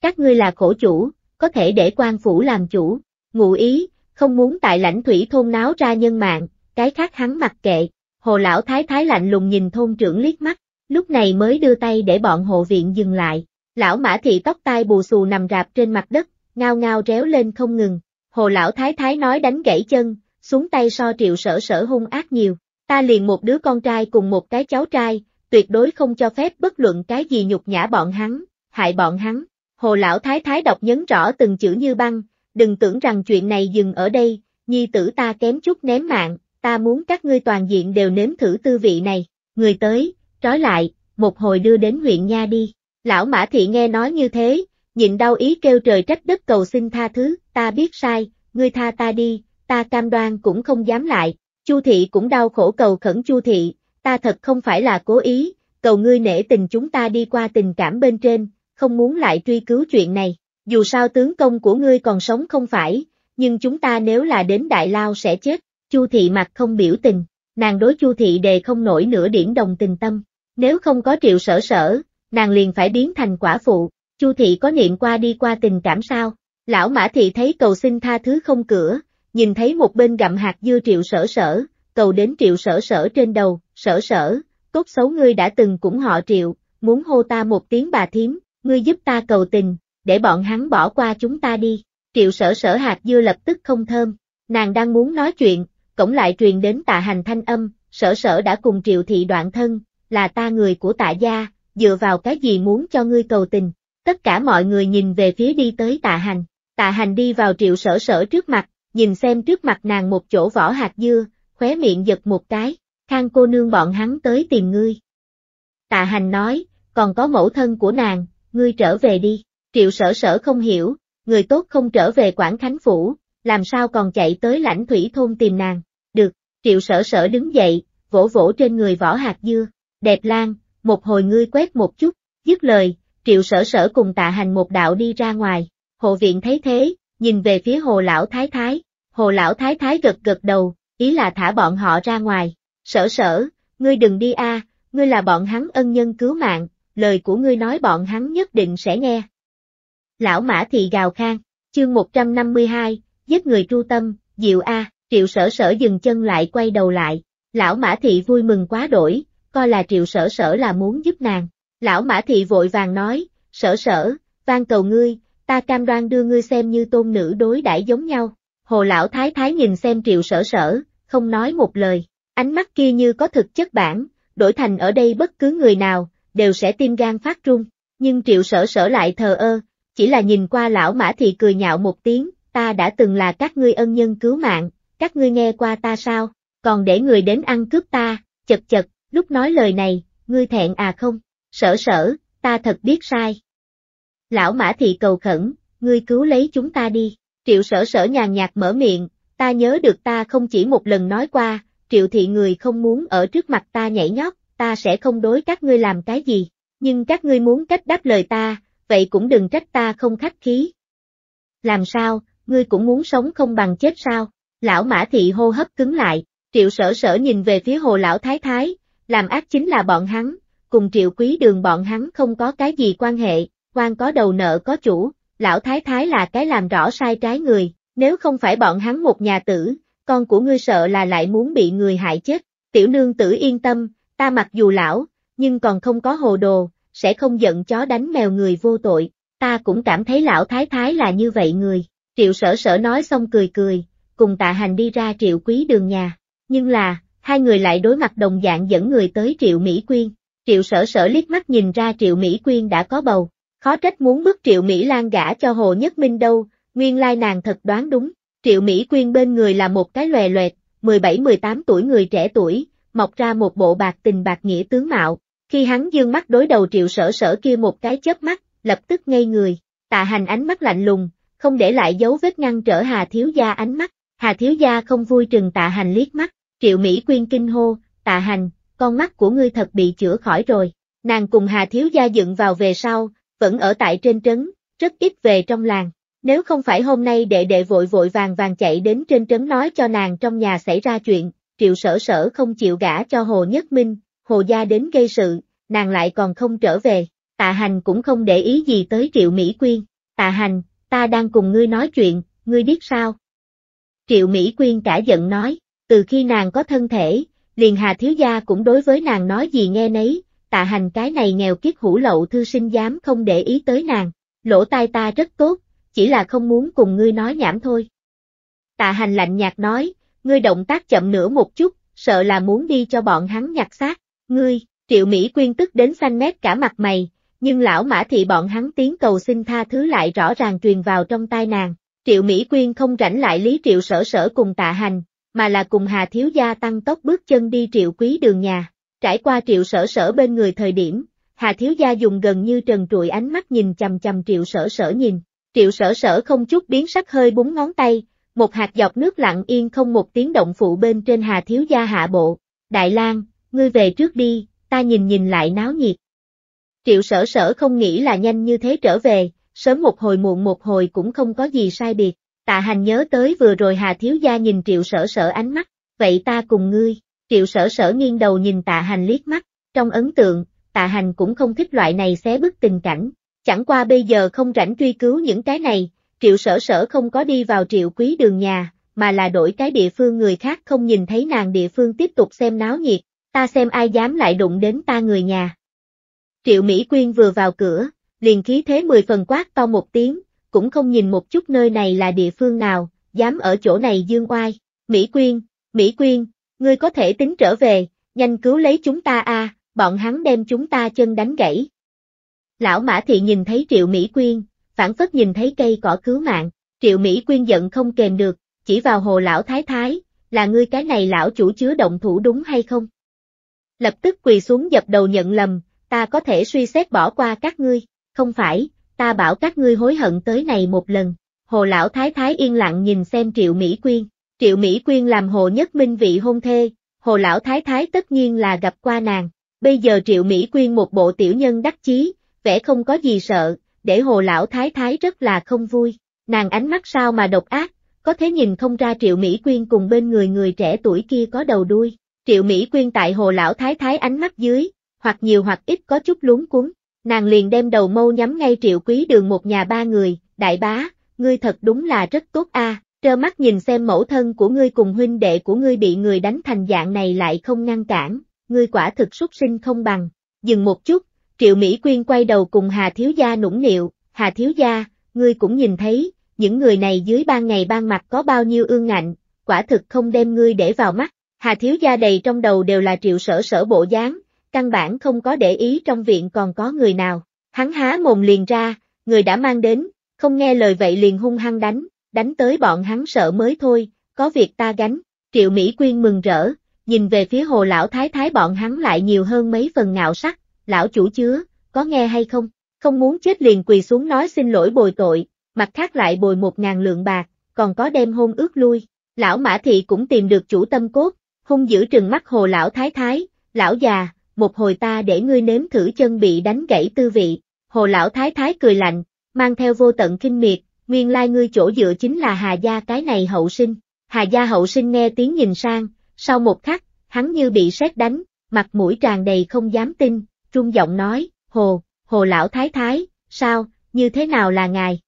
Các ngươi là khổ chủ, có thể để quan phủ làm chủ, ngụ ý, không muốn tại lãnh thủy thôn náo ra nhân mạng, cái khác hắn mặc kệ, hồ lão thái thái lạnh lùng nhìn thôn trưởng liếc mắt, lúc này mới đưa tay để bọn hộ viện dừng lại, Lão mã thị tóc tai bù xù nằm rạp trên mặt đất, ngao ngao réo lên không ngừng. Hồ lão thái thái nói đánh gãy chân, xuống tay so triệu sở sở hung ác nhiều. Ta liền một đứa con trai cùng một cái cháu trai, tuyệt đối không cho phép bất luận cái gì nhục nhã bọn hắn, hại bọn hắn. Hồ lão thái thái đọc nhấn rõ từng chữ như băng, đừng tưởng rằng chuyện này dừng ở đây, nhi tử ta kém chút ném mạng, ta muốn các ngươi toàn diện đều nếm thử tư vị này. Người tới, trói lại, một hồi đưa đến huyện nha đi. Lão Mã Thị nghe nói như thế, nhịn đau ý kêu trời trách đất cầu xin tha thứ, ta biết sai, ngươi tha ta đi, ta cam đoan cũng không dám lại. Chu Thị cũng đau khổ cầu khẩn Chu Thị, ta thật không phải là cố ý, cầu ngươi nể tình chúng ta đi qua tình cảm bên trên, không muốn lại truy cứu chuyện này. Dù sao tướng công của ngươi còn sống không phải, nhưng chúng ta nếu là đến Đại Lao sẽ chết. Chu Thị mặt không biểu tình, nàng đối Chu Thị đề không nổi nửa điểm đồng tình tâm. Nếu không có triệu sở sở, nàng liền phải biến thành quả phụ, Chu thị có niệm qua đi qua tình cảm sao? Lão Mã thị thấy cầu xin tha thứ không cửa, nhìn thấy một bên gặm hạt dưa triệu sở sở, cầu đến triệu sở sở trên đầu, sở sở, tốt xấu ngươi đã từng cũng họ triệu, muốn hô ta một tiếng bà thím, ngươi giúp ta cầu tình, để bọn hắn bỏ qua chúng ta đi. Triệu sở sở hạt dưa lập tức không thơm, nàng đang muốn nói chuyện, cổng lại truyền đến tạ hành thanh âm, sở sở đã cùng triệu thị đoạn thân, là ta người của tạ gia, dựa vào cái gì muốn cho ngươi cầu tình. Tất cả mọi người nhìn về phía đi tới tạ hành, tạ hành đi vào triệu sở sở trước mặt, nhìn xem trước mặt nàng một chỗ vỏ hạt dưa, khóe miệng giật một cái, khang cô nương bọn hắn tới tìm ngươi. Tạ hành nói, còn có mẫu thân của nàng, ngươi trở về đi, triệu sở sở không hiểu, người tốt không trở về Quảng Khánh Phủ, làm sao còn chạy tới lãnh thủy thôn tìm nàng, được, triệu sở sở đứng dậy, vỗ vỗ trên người vỏ hạt dưa, đẹp lan, một hồi ngươi quét một chút, dứt lời, triệu sở sở cùng tạ hành một đạo đi ra ngoài, hộ viện thấy thế, nhìn về phía hồ lão thái thái, hồ lão thái thái gật gật đầu, ý là thả bọn họ ra ngoài, sở sở, ngươi đừng đi a, ngươi là bọn hắn ân nhân cứu mạng, lời của ngươi nói bọn hắn nhất định sẽ nghe. Lão mã thị gào khang, chương 152, giết người tru tâm, diệu a, triệu sở sở dừng chân lại quay đầu lại, lão mã thị vui mừng quá đổi, coi là triệu sở sở là muốn giúp nàng. Lão Mã Thị vội vàng nói, sở sở, van cầu ngươi, ta cam đoan đưa ngươi xem như tôn nữ đối đãi giống nhau. Hồ Lão Thái Thái nhìn xem triệu sở sở, không nói một lời, ánh mắt kia như có thực chất bản, đổi thành ở đây bất cứ người nào, đều sẽ tim gan phát run. Nhưng triệu sở sở lại thờ ơ, chỉ là nhìn qua lão mã thị cười nhạo một tiếng, ta đã từng là các ngươi ân nhân cứu mạng, các ngươi nghe qua ta sao, còn để người đến ăn cướp ta, chật chật, Lúc nói lời này, ngươi thẹn à không? Sở sở, ta thật biết sai. Lão Mã Thị cầu khẩn, ngươi cứu lấy chúng ta đi. Triệu sở sở nhàn nhạt mở miệng, ta nhớ được ta không chỉ một lần nói qua, triệu thị người không muốn ở trước mặt ta nhảy nhót, ta sẽ không đối các ngươi làm cái gì, nhưng các ngươi muốn cách đáp lời ta, vậy cũng đừng trách ta không khách khí. Làm sao, ngươi cũng muốn sống không bằng chết sao? Lão Mã Thị hô hấp cứng lại, triệu sở sở nhìn về phía hồ lão thái thái, làm ác chính là bọn hắn, cùng triệu quý đường bọn hắn không có cái gì quan hệ, quan có đầu nợ có chủ, lão thái thái là cái làm rõ sai trái người, nếu không phải bọn hắn một nhà tử, con của ngươi sợ là lại muốn bị người hại chết, tiểu nương tử yên tâm, ta mặc dù lão, nhưng còn không có hồ đồ, sẽ không giận chó đánh mèo người vô tội, ta cũng cảm thấy lão thái thái là như vậy người, triệu sở sở nói xong cười cười, cùng tạ hành đi ra triệu quý đường nhà, nhưng là, hai người lại đối mặt đồng dạng dẫn người tới Triệu Mỹ Quyên. Triệu sở sở liếc mắt nhìn ra Triệu Mỹ Quyên đã có bầu, khó trách muốn bức Triệu Mỹ Lan gả cho Hồ Nhất Minh đâu, nguyên lai nàng thật đoán đúng, Triệu Mỹ Quyên bên người là một cái lòe loẹt, 17-18 tuổi người trẻ tuổi, mọc ra một bộ bạc tình bạc nghĩa tướng mạo, khi hắn dương mắt đối đầu Triệu sở sở kia một cái chớp mắt, lập tức ngây người, tạ hành ánh mắt lạnh lùng, không để lại dấu vết ngăn trở Hà Thiếu Gia ánh mắt, Hà Thiếu Gia không vui trừng tạ hành liếc mắt, Triệu Mỹ Quyên kinh hô, tạ hành, con mắt của ngươi thật bị chữa khỏi rồi. Nàng cùng Hà Thiếu Gia dựng vào về sau, vẫn ở tại trên trấn, rất ít về trong làng. Nếu không phải hôm nay đệ đệ vội vội vàng vàng chạy đến trên trấn nói cho nàng trong nhà xảy ra chuyện, triệu sở sở không chịu gả cho Hồ Nhất Minh, Hồ Gia đến gây sự, nàng lại còn không trở về. Tạ hành cũng không để ý gì tới Triệu Mỹ Quyên. Tạ hành, ta đang cùng ngươi nói chuyện, ngươi biết sao? Triệu Mỹ Quyên cả giận nói, từ khi nàng có thân thể, liền hà thiếu gia cũng đối với nàng nói gì nghe nấy, tạ hành cái này nghèo kiết hủ lậu thư sinh dám không để ý tới nàng, lỗ tai ta rất tốt, chỉ là không muốn cùng ngươi nói nhảm thôi. Tạ hành lạnh nhạt nói, ngươi động tác chậm nửa một chút, sợ là muốn đi cho bọn hắn nhặt xác, ngươi, triệu Mỹ quyên tức đến xanh mét cả mặt mày, nhưng lão mã thị bọn hắn tiếng cầu xin tha thứ lại rõ ràng truyền vào trong tai nàng, triệu Mỹ quyên không rảnh lại lý triệu sở sở cùng tạ hành, mà là cùng Hà Thiếu Gia tăng tốc bước chân đi triệu quý đường nhà. Trải qua triệu sở sở bên người thời điểm, Hà Thiếu Gia dùng gần như trần trụi ánh mắt nhìn chầm chầm triệu sở sở nhìn. Triệu sở sở không chút biến sắc hơi búng ngón tay, một hạt giọt nước lặng yên không một tiếng động phụ bên trên Hà Thiếu Gia hạ bộ. Đại lang ngươi về trước đi, ta nhìn nhìn lại náo nhiệt. Triệu sở sở không nghĩ là nhanh như thế trở về, sớm một hồi muộn một hồi cũng không có gì sai biệt. Tạ hành nhớ tới vừa rồi Hà Thiếu Gia nhìn triệu sở sở ánh mắt, vậy ta cùng ngươi, triệu sở sở nghiêng đầu nhìn tạ hành liếc mắt, trong ấn tượng, tạ hành cũng không thích loại này xé bức tình cảnh, chẳng qua bây giờ không rảnh truy cứu những cái này, triệu sở sở không có đi vào triệu quý đường nhà, mà là đổi cái địa phương người khác không nhìn thấy nàng địa phương tiếp tục xem náo nhiệt, ta xem ai dám lại đụng đến ta người nhà. Triệu Mỹ Quyên vừa vào cửa, liền khí thế mười phần quát to một tiếng, cũng không nhìn một chút nơi này là địa phương nào, dám ở chỗ này dương oai. Mỹ Quyên, Mỹ Quyên, ngươi có thể tính trở về, nhanh cứu lấy chúng ta a, à, bọn hắn đem chúng ta chân đánh gãy. Lão Mã Thị nhìn thấy Triệu Mỹ Quyên, phản phất nhìn thấy cây cỏ cứu mạng, Triệu Mỹ Quyên giận không kềm được, chỉ vào hồ lão thái thái, là ngươi cái này lão chủ chứa động thủ đúng hay không? Lập tức quỳ xuống dập đầu nhận lầm, ta có thể suy xét bỏ qua các ngươi, không phải, ta bảo các ngươi hối hận tới này một lần. Hồ lão thái thái yên lặng nhìn xem Triệu Mỹ Quyên. Triệu Mỹ Quyên làm Hồ Nhất Minh vị hôn thê, Hồ lão thái thái tất nhiên là gặp qua nàng. Bây giờ Triệu Mỹ Quyên một bộ tiểu nhân đắc chí, vẻ không có gì sợ, để Hồ lão thái thái rất là không vui. Nàng ánh mắt sao mà độc ác, có thể nhìn không ra Triệu Mỹ Quyên cùng bên người người trẻ tuổi kia có đầu đuôi. Triệu Mỹ Quyên tại Hồ lão thái thái ánh mắt dưới, hoặc nhiều hoặc ít có chút luống cuốn. Nàng liền đem đầu mâu nhắm ngay triệu quý đường một nhà ba người, đại bá, ngươi thật đúng là rất tốt a. trơ mắt nhìn xem mẫu thân của ngươi cùng huynh đệ của ngươi bị người đánh thành dạng này lại không ngăn cản, ngươi quả thực xuất sinh không bằng. Dừng một chút, triệu Mỹ Quyên quay đầu cùng Hà Thiếu Gia nũng nịu, Hà Thiếu Gia, ngươi cũng nhìn thấy, những người này dưới ban ngày ban mặt có bao nhiêu ương ngạnh, quả thực không đem ngươi để vào mắt. Hà Thiếu Gia đầy trong đầu đều là triệu sở sở bộ dáng, căn bản không có để ý trong viện còn có người nào. Hắn há mồm liền ra, người đã mang đến, không nghe lời vậy liền hung hăng đánh, đánh tới bọn hắn sợ mới thôi, có việc ta gánh. Triệu Mỹ Quyên mừng rỡ, nhìn về phía hồ lão thái thái bọn hắn lại nhiều hơn mấy phần ngạo sắc, lão chủ chứa, có nghe hay không, không muốn chết liền quỳ xuống nói xin lỗi bồi tội, mặt khác lại bồi một ngàn lượng bạc, còn có đem hôn ước lui. Lão Mã Thị cũng tìm được chủ tâm cốt, hung dữ trừng mắt hồ lão thái thái, lão già, một hồi ta để ngươi nếm thử chân bị đánh gãy tư vị. Hồ lão thái thái cười lạnh, mang theo vô tận kinh miệt, nguyên lai ngươi chỗ dựa chính là Hà gia cái này hậu sinh. Hà gia hậu sinh nghe tiếng nhìn sang, sau một khắc, hắn như bị sét đánh, mặt mũi tràn đầy không dám tin, trung giọng nói, Hồ, Hồ lão thái thái, sao, như thế nào là ngài?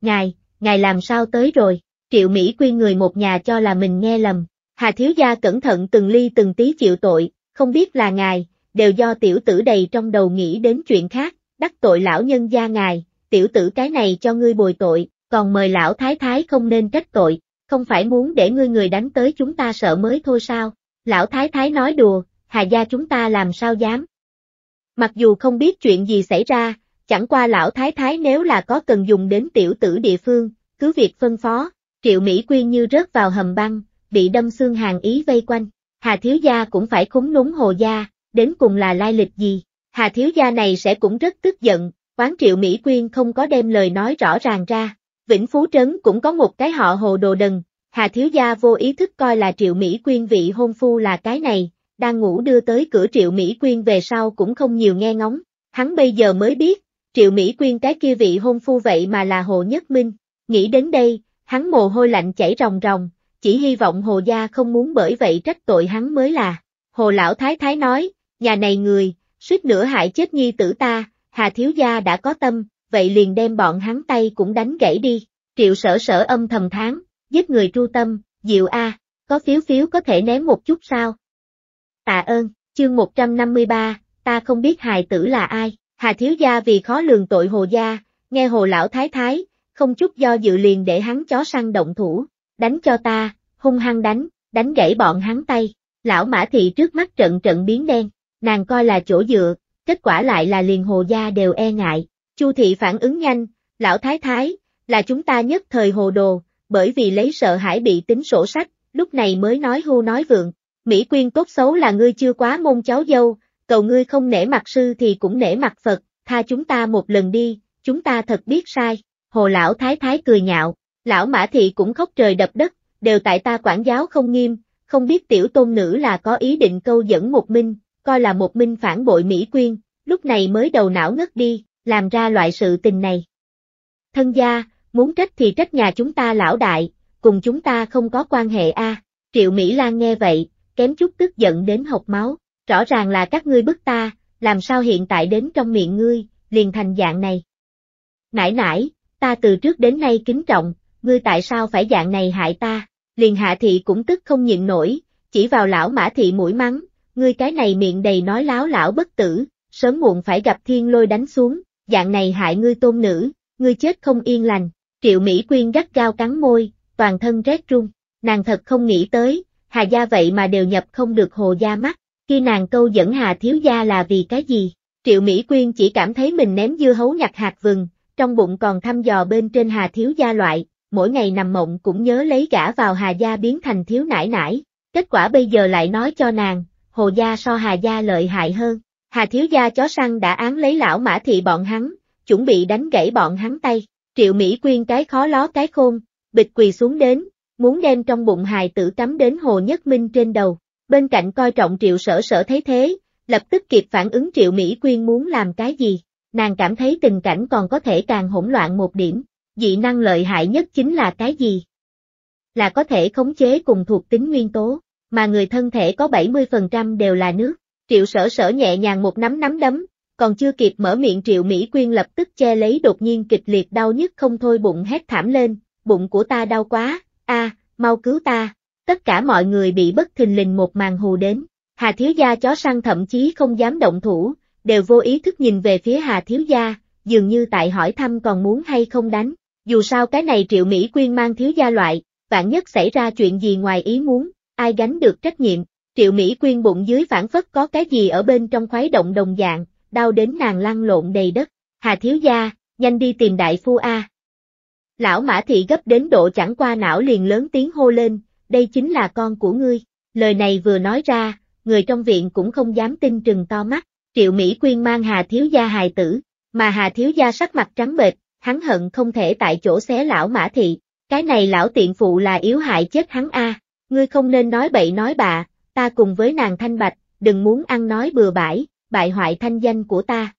Ngài, ngài làm sao tới rồi? Triệu Mỹ quy người một nhà cho là mình nghe lầm. Hà thiếu gia cẩn thận từng ly từng tí chịu tội, không biết là ngài, đều do tiểu tử đầy trong đầu nghĩ đến chuyện khác, đắc tội lão nhân gia ngài, tiểu tử cái này cho ngươi bồi tội, còn mời lão thái thái không nên trách tội, không phải muốn để ngươi người đánh tới chúng ta sợ mới thôi sao, lão thái thái nói đùa, hà gia chúng ta làm sao dám. Mặc dù không biết chuyện gì xảy ra, chẳng qua lão thái thái nếu là có cần dùng đến tiểu tử địa phương, cứ việc phân phó, triệu Mỹ Quyên như rớt vào hầm băng, bị đâm xương hàng ý vây quanh. Hà Thiếu Gia cũng phải khúng núng Hồ Gia, đến cùng là lai lịch gì. Hà Thiếu Gia này sẽ cũng rất tức giận, quán triệu Mỹ Quyên không có đem lời nói rõ ràng ra. Vĩnh Phú Trấn cũng có một cái họ hồ đồ đần, Hà Thiếu Gia vô ý thức coi là triệu Mỹ Quyên vị hôn phu là cái này, đang ngủ đưa tới cửa triệu Mỹ Quyên về sau cũng không nhiều nghe ngóng, hắn bây giờ mới biết, triệu Mỹ Quyên cái kia vị hôn phu vậy mà là Hồ Nhất Minh, nghĩ đến đây, hắn mồ hôi lạnh chảy ròng ròng, chỉ hy vọng Hồ Gia không muốn bởi vậy trách tội hắn mới là. Hồ Lão Thái Thái nói, nhà này người, suýt nữa hại chết nhi tử ta, Hà Thiếu Gia đã có tâm, vậy liền đem bọn hắn tay cũng đánh gãy đi. Triệu sở sở âm thầm tháng, giết người tru tâm, diệu a, có phiếu phiếu có thể ném một chút sao? Tạ ơn, chương 153, ta không biết hài tử là ai, Hà Thiếu Gia vì khó lường tội Hồ Gia, nghe Hồ Lão Thái Thái, không chút do dự liền để hắn chó săn động thủ, đánh cho ta, hung hăng đánh, đánh gãy bọn hắn tay. Lão Mã Thị trước mắt trận trận biến đen, nàng coi là chỗ dựa, kết quả lại là liền hồ gia đều e ngại. Chu Thị phản ứng nhanh, lão thái thái, là chúng ta nhất thời hồ đồ, bởi vì lấy sợ hãi bị tính sổ sách, lúc này mới nói hưu nói vượng. Mỹ Quyên tốt xấu là ngươi chưa quá môn cháu dâu, cầu ngươi không nể mặt sư thì cũng nể mặt Phật, tha chúng ta một lần đi, chúng ta thật biết sai. Hồ lão thái thái cười nhạo, Lão Mã Thị cũng khóc trời đập đất, đều tại ta quản giáo không nghiêm, không biết tiểu tôn nữ là có ý định câu dẫn một minh, coi là một minh phản bội Mỹ Quyên, lúc này mới đầu não ngất đi, làm ra loại sự tình này. Thân gia, muốn trách thì trách nhà chúng ta lão đại, cùng chúng ta không có quan hệ a. Triệu Mỹ Lan nghe vậy, kém chút tức giận đến học máu, rõ ràng là các ngươi bức ta, làm sao hiện tại đến trong miệng ngươi, liền thành dạng này. Nãi nãi, ta từ trước đến nay kính trọng, ngươi tại sao phải dạng này hại ta, liền hạ thị cũng tức không nhịn nổi, chỉ vào lão mã thị mũi mắng, ngươi cái này miệng đầy nói láo lão bất tử, sớm muộn phải gặp thiên lôi đánh xuống, dạng này hại ngươi tôn nữ, ngươi chết không yên lành, triệu Mỹ Quyên gắt gao cắn môi, toàn thân rét rung, nàng thật không nghĩ tới, hà gia vậy mà đều nhập không được hồ gia mắt, khi nàng câu dẫn hà thiếu gia là vì cái gì, triệu Mỹ Quyên chỉ cảm thấy mình ném dưa hấu nhặt hạt vừng, trong bụng còn thăm dò bên trên hà thiếu gia loại, mỗi ngày nằm mộng cũng nhớ lấy gã vào Hà Gia biến thành thiếu nải nải, kết quả bây giờ lại nói cho nàng, Hồ Gia so Hà Gia lợi hại hơn. Hà thiếu gia chó săn đã án lấy lão mã thị bọn hắn, chuẩn bị đánh gãy bọn hắn tay, triệu Mỹ quyên cái khó ló cái khôn, bịch quỳ xuống đến, muốn đem trong bụng hài tử cắm đến Hồ Nhất Minh trên đầu, bên cạnh coi trọng triệu sở sở thấy thế, lập tức kịp phản ứng triệu Mỹ quyên muốn làm cái gì, nàng cảm thấy tình cảnh còn có thể càng hỗn loạn một điểm dị năng lợi hại nhất chính là cái gì? Là có thể khống chế cùng thuộc tính nguyên tố, mà người thân thể có 70% đều là nước. Triệu sở sở nhẹ nhàng một nắm nắm đấm, còn chưa kịp mở miệng Triệu Mỹ Quyên lập tức che lấy đột nhiên kịch liệt đau nhức không thôi bụng hét thảm lên, bụng của ta đau quá, a, mau cứu ta. Tất cả mọi người bị bất thình lình một màn hù đến, Hà Thiếu Gia chó săn thậm chí không dám động thủ, đều vô ý thức nhìn về phía Hà Thiếu Gia, dường như tại hỏi thăm còn muốn hay không đánh dù sao cái này triệu Mỹ Quyên mang thiếu gia loại, vạn nhất xảy ra chuyện gì ngoài ý muốn, ai gánh được trách nhiệm, triệu Mỹ Quyên bụng dưới phản phất có cái gì ở bên trong khoái động đồng dạng, đau đến nàng lăn lộn đầy đất, hà thiếu gia, nhanh đi tìm đại phu A. Lão Mã Thị gấp đến độ chẳng qua não liền lớn tiếng hô lên, đây chính là con của ngươi, lời này vừa nói ra, người trong viện cũng không dám tin trừng to mắt, triệu Mỹ Quyên mang hà thiếu gia hài tử, mà hà thiếu gia sắc mặt trắng bệch, hắn hận không thể tại chỗ xé lão mã thị, cái này lão tiện phụ là yếu hại chết hắn a ngươi không nên nói bậy nói bà, ta cùng với nàng thanh bạch, đừng muốn ăn nói bừa bãi, bại hoại thanh danh của ta.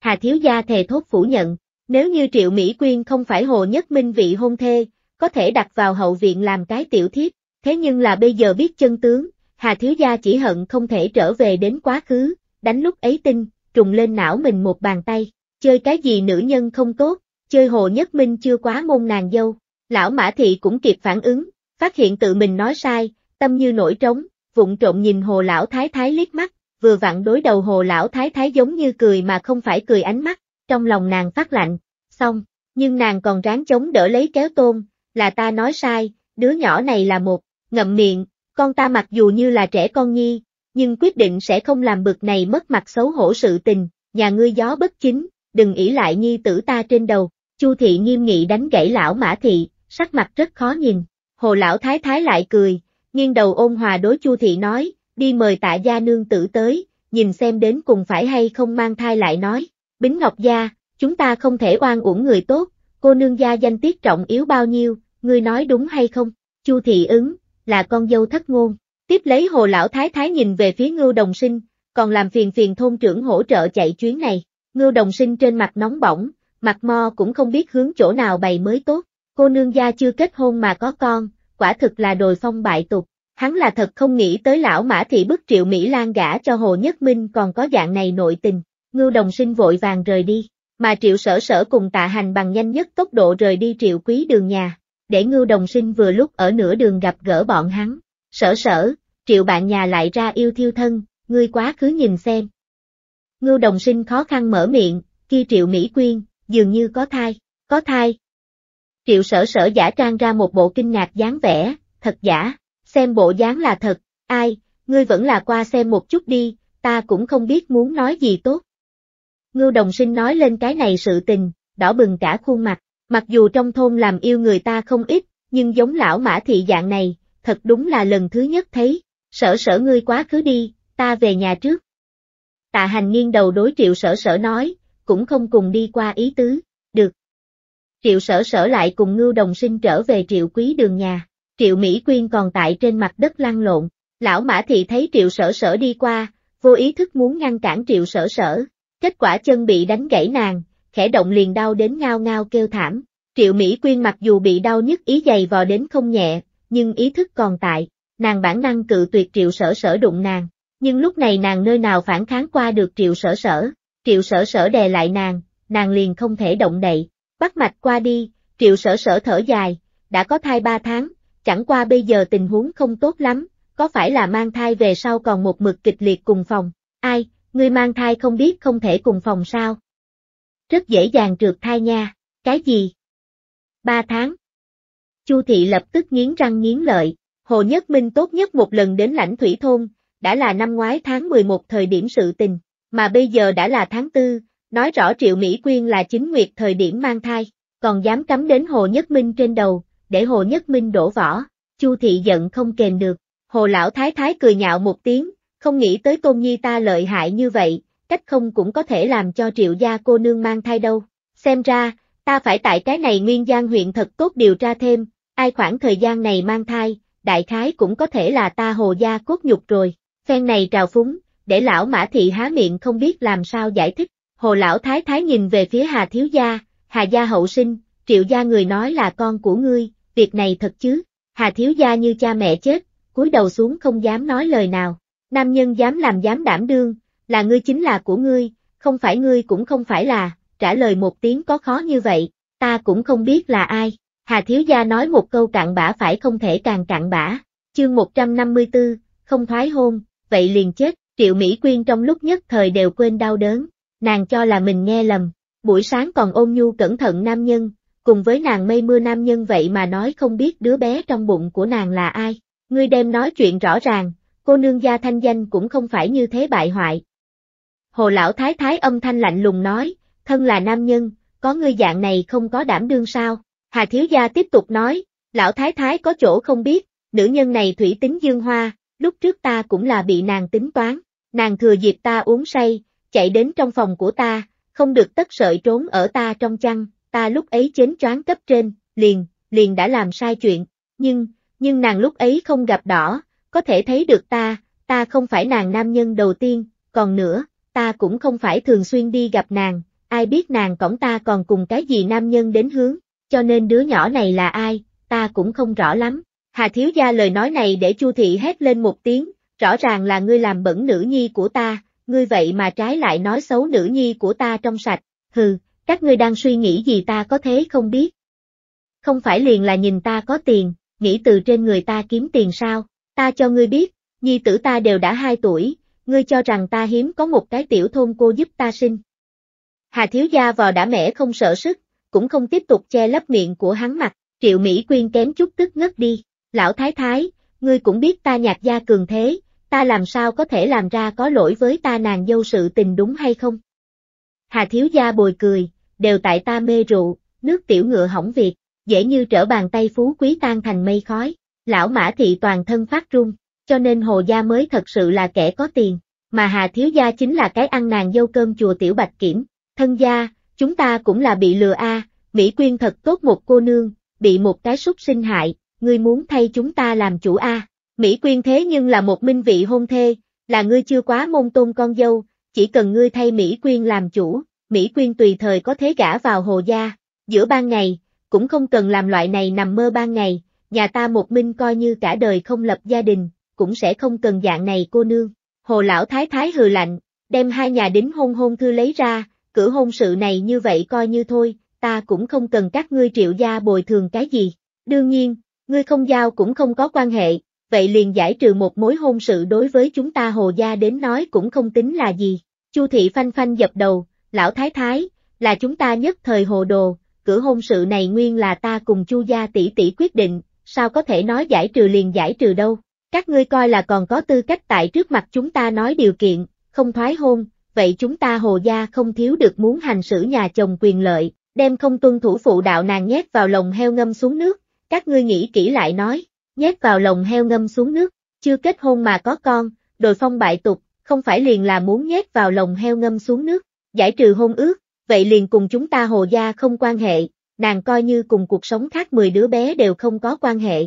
Hà thiếu gia thề thốt phủ nhận, nếu như triệu Mỹ Quyên không phải hồ nhất minh vị hôn thê, có thể đặt vào hậu viện làm cái tiểu thiếp, thế nhưng là bây giờ biết chân tướng, Hà Thiếu Gia chỉ hận không thể trở về đến quá khứ, đánh lúc ấy tinh, trùng lên não mình một bàn tay, chơi cái gì nữ nhân không tốt, chơi hồ nhất minh chưa quá môn nàng dâu. Lão Mã Thị cũng kịp phản ứng, phát hiện tự mình nói sai, tâm như nổi trống, vụng trộm nhìn hồ lão thái thái liếc mắt, vừa vặn đối đầu hồ lão thái thái giống như cười mà không phải cười ánh mắt, trong lòng nàng phát lạnh, xong, nhưng nàng còn ráng chống đỡ lấy kéo tôn, là ta nói sai, đứa nhỏ này là một, ngậm miệng, con ta mặc dù như là trẻ con nhi, nhưng quyết định sẽ không làm bực này mất mặt xấu hổ sự tình, nhà ngươi gió bất chính, đừng ỷ lại nhi tử ta trên đầu, Chu thị nghiêm nghị đánh gãy lão mã thị, sắc mặt rất khó nhìn, hồ lão thái thái lại cười, nghiêng đầu ôn hòa đối Chu thị nói, đi mời tạ gia nương tử tới, nhìn xem đến cùng phải hay không mang thai lại nói, Bính Ngọc gia, chúng ta không thể oan uổng người tốt, cô nương gia danh tiết trọng yếu bao nhiêu, ngươi nói đúng hay không, Chu thị ứng, là con dâu thất ngôn, tiếp lấy hồ lão thái thái nhìn về phía ngưu đồng sinh, còn làm phiền phiền thôn trưởng hỗ trợ chạy chuyến này. Ngưu đồng sinh trên mặt nóng bỏng, mặt mo cũng không biết hướng chỗ nào bày mới tốt, cô nương gia chưa kết hôn mà có con, quả thực là đồi phong bại tục. Hắn là thật không nghĩ tới lão mã thị bức triệu Mỹ Lan gả cho Hồ Nhất Minh còn có dạng này nội tình, ngưu đồng sinh vội vàng rời đi, mà triệu sở sở cùng tạ hành bằng nhanh nhất tốc độ rời đi triệu quý đường nhà, để ngưu đồng sinh vừa lúc ở nửa đường gặp gỡ bọn hắn, sở sở, triệu bạn nhà lại ra yêu thiêu thân, ngươi quá cứ nhìn xem, Ngưu đồng sinh khó khăn mở miệng, kia triệu Mỹ Quyên, dường như có thai, có thai. Triệu sở sở giả trang ra một bộ kinh ngạc dáng vẻ, thật giả, xem bộ dáng là thật, ai, ngươi vẫn là qua xem một chút đi, ta cũng không biết muốn nói gì tốt. Ngưu đồng sinh nói lên cái này sự tình, đỏ bừng cả khuôn mặt, mặc dù trong thôn làm yêu người ta không ít, nhưng giống lão mã thị dạng này, thật đúng là lần thứ nhất thấy, sở sở ngươi quá khứ đi, ta về nhà trước. Tạ hành nghiêng đầu đối triệu sở sở nói, cũng không cùng đi qua ý tứ, được. Triệu sở sở lại cùng ngưu đồng sinh trở về triệu quý đường nhà, triệu Mỹ Quyên còn tại trên mặt đất lăn lộn, lão mã thị thấy triệu sở sở đi qua, vô ý thức muốn ngăn cản triệu sở sở, kết quả chân bị đánh gãy nàng, khẽ động liền đau đến ngao ngao kêu thảm, triệu Mỹ Quyên mặc dù bị đau nhất ý dày vò đến không nhẹ, nhưng ý thức còn tại, nàng bản năng cự tuyệt triệu sở sở đụng nàng, nhưng lúc này nàng nơi nào phản kháng qua được triệu sở sở, triệu sở sở đè lại nàng, nàng liền không thể động đậy, bắt mạch qua đi, triệu sở sở thở dài, đã có thai ba tháng, chẳng qua bây giờ tình huống không tốt lắm, có phải là mang thai về sau còn một mực kịch liệt cùng phòng, ai, ngươi mang thai không biết không thể cùng phòng sao? Rất dễ dàng trượt thai nha, cái gì? Ba tháng. Chu thị lập tức nghiến răng nghiến lợi, Hồ Nhất Minh tốt nhất một lần đến lãnh thủy thôn, đã là năm ngoái tháng 11 thời điểm sự tình, mà bây giờ đã là tháng 4, nói rõ Triệu Mỹ Quyên là chính nguyệt thời điểm mang thai, còn dám cắm đến Hồ Nhất Minh trên đầu, để Hồ Nhất Minh đổ vỏ, Chu Thị giận không kềm được, Hồ Lão Thái Thái cười nhạo một tiếng, không nghĩ tới Tôn Nhi ta lợi hại như vậy, cách không cũng có thể làm cho Triệu gia cô nương mang thai đâu, xem ra, ta phải tại cái này Nguyên Giang huyện thật tốt điều tra thêm, ai khoảng thời gian này mang thai, đại khái cũng có thể là ta Hồ gia cốt nhục rồi. Phen này trào phúng, để lão Mã Thị há miệng không biết làm sao giải thích. Hồ lão thái thái nhìn về phía Hà Thiếu Gia, Hà Gia hậu sinh, triệu gia người nói là con của ngươi, việc này thật chứ. Hà Thiếu Gia như cha mẹ chết, cúi đầu xuống không dám nói lời nào. Nam nhân dám làm dám đảm đương, là ngươi chính là của ngươi, không phải ngươi cũng không phải là, trả lời một tiếng có khó như vậy, ta cũng không biết là ai. Hà Thiếu Gia nói một câu cạn bã phải không thể càng cạn bã. Chương 154, không thoái hôn, vậy liền chết, Triệu Mỹ Quyên trong lúc nhất thời đều quên đau đớn, nàng cho là mình nghe lầm, buổi sáng còn ôm nhu cẩn thận nam nhân, cùng với nàng mây mưa nam nhân vậy mà nói không biết đứa bé trong bụng của nàng là ai, ngươi đem nói chuyện rõ ràng, cô nương gia thanh danh cũng không phải như thế bại hoại. Hồ lão thái thái âm thanh lạnh lùng nói, thân là nam nhân, có ngươi dạng này không có đảm đương sao, Hà Thiếu Gia tiếp tục nói, lão thái thái có chỗ không biết, nữ nhân này thủy tính dương hoa, lúc trước ta cũng là bị nàng tính toán, nàng thừa dịp ta uống say, chạy đến trong phòng của ta, không được tất sợi trốn ở ta trong chăn, ta lúc ấy chến choáng cấp trên, liền, liền đã làm sai chuyện, nhưng, nhưng nàng lúc ấy không gặp đỏ, có thể thấy được ta, ta không phải nàng nam nhân đầu tiên, còn nữa, ta cũng không phải thường xuyên đi gặp nàng, ai biết nàng cổng ta còn cùng cái gì nam nhân đến hướng, cho nên đứa nhỏ này là ai, ta cũng không rõ lắm, Hà thiếu gia lời nói này để Chu thị hét lên một tiếng, rõ ràng là ngươi làm bẩn nữ nhi của ta, ngươi vậy mà trái lại nói xấu nữ nhi của ta trong sạch, hừ, các ngươi đang suy nghĩ gì ta có thế không biết. Không phải liền là nhìn ta có tiền, nghĩ từ trên người ta kiếm tiền sao, ta cho ngươi biết, nhi tử ta đều đã hai tuổi, ngươi cho rằng ta hiếm có một cái tiểu thôn cô giúp ta sinh. Hà thiếu gia vào đã mẻ không sợ sức, cũng không tiếp tục che lấp miệng của hắn mặt, triệu Mỹ Quyên kém chút tức ngất đi lão thái thái, ngươi cũng biết ta nhạc gia cường thế, ta làm sao có thể làm ra có lỗi với ta nàng dâu sự tình đúng hay không? Hà thiếu gia bồi cười, đều tại ta mê rượu, nước tiểu ngựa hỏng việc, dễ như trở bàn tay phú quý tan thành mây khói, lão mã thị toàn thân phát run, cho nên hồ gia mới thật sự là kẻ có tiền, mà hà thiếu gia chính là cái ăn nàng dâu cơm chùa tiểu bạch kiểm, thân gia, chúng ta cũng là bị lừa a Mỹ Quyên thật tốt một cô nương, bị một cái súc sinh hại, ngươi muốn thay chúng ta làm chủ a Mỹ Quyên thế nhưng là một minh vị hôn thê, là ngươi chưa quá môn tôn con dâu, chỉ cần ngươi thay Mỹ Quyên làm chủ, Mỹ Quyên tùy thời có thế gả vào hồ gia, giữa ban ngày, cũng không cần làm loại này nằm mơ ban ngày, nhà ta một minh coi như cả đời không lập gia đình, cũng sẽ không cần dạng này cô nương. Hồ lão thái thái hừ lạnh, đem hai nhà đính hôn hôn thư lấy ra, cửa hôn sự này như vậy coi như thôi, ta cũng không cần các ngươi triệu gia bồi thường cái gì. Đương nhiên, Ngươi không giao cũng không có quan hệ, vậy liền giải trừ một mối hôn sự đối với chúng ta hồ gia đến nói cũng không tính là gì. Chu thị phanh phanh dập đầu, lão thái thái, là chúng ta nhất thời hồ đồ, cửa hôn sự này nguyên là ta cùng chu gia tỷ tỷ quyết định, sao có thể nói giải trừ liền giải trừ đâu. Các ngươi coi là còn có tư cách tại trước mặt chúng ta nói điều kiện, không thoái hôn, vậy chúng ta hồ gia không thiếu được muốn hành xử nhà chồng quyền lợi, đem không tuân thủ phụ đạo nàng nhét vào lồng heo ngâm xuống nước, các ngươi nghĩ kỹ lại nói, nhét vào lồng heo ngâm xuống nước, chưa kết hôn mà có con, đồi phong bại tục, không phải liền là muốn nhét vào lồng heo ngâm xuống nước, giải trừ hôn ước, vậy liền cùng chúng ta hồ gia không quan hệ, nàng coi như cùng cuộc sống khác 10 đứa bé đều không có quan hệ.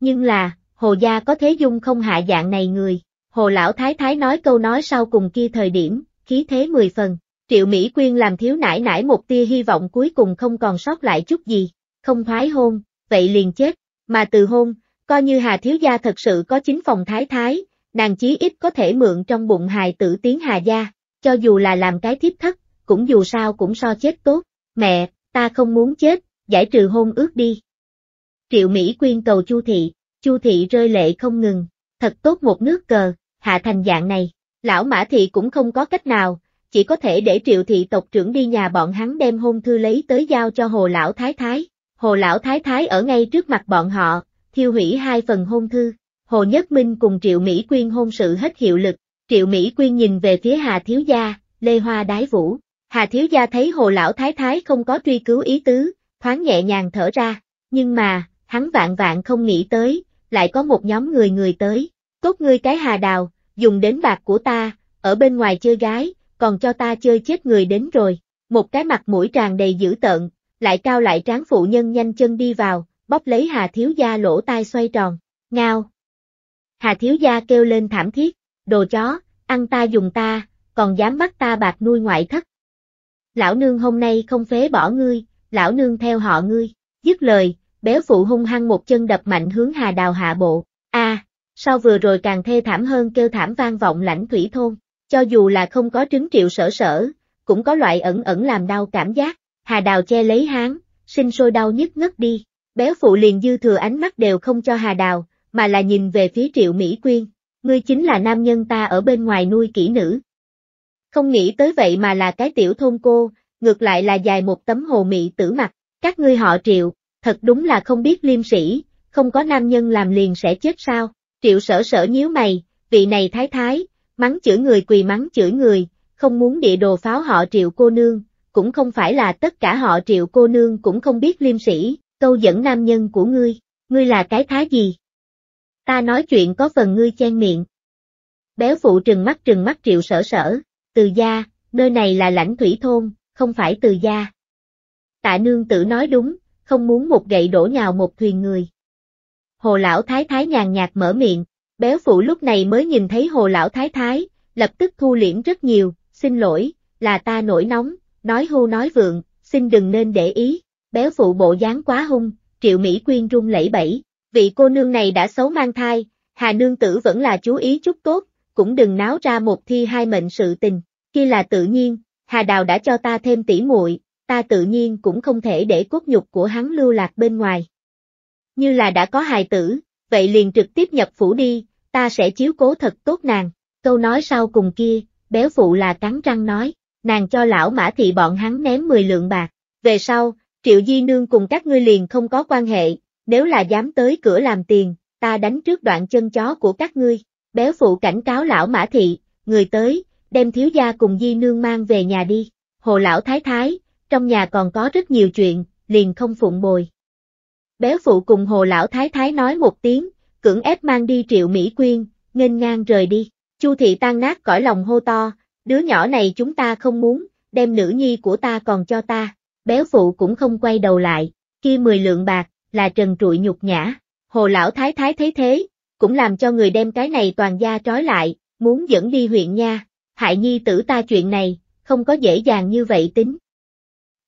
Nhưng là, hồ gia có thế dung không hạ dạng này người, hồ lão thái thái nói câu nói sau cùng kia thời điểm, khí thế 10 phần, triệu Mỹ Quyên làm thiếu nải nải một tia hy vọng cuối cùng không còn sót lại chút gì, không thoái hôn, vậy liền chết, mà từ hôn, coi như Hà Thiếu Gia thật sự có chính phòng thái thái, nàng chí ít có thể mượn trong bụng hài tử tiếng Hà Gia, cho dù là làm cái thiếp thất, cũng dù sao cũng so chết tốt, mẹ, ta không muốn chết, giải trừ hôn ước đi. Triệu Mỹ quyên cầu Chu Thị, Chu Thị rơi lệ không ngừng, thật tốt một nước cờ, hạ thành dạng này, lão Mã Thị cũng không có cách nào, chỉ có thể để Triệu Thị tộc trưởng đi nhà bọn hắn đem hôn thư lấy tới giao cho Hồ Lão Thái Thái. Hồ Lão Thái Thái ở ngay trước mặt bọn họ, thiêu hủy hai phần hôn thư. Hồ Nhất Minh cùng Triệu Mỹ Quyên hôn sự hết hiệu lực, Triệu Mỹ Quyên nhìn về phía Hà Thiếu Gia, Lê Hoa Đái Vũ. Hà Thiếu Gia thấy Hồ Lão Thái Thái không có truy cứu ý tứ, thoáng nhẹ nhàng thở ra, nhưng mà, hắn vạn vạn không nghĩ tới, lại có một nhóm người người tới, tốt ngươi cái hà đào, dùng đến bạc của ta, ở bên ngoài chơi gái, còn cho ta chơi chết người đến rồi, một cái mặt mũi tràn đầy dữ tợn, lại cao lại tráng phụ nhân nhanh chân đi vào, bóp lấy Hà Thiếu Gia lỗ tai xoay tròn, ngao. Hà Thiếu Gia kêu lên thảm thiết, đồ chó, ăn ta dùng ta, còn dám bắt ta bạc nuôi ngoại thất. Lão nương hôm nay không phế bỏ ngươi, lão nương theo họ ngươi, dứt lời, béo phụ hung hăng một chân đập mạnh hướng Hà Đào hạ bộ, a à, sau vừa rồi càng thê thảm hơn kêu thảm vang vọng lãnh thủy thôn, cho dù là không có trứng triệu sở sở, cũng có loại ẩn ẩn làm đau cảm giác. Hà Đào che lấy hắn, sinh sôi đau nhức ngất đi. Béo phụ liền dư thừa ánh mắt đều không cho Hà Đào, mà là nhìn về phía Triệu Mỹ Quyên. Ngươi chính là nam nhân ta ở bên ngoài nuôi kỹ nữ. Không nghĩ tới vậy mà là cái tiểu thôn cô, ngược lại là dài một tấm hồ mị tử mặt. Các ngươi họ Triệu, thật đúng là không biết liêm sĩ, không có nam nhân làm liền sẽ chết sao. Triệu sở sở nhíu mày, vị này thái thái, mắng chửi người quỳ mắng chửi người, không muốn địa đồ pháo họ Triệu cô nương, cũng không phải là tất cả họ triệu cô nương cũng không biết liêm sĩ, câu dẫn nam nhân của ngươi, ngươi là cái thá gì? Ta nói chuyện có phần ngươi chen miệng. Béo phụ trừng mắt trừng mắt triệu sở sở, từ gia, nơi này là lãnh thủy thôn, không phải từ gia. Tạ nương tử nói đúng, không muốn một gậy đổ nhào một thuyền người. Hồ lão thái thái nhàn nhạt mở miệng, béo phụ lúc này mới nhìn thấy hồ lão thái thái, lập tức thu liễm rất nhiều, xin lỗi, là ta nổi nóng, nói hưu nói vượng, xin đừng nên để ý, béo phụ bộ dáng quá hung, triệu Mỹ Quyên run lẩy bẩy, vị cô nương này đã xấu mang thai, hà nương tử vẫn là chú ý chút tốt, cũng đừng náo ra một thi hai mệnh sự tình, khi là tự nhiên, hà đào đã cho ta thêm tỉ muội, ta tự nhiên cũng không thể để cốt nhục của hắn lưu lạc bên ngoài. Như là đã có hài tử, vậy liền trực tiếp nhập phủ đi, ta sẽ chiếu cố thật tốt nàng, câu nói sau cùng kia, béo phụ là cắn răng nói, nàng cho lão mã thị bọn hắn ném 10 lượng bạc. Về sau, Triệu Di Nương cùng các ngươi liền không có quan hệ, nếu là dám tới cửa làm tiền, ta đánh trước đoạn chân chó của các ngươi. Béo phụ cảnh cáo lão mã thị, người tới, đem thiếu gia cùng Di Nương mang về nhà đi. Hồ lão thái thái, trong nhà còn có rất nhiều chuyện, liền không phụng bồi. Béo phụ cùng hồ lão thái thái nói một tiếng, cưỡng ép mang đi Triệu Mỹ Quyên, nghênh ngang rời đi. Chu thị tan nát cõi lòng hô to, Đứa nhỏ này chúng ta không muốn, đem nữ nhi của ta còn cho ta. Béo phụ cũng không quay đầu lại, kia mười lượng bạc, là trần trụi nhục nhã. Hồ lão thái thái thấy thế, cũng làm cho người đem cái này toàn gia trói lại, muốn dẫn đi huyện nha. Hại nhi tử ta chuyện này, không có dễ dàng như vậy tính.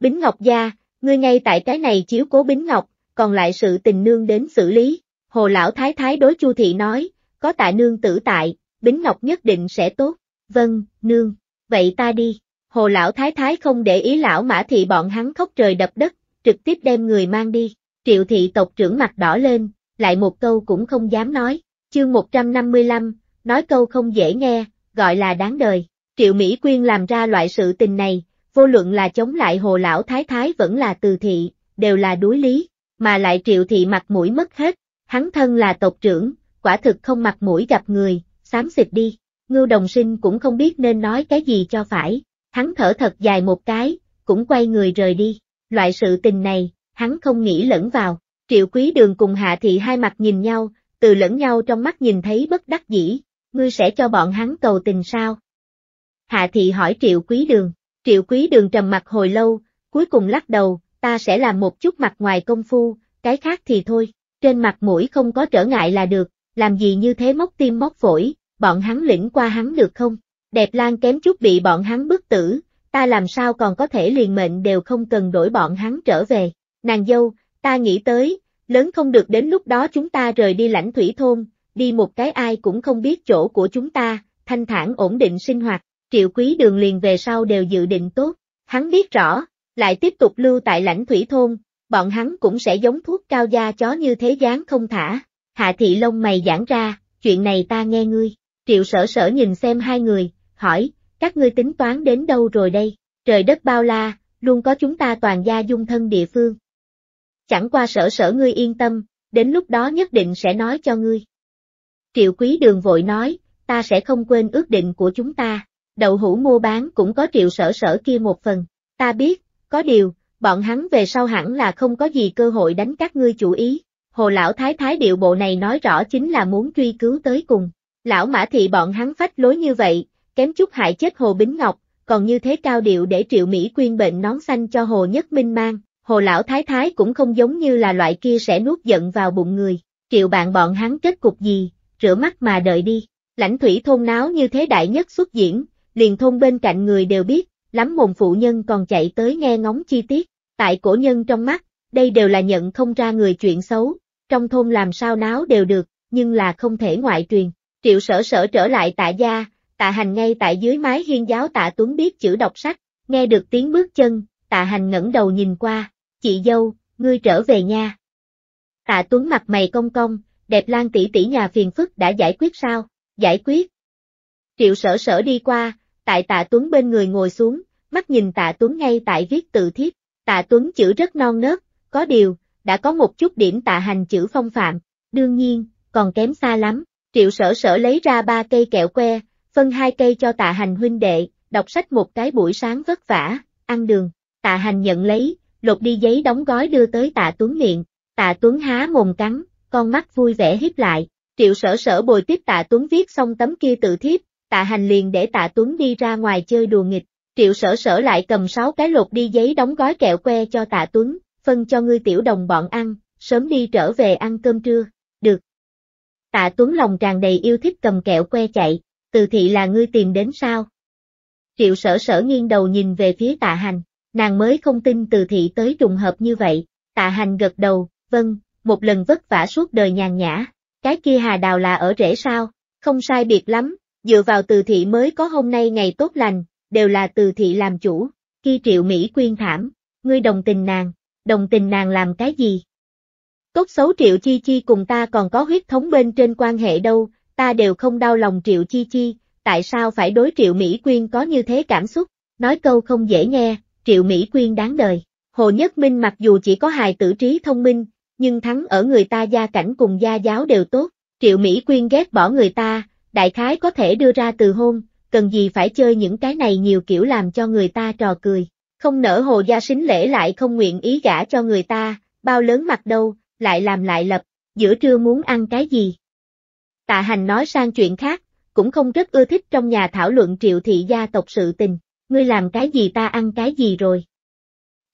Bính Ngọc gia, ngươi ngay tại cái này chiếu cố Bính Ngọc, còn lại sự tình nương đến xử lý. Hồ lão thái thái đối Chu thị nói, có tại nương tử tại, Bính Ngọc nhất định sẽ tốt vâng, nương, vậy ta đi. Hồ lão thái thái không để ý lão mã thị bọn hắn khóc trời đập đất, trực tiếp đem người mang đi. Triệu thị tộc trưởng mặt đỏ lên, lại một câu cũng không dám nói. Chương 155, nói câu không dễ nghe, gọi là đáng đời. Triệu Mỹ Quyên làm ra loại sự tình này, vô luận là chống lại hồ lão thái thái vẫn là từ thị, đều là đối lý, mà lại triệu thị mặt mũi mất hết, hắn thân là tộc trưởng, quả thực không mặt mũi gặp người, xám xịt đi. Ngưu đồng sinh cũng không biết nên nói cái gì cho phải, hắn thở thật dài một cái, cũng quay người rời đi, loại sự tình này, hắn không nghĩ lẫn vào, triệu quý đường cùng hạ thị hai mặt nhìn nhau, từ lẫn nhau trong mắt nhìn thấy bất đắc dĩ, ngươi sẽ cho bọn hắn cầu tình sao? Hạ thị hỏi triệu quý đường, triệu quý đường trầm mặt hồi lâu, cuối cùng lắc đầu, ta sẽ làm một chút mặt ngoài công phu, cái khác thì thôi, trên mặt mũi không có trở ngại là được, làm gì như thế móc tim móc phổi, bọn hắn lĩnh qua hắn được không? Đẹp Lan kém chút bị bọn hắn bức tử, ta làm sao còn có thể liền mệnh đều không cần đổi bọn hắn trở về. Nàng dâu, ta nghĩ tới, lớn không được đến lúc đó chúng ta rời đi lãnh thủy thôn, đi một cái ai cũng không biết chỗ của chúng ta, thanh thản ổn định sinh hoạt, triệu quý đường liền về sau đều dự định tốt. Hắn biết rõ, lại tiếp tục lưu tại lãnh thủy thôn, bọn hắn cũng sẽ giống thuốc cao da chó như thế dáng không thả. Hạ thị lông mày giãn ra, chuyện này ta nghe ngươi, Triệu sở sở nhìn xem hai người, hỏi, các ngươi tính toán đến đâu rồi đây? Trời đất bao la, luôn có chúng ta toàn gia dung thân địa phương. Chẳng qua sở sở ngươi yên tâm, đến lúc đó nhất định sẽ nói cho ngươi. Triệu quý đường vội nói, ta sẽ không quên ước định của chúng ta, đậu hũ mua bán cũng có triệu sở sở kia một phần, ta biết, có điều, bọn hắn về sau hẳn là không có gì cơ hội đánh các ngươi chủ ý, hồ lão thái thái điệu bộ này nói rõ chính là muốn truy cứu tới cùng. Lão Mã Thị bọn hắn phách lối như vậy, kém chút hại chết Hồ Bính Ngọc, còn như thế cao điệu để Triệu Mỹ quyên bệnh nón xanh cho Hồ Nhất Minh mang, Hồ Lão Thái Thái cũng không giống như là loại kia sẽ nuốt giận vào bụng người, Triệu bạn bọn hắn kết cục gì, rửa mắt mà đợi đi, lãnh thủy thôn náo như thế đại nhất xuất diễn, liền thôn bên cạnh người đều biết, lắm mồm phụ nhân còn chạy tới nghe ngóng chi tiết, tại cổ nhân trong mắt, đây đều là nhận không ra người chuyện xấu, trong thôn làm sao náo đều được, nhưng là không thể ngoại truyền. Triệu sở sở trở lại tạ gia, tạ hành ngay tại dưới mái hiên giáo tạ Tuấn biết chữ đọc sách, nghe được tiếng bước chân, tạ hành ngẩng đầu nhìn qua, chị dâu, ngươi trở về nha. Tạ Tuấn mặt mày công công, đẹp lan tỷ tỷ nhà phiền phức đã giải quyết sao, giải quyết. Triệu sở sở đi qua, tại tạ Tuấn bên người ngồi xuống, mắt nhìn tạ Tuấn ngay tại viết tự thiếp, tạ Tuấn chữ rất non nớt, có điều, đã có một chút điểm tạ hành chữ phong phạm, đương nhiên, còn kém xa lắm. Triệu sở sở lấy ra ba cây kẹo que, phân hai cây cho tạ hành huynh đệ, đọc sách một cái buổi sáng vất vả, ăn đường. Tạ hành nhận lấy, lột đi giấy đóng gói đưa tới tạ tuấn miệng, tạ tuấn há mồm cắn, con mắt vui vẻ hiếp lại. Triệu sở sở bồi tiếp tạ tuấn viết xong tấm kia tự thiếp, tạ hành liền để tạ tuấn đi ra ngoài chơi đùa nghịch. Triệu sở sở lại cầm sáu cái lột đi giấy đóng gói kẹo que cho tạ tuấn, phân cho ngươi tiểu đồng bọn ăn, sớm đi trở về ăn cơm trưa. Tạ Tuấn lòng tràn đầy yêu thích cầm kẹo que chạy, từ thị là ngươi tìm đến sao? Triệu sở sở nghiêng đầu nhìn về phía tạ hành, nàng mới không tin từ thị tới trùng hợp như vậy, tạ hành gật đầu, vâng, một lần vất vả suốt đời nhàn nhã, cái kia hà đào là ở rễ sao, không sai biệt lắm, dựa vào từ thị mới có hôm nay ngày tốt lành, đều là từ thị làm chủ, khi triệu Mỹ quyên thảm, ngươi đồng tình nàng, đồng tình nàng làm cái gì? Tốt xấu Triệu Chi Chi cùng ta còn có huyết thống bên trên quan hệ đâu, ta đều không đau lòng Triệu Chi Chi, tại sao phải đối Triệu Mỹ Quyên có như thế cảm xúc, nói câu không dễ nghe, Triệu Mỹ Quyên đáng đời. Hồ Nhất Minh mặc dù chỉ có hài tử trí thông minh, nhưng thắng ở người ta gia cảnh cùng gia giáo đều tốt, Triệu Mỹ Quyên ghét bỏ người ta, đại khái có thể đưa ra từ hôn, cần gì phải chơi những cái này nhiều kiểu làm cho người ta trò cười. Không nỡ hồ gia xính lễ lại không nguyện ý gả cho người ta, bao lớn mặt đâu, lại làm lại lập, giữa trưa muốn ăn cái gì. Tạ hành nói sang chuyện khác, cũng không rất ưa thích trong nhà thảo luận triệu thị gia tộc sự tình, ngươi làm cái gì ta ăn cái gì rồi.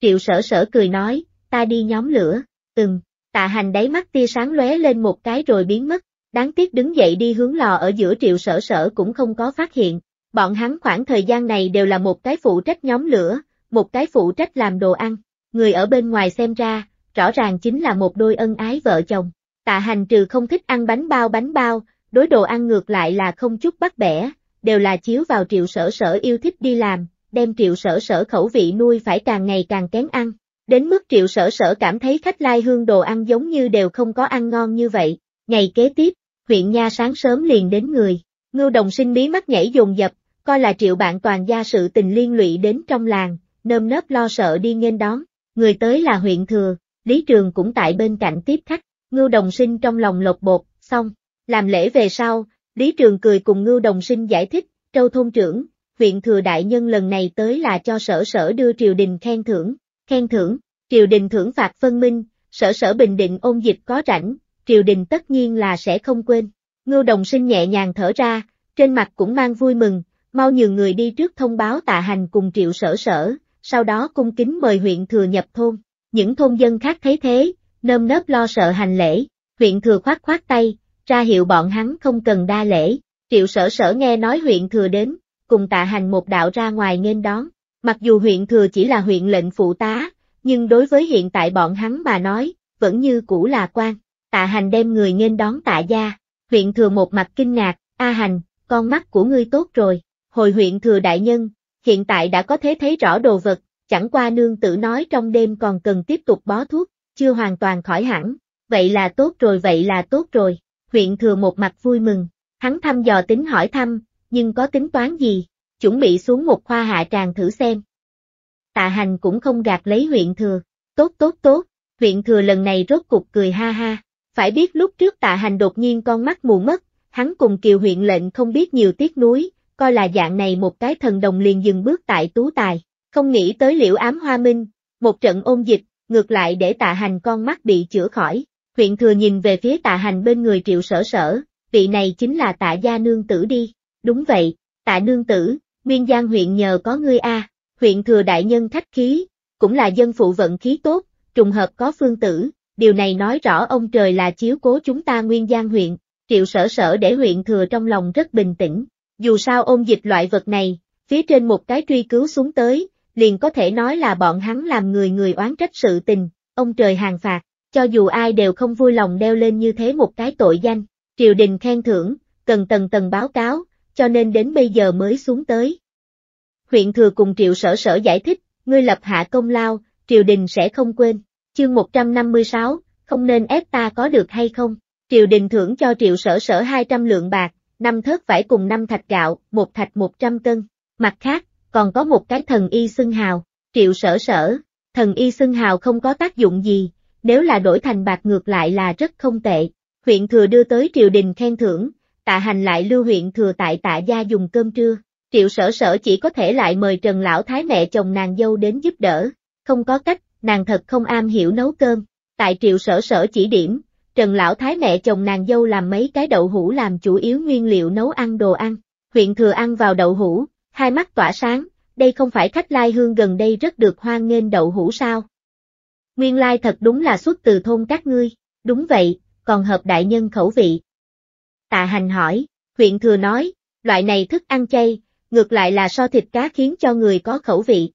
Triệu sở sở cười nói, ta đi nhóm lửa, Ừm tạ hành đáy mắt tia sáng lóe lên một cái rồi biến mất, đáng tiếc đứng dậy đi hướng lò ở giữa triệu sở sở cũng không có phát hiện, bọn hắn khoảng thời gian này đều là một cái phụ trách nhóm lửa, một cái phụ trách làm đồ ăn, người ở bên ngoài xem ra, rõ ràng chính là một đôi ân ái vợ chồng. Tạ hành trừ không thích ăn bánh bao bánh bao, đối đồ ăn ngược lại là không chút bắt bẻ, đều là chiếu vào triệu sở sở yêu thích đi làm, đem triệu sở sở khẩu vị nuôi phải càng ngày càng kén ăn. Đến mức triệu sở sở cảm thấy khách lai hương đồ ăn giống như đều không có ăn ngon như vậy. Ngày kế tiếp, huyện nha sáng sớm liền đến người, ngưu đồng sinh bí mắt nhảy dồn dập, coi là triệu bạn toàn gia sự tình liên lụy đến trong làng, nơm nớp lo sợ đi nghênh đón. Người tới là huyện thừa, Lý Trường cũng tại bên cạnh tiếp khách, Ngưu Đồng Sinh trong lòng lột bột, xong, làm lễ về sau, Lý Trường cười cùng Ngưu Đồng Sinh giải thích, Châu Thôn Trưởng, huyện thừa đại nhân lần này tới là cho sở sở đưa triều đình khen thưởng, khen thưởng, triều đình thưởng phạt phân minh, sở sở bình định ôn dịch có rảnh, triều đình tất nhiên là sẽ không quên. Ngưu Đồng Sinh nhẹ nhàng thở ra, trên mặt cũng mang vui mừng, mau nhường người đi trước thông báo tạ hành cùng triệu sở sở, sau đó cung kính mời huyện thừa nhập thôn. Những thôn dân khác thấy thế, nơm nớp lo sợ hành lễ, huyện thừa khoát khoát tay, ra hiệu bọn hắn không cần đa lễ, triệu sở sở nghe nói huyện thừa đến, cùng tạ hành một đạo ra ngoài nghênh đón, mặc dù huyện thừa chỉ là huyện lệnh phụ tá, nhưng đối với hiện tại bọn hắn mà nói, vẫn như cũ là quan, tạ hành đem người nghênh đón tạ gia, huyện thừa một mặt kinh ngạc, a hành, con mắt của ngươi tốt rồi, hồi huyện thừa đại nhân, hiện tại đã có thế thấy rõ đồ vật, chẳng qua nương tử nói trong đêm còn cần tiếp tục bó thuốc, chưa hoàn toàn khỏi hẳn, vậy là tốt rồi vậy là tốt rồi, huyện thừa một mặt vui mừng, hắn thăm dò tính hỏi thăm, nhưng có tính toán gì, chuẩn bị xuống một khoa hạ tràng thử xem. Tạ hành cũng không gạt lấy huyện thừa, tốt tốt tốt, huyện thừa lần này rốt cục cười ha ha, phải biết lúc trước tạ hành đột nhiên con mắt mù mất, hắn cùng kiều huyện lệnh không biết nhiều tiếc núi, coi là dạng này một cái thần đồng liền dừng bước tại tú tài, không nghĩ tới liễu ám hoa minh, một trận ôn dịch, ngược lại để tạ hành con mắt bị chữa khỏi. Huyện thừa nhìn về phía tạ hành bên người triệu sở sở, vị này chính là tạ gia nương tử đi. Đúng vậy, tạ nương tử, nguyên giang huyện nhờ có ngươi a huyện thừa đại nhân khách khí, cũng là dân phụ vận khí tốt, trùng hợp có phương tử, điều này nói rõ ông trời là chiếu cố chúng ta nguyên giang huyện, triệu sở sở để huyện thừa trong lòng rất bình tĩnh, dù sao ôn dịch loại vật này, phía trên một cái truy cứu xuống tới, liền có thể nói là bọn hắn làm người người oán trách sự tình, ông trời hàng phạt, cho dù ai đều không vui lòng đeo lên như thế một cái tội danh, triều đình khen thưởng, cần tầng tầng báo cáo, cho nên đến bây giờ mới xuống tới. Huyện thừa cùng triệu sở sở giải thích, ngươi lập hạ công lao, triều đình sẽ không quên, chương 156, không nên ép ta có được hay không, triều đình thưởng cho triệu sở sở 200 lượng bạc, năm thớt phải cùng năm thạch gạo, một thạch 100 cân, mặt khác, còn có một cái thần y xưng hào, triệu sở sở, thần y xưng hào không có tác dụng gì, nếu là đổi thành bạc ngược lại là rất không tệ. Huyện thừa đưa tới triều đình khen thưởng, tạ hành lại lưu huyện thừa tại tạ gia dùng cơm trưa, triệu sở sở chỉ có thể lại mời Trần Lão Thái mẹ chồng nàng dâu đến giúp đỡ, không có cách, nàng thật không am hiểu nấu cơm, tại triệu sở sở chỉ điểm, Trần Lão Thái mẹ chồng nàng dâu làm mấy cái đậu hũ làm chủ yếu nguyên liệu nấu ăn đồ ăn, huyện thừa ăn vào đậu hũ, hai mắt tỏa sáng, đây không phải khách lai hương gần đây rất được hoan nghênh đậu hũ sao. Nguyên lai thật đúng là xuất từ thôn các ngươi, đúng vậy, còn hợp đại nhân khẩu vị. Tạ hành hỏi, huyện thừa nói, loại này thức ăn chay, ngược lại là so thịt cá khiến cho người có khẩu vị.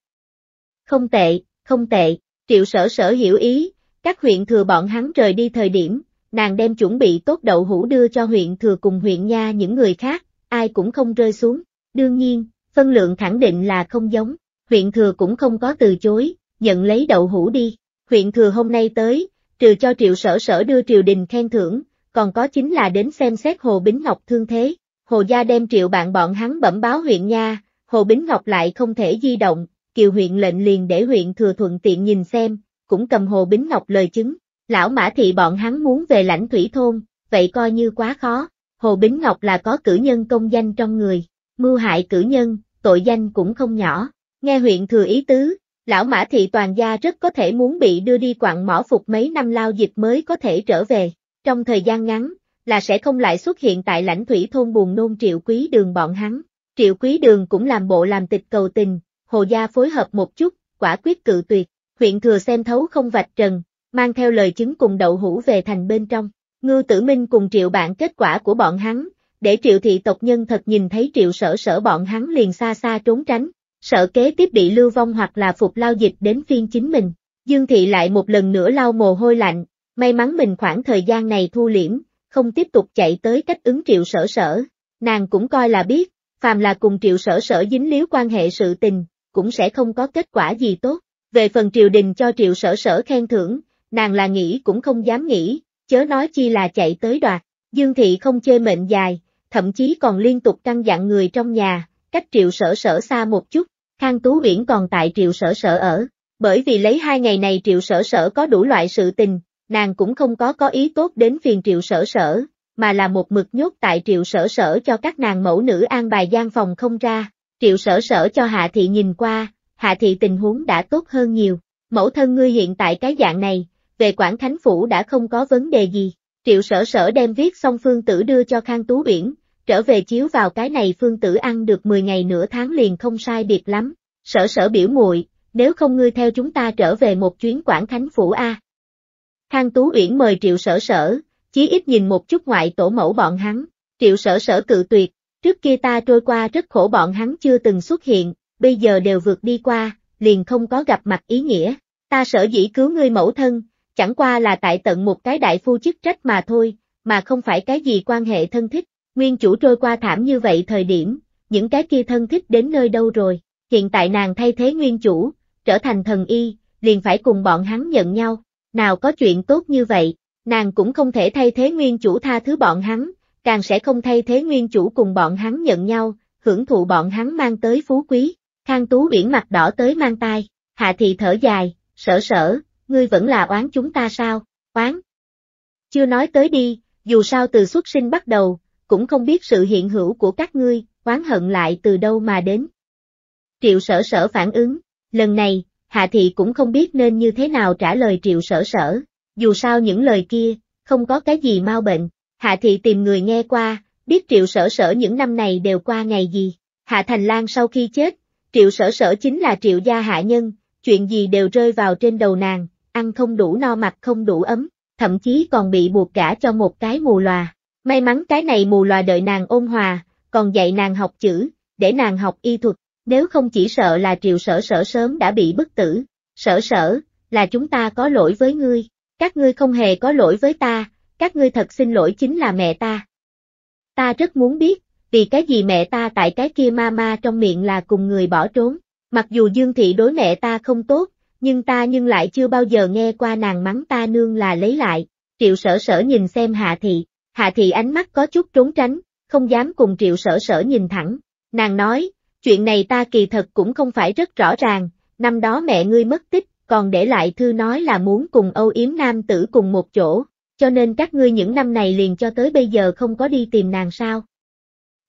Không tệ, không tệ, triệu sở sở hiểu ý, các huyện thừa bọn hắn rời đi thời điểm, nàng đem chuẩn bị tốt đậu hũ đưa cho huyện thừa cùng huyện nha những người khác, ai cũng không rơi xuống, đương nhiên, phân lượng khẳng định là không giống, huyện thừa cũng không có từ chối, nhận lấy đậu hũ đi, huyện thừa hôm nay tới, trừ cho triệu sở sở đưa triều đình khen thưởng, còn có chính là đến xem xét Hồ Bính Ngọc thương thế, Hồ Gia đem triệu bạn bọn hắn bẩm báo huyện nha, Hồ Bính Ngọc lại không thể di động, kiều huyện lệnh liền để huyện thừa thuận tiện nhìn xem, cũng cầm Hồ Bính Ngọc lời chứng, lão mã thị bọn hắn muốn về lãnh thủy thôn, vậy coi như quá khó, Hồ Bính Ngọc là có cử nhân công danh trong người, mưu hại cử nhân, tội danh cũng không nhỏ. Nghe huyện thừa ý tứ, lão mã thị toàn gia rất có thể muốn bị đưa đi quặng mỏ phục mấy năm lao dịch mới có thể trở về. Trong thời gian ngắn, là sẽ không lại xuất hiện tại lãnh thủy thôn buồn nôn triệu quý đường bọn hắn. Triệu quý đường cũng làm bộ làm tịch cầu tình, hồ gia phối hợp một chút, quả quyết cự tuyệt, huyện thừa xem thấu không vạch trần, mang theo lời chứng cùng đậu hũ về thành bên trong. Ngư tử minh cùng triệu bạn kết quả của bọn hắn, để triệu thị tộc nhân thật nhìn thấy triệu sở sở bọn hắn liền xa xa trốn tránh, sợ kế tiếp bị lưu vong hoặc là phục lao dịch đến phiên chính mình. Dương thị lại một lần nữa lau mồ hôi lạnh, may mắn mình khoảng thời gian này thu liễm, không tiếp tục chạy tới cách ứng triệu sở sở. Nàng cũng coi là biết, phàm là cùng triệu sở sở dính líu quan hệ sự tình, cũng sẽ không có kết quả gì tốt. Về phần triều đình cho triệu sở sở khen thưởng, nàng là nghĩ cũng không dám nghĩ, chớ nói chi là chạy tới đoạt. Dương thị không chê mệnh dài, thậm chí còn liên tục căn dặn người trong nhà, cách triệu sở sở xa một chút, Khang Tú Uyển còn tại triệu sở sở ở, bởi vì lấy hai ngày này triệu sở sở có đủ loại sự tình, nàng cũng không có có ý tốt đến phiền triệu sở sở, mà là một mực nhốt tại triệu sở sở cho các nàng mẫu nữ an bài gian phòng không ra, triệu sở sở cho Hạ Thị nhìn qua, Hạ Thị tình huống đã tốt hơn nhiều, mẫu thân ngươi hiện tại cái dạng này, về quản thánh Phủ đã không có vấn đề gì, Triệu sở sở đem viết xong phương tử đưa cho Khang Tú Uyển, trở về chiếu vào cái này phương tử ăn được 10 ngày nửa tháng liền không sai biệt lắm. Sở sở biểu muội nếu không ngươi theo chúng ta trở về một chuyến Quảng Khánh Phủ A. Khang Tú Uyển mời Triệu sở sở, chí ít nhìn một chút ngoại tổ mẫu bọn hắn, Triệu sở sở cự tuyệt, trước kia ta trôi qua rất khổ bọn hắn chưa từng xuất hiện, bây giờ đều vượt đi qua, liền không có gặp mặt ý nghĩa. Ta sở dĩ cứu ngươi mẫu thân, chẳng qua là tại tận một cái đại phu chức trách mà thôi, mà không phải cái gì quan hệ thân thích, nguyên chủ trôi qua thảm như vậy thời điểm, những cái kia thân thích đến nơi đâu rồi, hiện tại nàng thay thế nguyên chủ, trở thành thần y, liền phải cùng bọn hắn nhận nhau, nào có chuyện tốt như vậy, nàng cũng không thể thay thế nguyên chủ tha thứ bọn hắn, càng sẽ không thay thế nguyên chủ cùng bọn hắn nhận nhau, hưởng thụ bọn hắn mang tới phú quý, khang tú biển mặt đỏ tới mang tai, hạ thị thở dài, sở sở, ngươi vẫn là oán chúng ta sao, oán. Chưa nói tới đi, dù sao từ xuất sinh bắt đầu, cũng không biết sự hiện hữu của các ngươi, oán hận lại từ đâu mà đến. Triệu sở sở phản ứng, lần này, Hạ Thị cũng không biết nên như thế nào trả lời triệu sở sở, dù sao những lời kia, không có cái gì mau bệnh, Hạ Thị tìm người nghe qua, biết triệu sở sở những năm này đều qua ngày gì, Hạ Thành Lan sau khi chết, triệu sở sở chính là triệu gia hạ nhân, chuyện gì đều rơi vào trên đầu nàng, ăn không đủ no mặc không đủ ấm, thậm chí còn bị buộc cả cho một cái mù lòa. May mắn cái này mù lòa đợi nàng ôn hòa, còn dạy nàng học chữ, để nàng học y thuật, nếu không chỉ sợ là triều sở sở sớm đã bị bức tử. Sở sở, là chúng ta có lỗi với ngươi, các ngươi không hề có lỗi với ta, các ngươi thật xin lỗi chính là mẹ ta. Ta rất muốn biết, vì cái gì mẹ ta tại cái kia ma ma trong miệng là cùng người bỏ trốn, mặc dù Dương Thị đối mẹ ta không tốt, nhưng ta nhưng lại chưa bao giờ nghe qua nàng mắng ta nương là lấy lại. Triệu sở sở nhìn xem hạ thị, hạ thị ánh mắt có chút trốn tránh, không dám cùng triệu sở sở nhìn thẳng. Nàng nói, chuyện này ta kỳ thật cũng không phải rất rõ ràng, năm đó mẹ ngươi mất tích, còn để lại thư nói là muốn cùng Âu Yếm Nam tử cùng một chỗ, cho nên các ngươi những năm này liền cho tới bây giờ không có đi tìm nàng sao.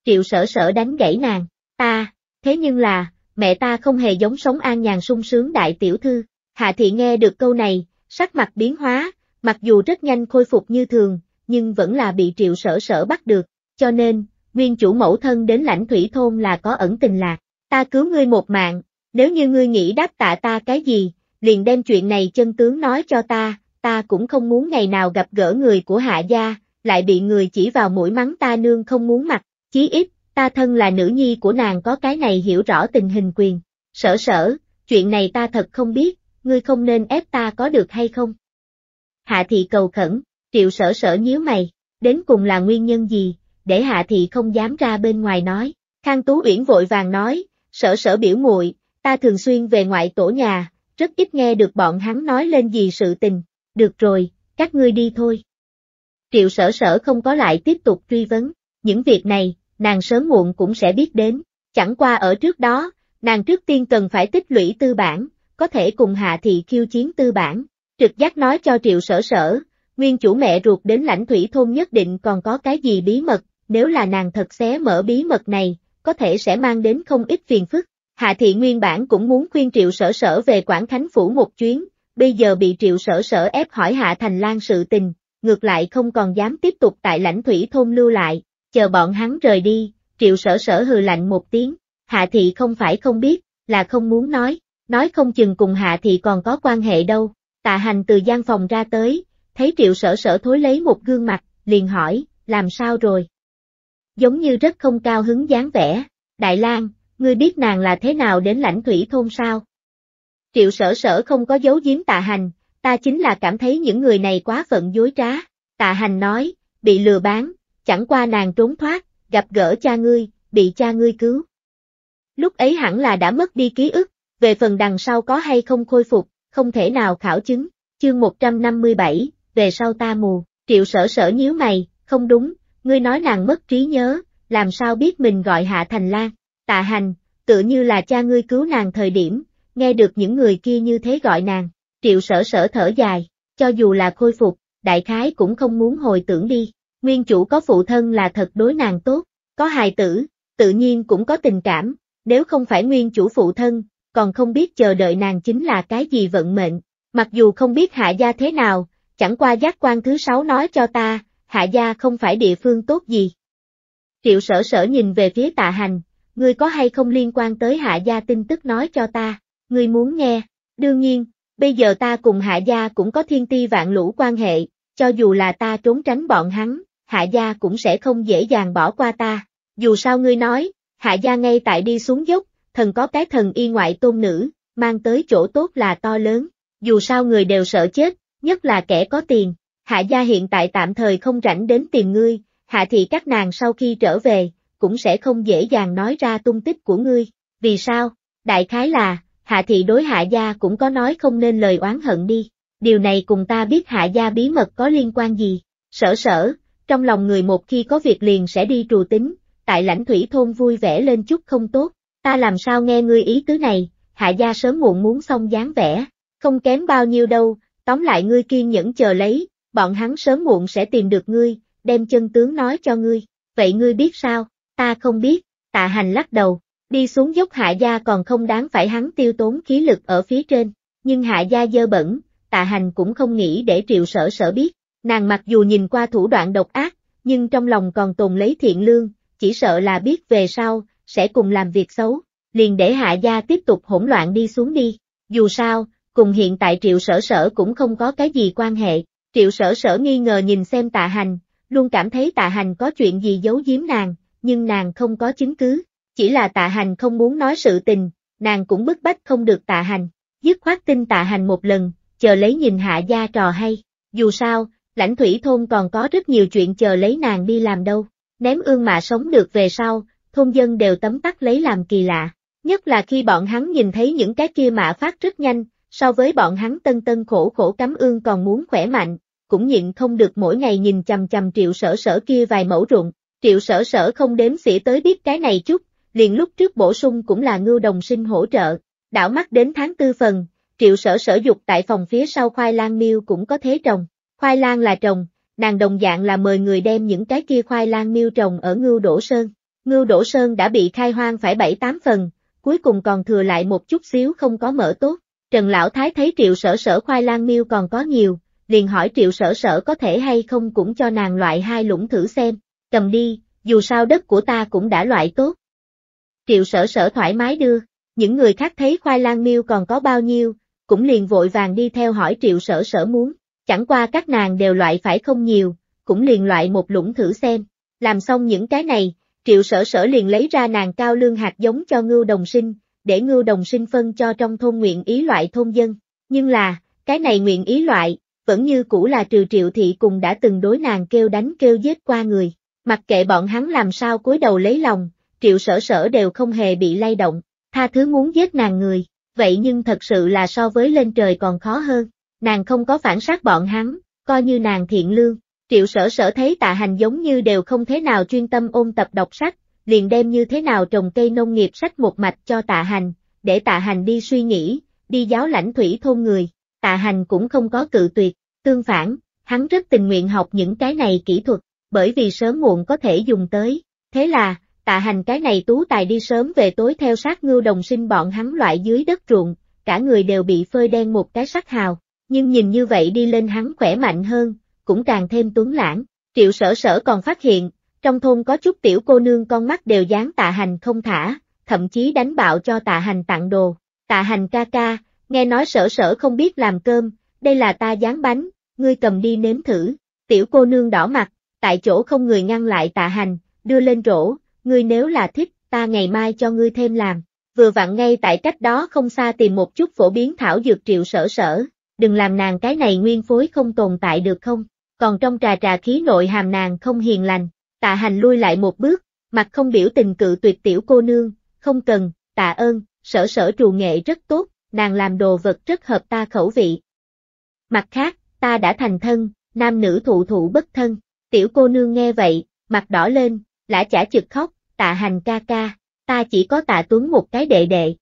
Triệu sở sở đánh gãy nàng, ta, thế nhưng là, mẹ ta không hề giống sống an nhàn sung sướng đại tiểu thư. Hạ thị nghe được câu này, sắc mặt biến hóa, mặc dù rất nhanh khôi phục như thường, nhưng vẫn là bị triệu sở sở bắt được, cho nên, nguyên chủ mẫu thân đến lãnh thủy thôn là có ẩn tình lạc, ta cứu ngươi một mạng, nếu như ngươi nghĩ đáp tạ ta cái gì, liền đem chuyện này chân tướng nói cho ta, ta cũng không muốn ngày nào gặp gỡ người của hạ gia, lại bị người chỉ vào mũi mắng ta nương không muốn mặt, chí ít, ta thân là nữ nhi của nàng có cái này hiểu rõ tình hình quyền. Sở sở, chuyện này ta thật không biết, ngươi không nên ép ta có được hay không? Hạ thị cầu khẩn, triệu sở sở nhíu mày, đến cùng là nguyên nhân gì, để hạ thị không dám ra bên ngoài nói. Khang Tú Uyển vội vàng nói, sở sở biểu muội, ta thường xuyên về ngoại tổ nhà, rất ít nghe được bọn hắn nói lên gì sự tình, được rồi, các ngươi đi thôi. Triệu sở sở không có lại tiếp tục truy vấn, những việc này, nàng sớm muộn cũng sẽ biết đến. Chẳng qua ở trước đó, nàng trước tiên cần phải tích lũy tư bản, có thể cùng Hạ Thị khiêu chiến tư bản. Trực giác nói cho Triệu Sở Sở, nguyên chủ mẹ ruột đến lãnh thủy thôn nhất định còn có cái gì bí mật, nếu là nàng thật xé mở bí mật này, có thể sẽ mang đến không ít phiền phức. Hạ Thị nguyên bản cũng muốn khuyên Triệu Sở Sở về Quảng Khánh Phủ một chuyến, bây giờ bị Triệu Sở Sở ép hỏi Hạ Thành Lan sự tình, ngược lại không còn dám tiếp tục tại lãnh thủy thôn lưu lại, Chờ bọn hắn rời đi, triệu sở sở hừ lạnh một tiếng, hạ thị không phải không biết, là không muốn nói, nói không chừng cùng hạ thị còn có quan hệ đâu. Tạ hành từ gian phòng ra tới, thấy triệu sở sở thối lấy một gương mặt, liền hỏi, làm sao rồi? Giống như rất không cao hứng dáng vẻ, Đại lang ngươi biết nàng là thế nào đến lãnh thủy thôn sao? Triệu sở sở không có dấu giếm tạ hành, ta chính là cảm thấy những người này quá phận dối trá. Tạ hành nói, bị lừa bán, chẳng qua nàng trốn thoát, gặp gỡ cha ngươi, bị cha ngươi cứu. Lúc ấy hẳn là đã mất đi ký ức, về phần đằng sau có hay không khôi phục, không thể nào khảo chứng, chương 157, về sau ta mù, triệu sở sở nhíu mày, không đúng, ngươi nói nàng mất trí nhớ, làm sao biết mình gọi hạ thành lan, tạ hành, tự như là cha ngươi cứu nàng thời điểm, nghe được những người kia như thế gọi nàng, triệu sở sở thở dài, cho dù là khôi phục, đại khái cũng không muốn hồi tưởng đi, Nguyên chủ có phụ thân là thật đối nàng tốt, có hài tử, tự nhiên cũng có tình cảm, nếu không phải nguyên chủ phụ thân, còn không biết chờ đợi nàng chính là cái gì vận mệnh, mặc dù không biết hạ gia thế nào, chẳng qua giác quan thứ sáu nói cho ta, hạ gia không phải địa phương tốt gì. Triệu sở sở nhìn về phía tạ hành, ngươi có hay không liên quan tới hạ gia tin tức nói cho ta, ngươi muốn nghe, đương nhiên, bây giờ ta cùng hạ gia cũng có thiên ti vạn lũ quan hệ, cho dù là ta trốn tránh bọn hắn, hạ gia cũng sẽ không dễ dàng bỏ qua ta. Dù sao ngươi nói, hạ gia ngay tại đi xuống dốc, thần có cái thần y ngoại tôn nữ, mang tới chỗ tốt là to lớn, dù sao người đều sợ chết, nhất là kẻ có tiền. Hạ gia hiện tại tạm thời không rảnh đến tìm ngươi, hạ thị các nàng sau khi trở về, cũng sẽ không dễ dàng nói ra tung tích của ngươi. Vì sao? Đại khái là, hạ thị đối hạ gia cũng có nói không nên lời oán hận đi. Điều này cùng ta biết hạ gia bí mật có liên quan gì. Sở sở, trong lòng người một khi có việc liền sẽ đi trù tính, tại lãnh thủy thôn vui vẻ lên chút không tốt, ta làm sao nghe ngươi ý tứ này, hạ gia sớm muộn muốn xong dáng vẻ, không kém bao nhiêu đâu, tóm lại ngươi kiên nhẫn chờ lấy, bọn hắn sớm muộn sẽ tìm được ngươi, đem chân tướng nói cho ngươi, vậy ngươi biết sao, ta không biết, tạ hành lắc đầu, đi xuống dốc hạ gia còn không đáng phải hắn tiêu tốn khí lực ở phía trên, nhưng hạ gia dơ bẩn, tạ hành cũng không nghĩ để triệu sở sở biết, Nàng mặc dù nhìn qua thủ đoạn độc ác, nhưng trong lòng còn tồn lấy thiện lương, chỉ sợ là biết về sau, sẽ cùng làm việc xấu, liền để hạ gia tiếp tục hỗn loạn đi xuống đi. Dù sao, cùng hiện tại triệu sở sở cũng không có cái gì quan hệ, triệu sở sở nghi ngờ nhìn xem tạ hành, luôn cảm thấy tạ hành có chuyện gì giấu giếm nàng, nhưng nàng không có chứng cứ, chỉ là tạ hành không muốn nói sự tình, nàng cũng bức bách không được tạ hành, dứt khoát tin tạ hành một lần, chờ lấy nhìn hạ gia trò hay, dù sao, lãnh thủy thôn còn có rất nhiều chuyện chờ lấy nàng đi làm đâu. Ném ương mà sống được về sau, thôn dân đều tấm tắc lấy làm kỳ lạ. Nhất là khi bọn hắn nhìn thấy những cái kia mạ phát rất nhanh, so với bọn hắn tân tân khổ khổ cắm ương còn muốn khỏe mạnh, cũng nhịn không được mỗi ngày nhìn chầm chầm triệu sở sở kia vài mẫu ruộng, triệu sở sở không đếm xỉa tới biết cái này chút, liền lúc trước bổ sung cũng là ngưu đồng sinh hỗ trợ, đảo mắt đến tháng tư phần, triệu sở sở dục tại phòng phía sau khoai lang miêu cũng có thế trồng, Khoai lang là trồng, nàng đồng dạng là mời người đem những trái kia khoai lang miêu trồng ở Ngưu Đổ Sơn. Ngưu Đổ Sơn đã bị khai hoang phải bảy tám phần, cuối cùng còn thừa lại một chút xíu không có mở tốt. Trần Lão Thái thấy triệu sở sở khoai lang miêu còn có nhiều, liền hỏi triệu sở sở có thể hay không cũng cho nàng loại hai lũng thử xem, cầm đi, dù sao đất của ta cũng đã loại tốt. Triệu sở sở thoải mái đưa, những người khác thấy khoai lang miêu còn có bao nhiêu, cũng liền vội vàng đi theo hỏi triệu sở sở muốn chẳng qua các nàng đều loại phải không nhiều, cũng liền loại một lũng thử xem. Làm xong những cái này, triệu sở sở liền lấy ra nàng cao lương hạt giống cho ngưu đồng sinh, để ngưu đồng sinh phân cho trong thôn nguyện ý loại thôn dân. Nhưng là, cái này nguyện ý loại, vẫn như cũ là trừ triệu thị cùng đã từng đối nàng kêu đánh kêu giết qua người. Mặc kệ bọn hắn làm sao cúi đầu lấy lòng, triệu sở sở đều không hề bị lay động, tha thứ muốn giết nàng người, vậy nhưng thật sự là so với lên trời còn khó hơn nàng không có phản sát bọn hắn, coi như nàng thiện lương. Triệu sở sở thấy tạ hành giống như đều không thế nào chuyên tâm ôn tập đọc sách, liền đem như thế nào trồng cây nông nghiệp sách một mạch cho tạ hành, để tạ hành đi suy nghĩ, đi giáo lãnh thủy thôn người. Tạ hành cũng không có cự tuyệt, tương phản, hắn rất tình nguyện học những cái này kỹ thuật, bởi vì sớm muộn có thể dùng tới. Thế là, tạ hành cái này tú tài đi sớm về tối theo sát ngưu đồng sinh bọn hắn loại dưới đất ruộng, cả người đều bị phơi đen một cái sắc hào, nhưng nhìn như vậy đi lên hắn khỏe mạnh hơn, cũng càng thêm tuấn lãng. Triệu sở sở còn phát hiện, trong thôn có chút tiểu cô nương con mắt đều dán tạ hành không thả, thậm chí đánh bạo cho tạ hành tặng đồ. Tạ hành ca ca, nghe nói sở sở không biết làm cơm, đây là ta dán bánh, ngươi cầm đi nếm thử. Tiểu cô nương đỏ mặt, tại chỗ không người ngăn lại tạ hành, đưa lên rổ, ngươi nếu là thích, ta ngày mai cho ngươi thêm làm. Vừa vặn ngay tại cách đó không xa tìm một chút phổ biến thảo dược triệu sở sở, đừng làm nàng cái này nguyên phối không tồn tại được không? Còn trong trà trà khí nội hàm nàng không hiền lành, tạ hành lui lại một bước, mặt không biểu tình cự tuyệt tiểu cô nương, không cần, tạ ơn, sở sở trù nghệ rất tốt, nàng làm đồ vật rất hợp ta khẩu vị. Mặt khác, ta đã thành thân, nam nữ thụ thụ bất thân, tiểu cô nương nghe vậy, mặt đỏ lên, lã chả chực khóc, tạ hành ca ca, ta chỉ có tạ tuấn một cái đệ đệ.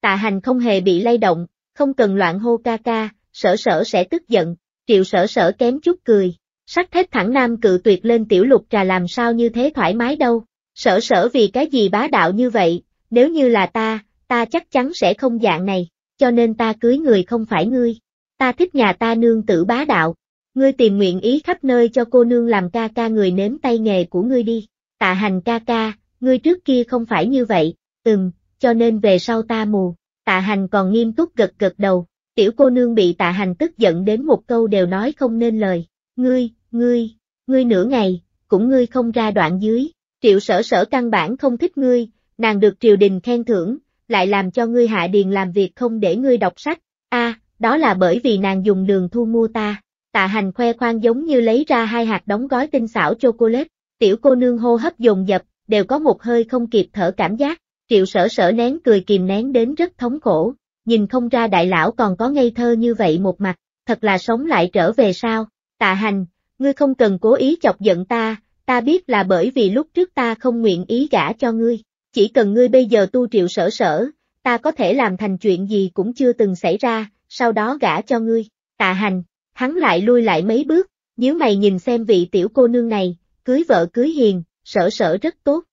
Tạ hành không hề bị lay động, không cần loạn hô ca ca, sở sở sẽ tức giận, triệu sở sở kém chút cười, sắc thép thẳng nam cự tuyệt lên tiểu lục trà làm sao như thế thoải mái đâu, sở sở vì cái gì bá đạo như vậy, nếu như là ta, ta chắc chắn sẽ không dạng này, cho nên ta cưới người không phải ngươi, ta thích nhà ta nương tử bá đạo, ngươi tìm nguyện ý khắp nơi cho cô nương làm ca ca người nếm tay nghề của ngươi đi, tạ hành ca ca, ngươi trước kia không phải như vậy, ừm, cho nên về sau ta mù. Tạ hành còn nghiêm túc gật gật đầu, tiểu cô nương bị tạ hành tức giận đến một câu đều nói không nên lời, ngươi, ngươi, ngươi nửa ngày, cũng ngươi không ra đoạn dưới, triệu sở sở căn bản không thích ngươi, nàng được triều đình khen thưởng, lại làm cho ngươi hạ điền làm việc không để ngươi đọc sách, a à, đó là bởi vì nàng dùng đường thu mua ta, tạ hành khoe khoang giống như lấy ra hai hạt đóng gói tinh xảo chocolate, tiểu cô nương hô hấp dồn dập, đều có một hơi không kịp thở cảm giác, Triệu sở sở nén cười kìm nén đến rất thống khổ, nhìn không ra đại lão còn có ngây thơ như vậy một mặt, thật là sống lại trở về sao, tạ hành, ngươi không cần cố ý chọc giận ta, ta biết là bởi vì lúc trước ta không nguyện ý gả cho ngươi, chỉ cần ngươi bây giờ tu triệu sở sở, ta có thể làm thành chuyện gì cũng chưa từng xảy ra, sau đó gả cho ngươi, tạ hành, hắn lại lui lại mấy bước, nếu mày nhìn xem vị tiểu cô nương này, cưới vợ cưới hiền, sở sở rất tốt.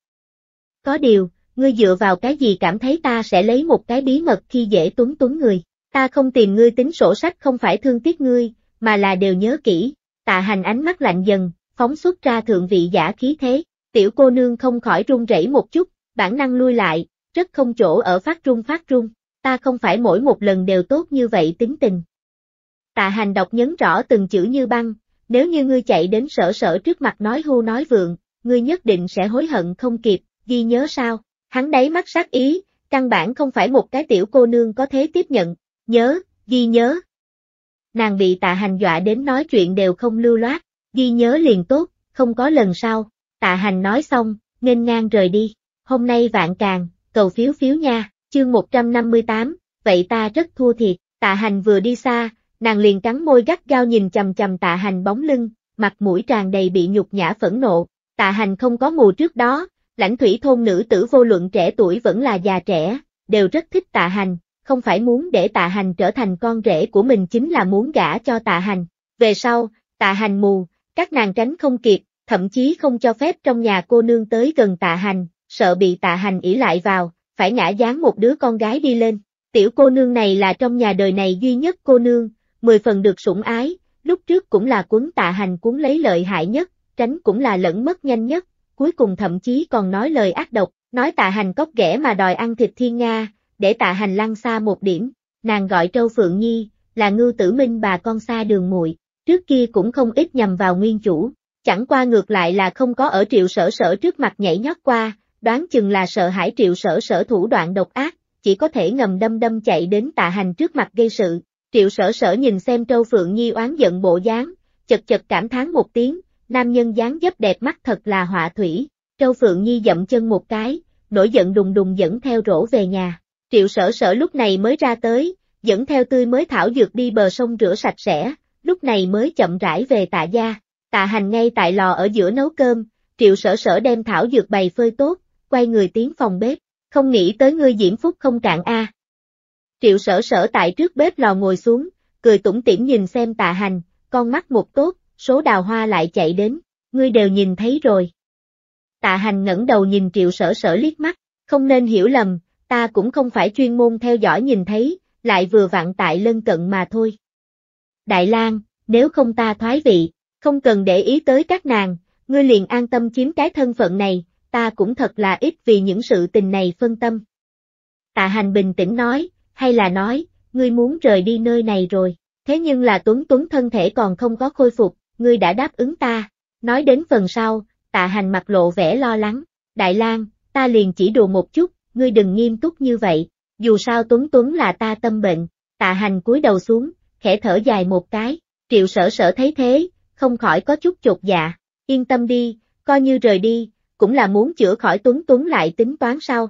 Có điều, ngươi dựa vào cái gì cảm thấy ta sẽ lấy một cái bí mật khi dễ tuấn tuấn người. Ta không tìm ngươi tính sổ sách không phải thương tiếc ngươi, mà là đều nhớ kỹ. Tạ hành ánh mắt lạnh dần, phóng xuất ra thượng vị giả khí thế, tiểu cô nương không khỏi run rẩy một chút, bản năng lui lại, rất không chỗ ở phát trung phát trung. ta không phải mỗi một lần đều tốt như vậy tính tình. Tạ hành đọc nhấn rõ từng chữ như băng, nếu như ngươi chạy đến sở sở trước mặt nói hưu nói vượng, ngươi nhất định sẽ hối hận không kịp, ghi nhớ sao? Hắn đáy mắt sát ý, căn bản không phải một cái tiểu cô nương có thế tiếp nhận, nhớ, ghi nhớ. Nàng bị tạ hành dọa đến nói chuyện đều không lưu loát, ghi nhớ liền tốt, không có lần sau, tạ hành nói xong, nghênh ngang rời đi, hôm nay vạn càng, cầu phiếu phiếu nha, chương 158, vậy ta rất thua thiệt, tạ hành vừa đi xa, nàng liền cắn môi gắt gao nhìn chầm chầm tạ hành bóng lưng, mặt mũi tràn đầy bị nhục nhã phẫn nộ, tạ hành không có mù trước đó, Lãnh thủy thôn nữ tử vô luận trẻ tuổi vẫn là già trẻ, đều rất thích tạ hành, không phải muốn để tạ hành trở thành con rể của mình chính là muốn gả cho tạ hành. Về sau, tạ hành mù, các nàng tránh không kịp, thậm chí không cho phép trong nhà cô nương tới gần tạ hành, sợ bị tạ hành ỉ lại vào, phải ngã dáng một đứa con gái đi lên. Tiểu cô nương này là trong nhà đời này duy nhất cô nương, mười phần được sủng ái, lúc trước cũng là cuốn tạ hành cuốn lấy lợi hại nhất, tránh cũng là lẫn mất nhanh nhất, cuối cùng thậm chí còn nói lời ác độc, nói tạ hành cóc ghẻ mà đòi ăn thịt thiên Nga, để tạ hành lăn xa một điểm, nàng gọi Trâu Phượng Nhi, là Ngư tử minh bà con xa đường muội trước kia cũng không ít nhầm vào nguyên chủ, chẳng qua ngược lại là không có ở triệu sở sở trước mặt nhảy nhót qua, đoán chừng là sợ hãi triệu sở sở thủ đoạn độc ác, chỉ có thể ngầm đâm đâm chạy đến tạ hành trước mặt gây sự, triệu sở sở nhìn xem Trâu Phượng Nhi oán giận bộ dáng, chật chật cảm thán một tiếng, nam nhân dáng dấp đẹp mắt thật là họa thủy, Châu Phượng Nhi dậm chân một cái, nổi giận đùng đùng dẫn theo rổ về nhà, triệu sở sở lúc này mới ra tới, dẫn theo tươi mới thảo dược đi bờ sông rửa sạch sẽ, lúc này mới chậm rãi về tạ gia, tạ hành ngay tại lò ở giữa nấu cơm, triệu sở sở đem thảo dược bày phơi tốt, quay người tiến phòng bếp, không nghĩ tới ngươi diễm phúc không cạn a. Triệu sở sở tại trước bếp lò ngồi xuống, cười tủm tỉm nhìn xem tạ hành, con mắt một tốt, số đào hoa lại chạy đến, ngươi đều nhìn thấy rồi. Tạ hành ngẩng đầu nhìn triệu sở sở liếc mắt, không nên hiểu lầm, ta cũng không phải chuyên môn theo dõi nhìn thấy, lại vừa vặn tại lân cận mà thôi. Đại lang, nếu không ta thoái vị, không cần để ý tới các nàng, ngươi liền an tâm chiếm cái thân phận này, ta cũng thật là ít vì những sự tình này phân tâm. Tạ hành bình tĩnh nói, hay là nói, ngươi muốn rời đi nơi này rồi, thế nhưng là Tuấn Tuấn thân thể còn không có khôi phục, ngươi đã đáp ứng ta. Nói đến phần sau, tạ hành mặt lộ vẻ lo lắng. Đại lang, ta liền chỉ đùa một chút, ngươi đừng nghiêm túc như vậy. Dù sao Tuấn Tuấn là ta tâm bệnh. Tạ hành cúi đầu xuống, khẽ thở dài một cái. Triệu sở sở thấy thế, không khỏi có chút chột dạ. Yên tâm đi, coi như rời đi, cũng là muốn chữa khỏi Tuấn Tuấn lại tính toán sau.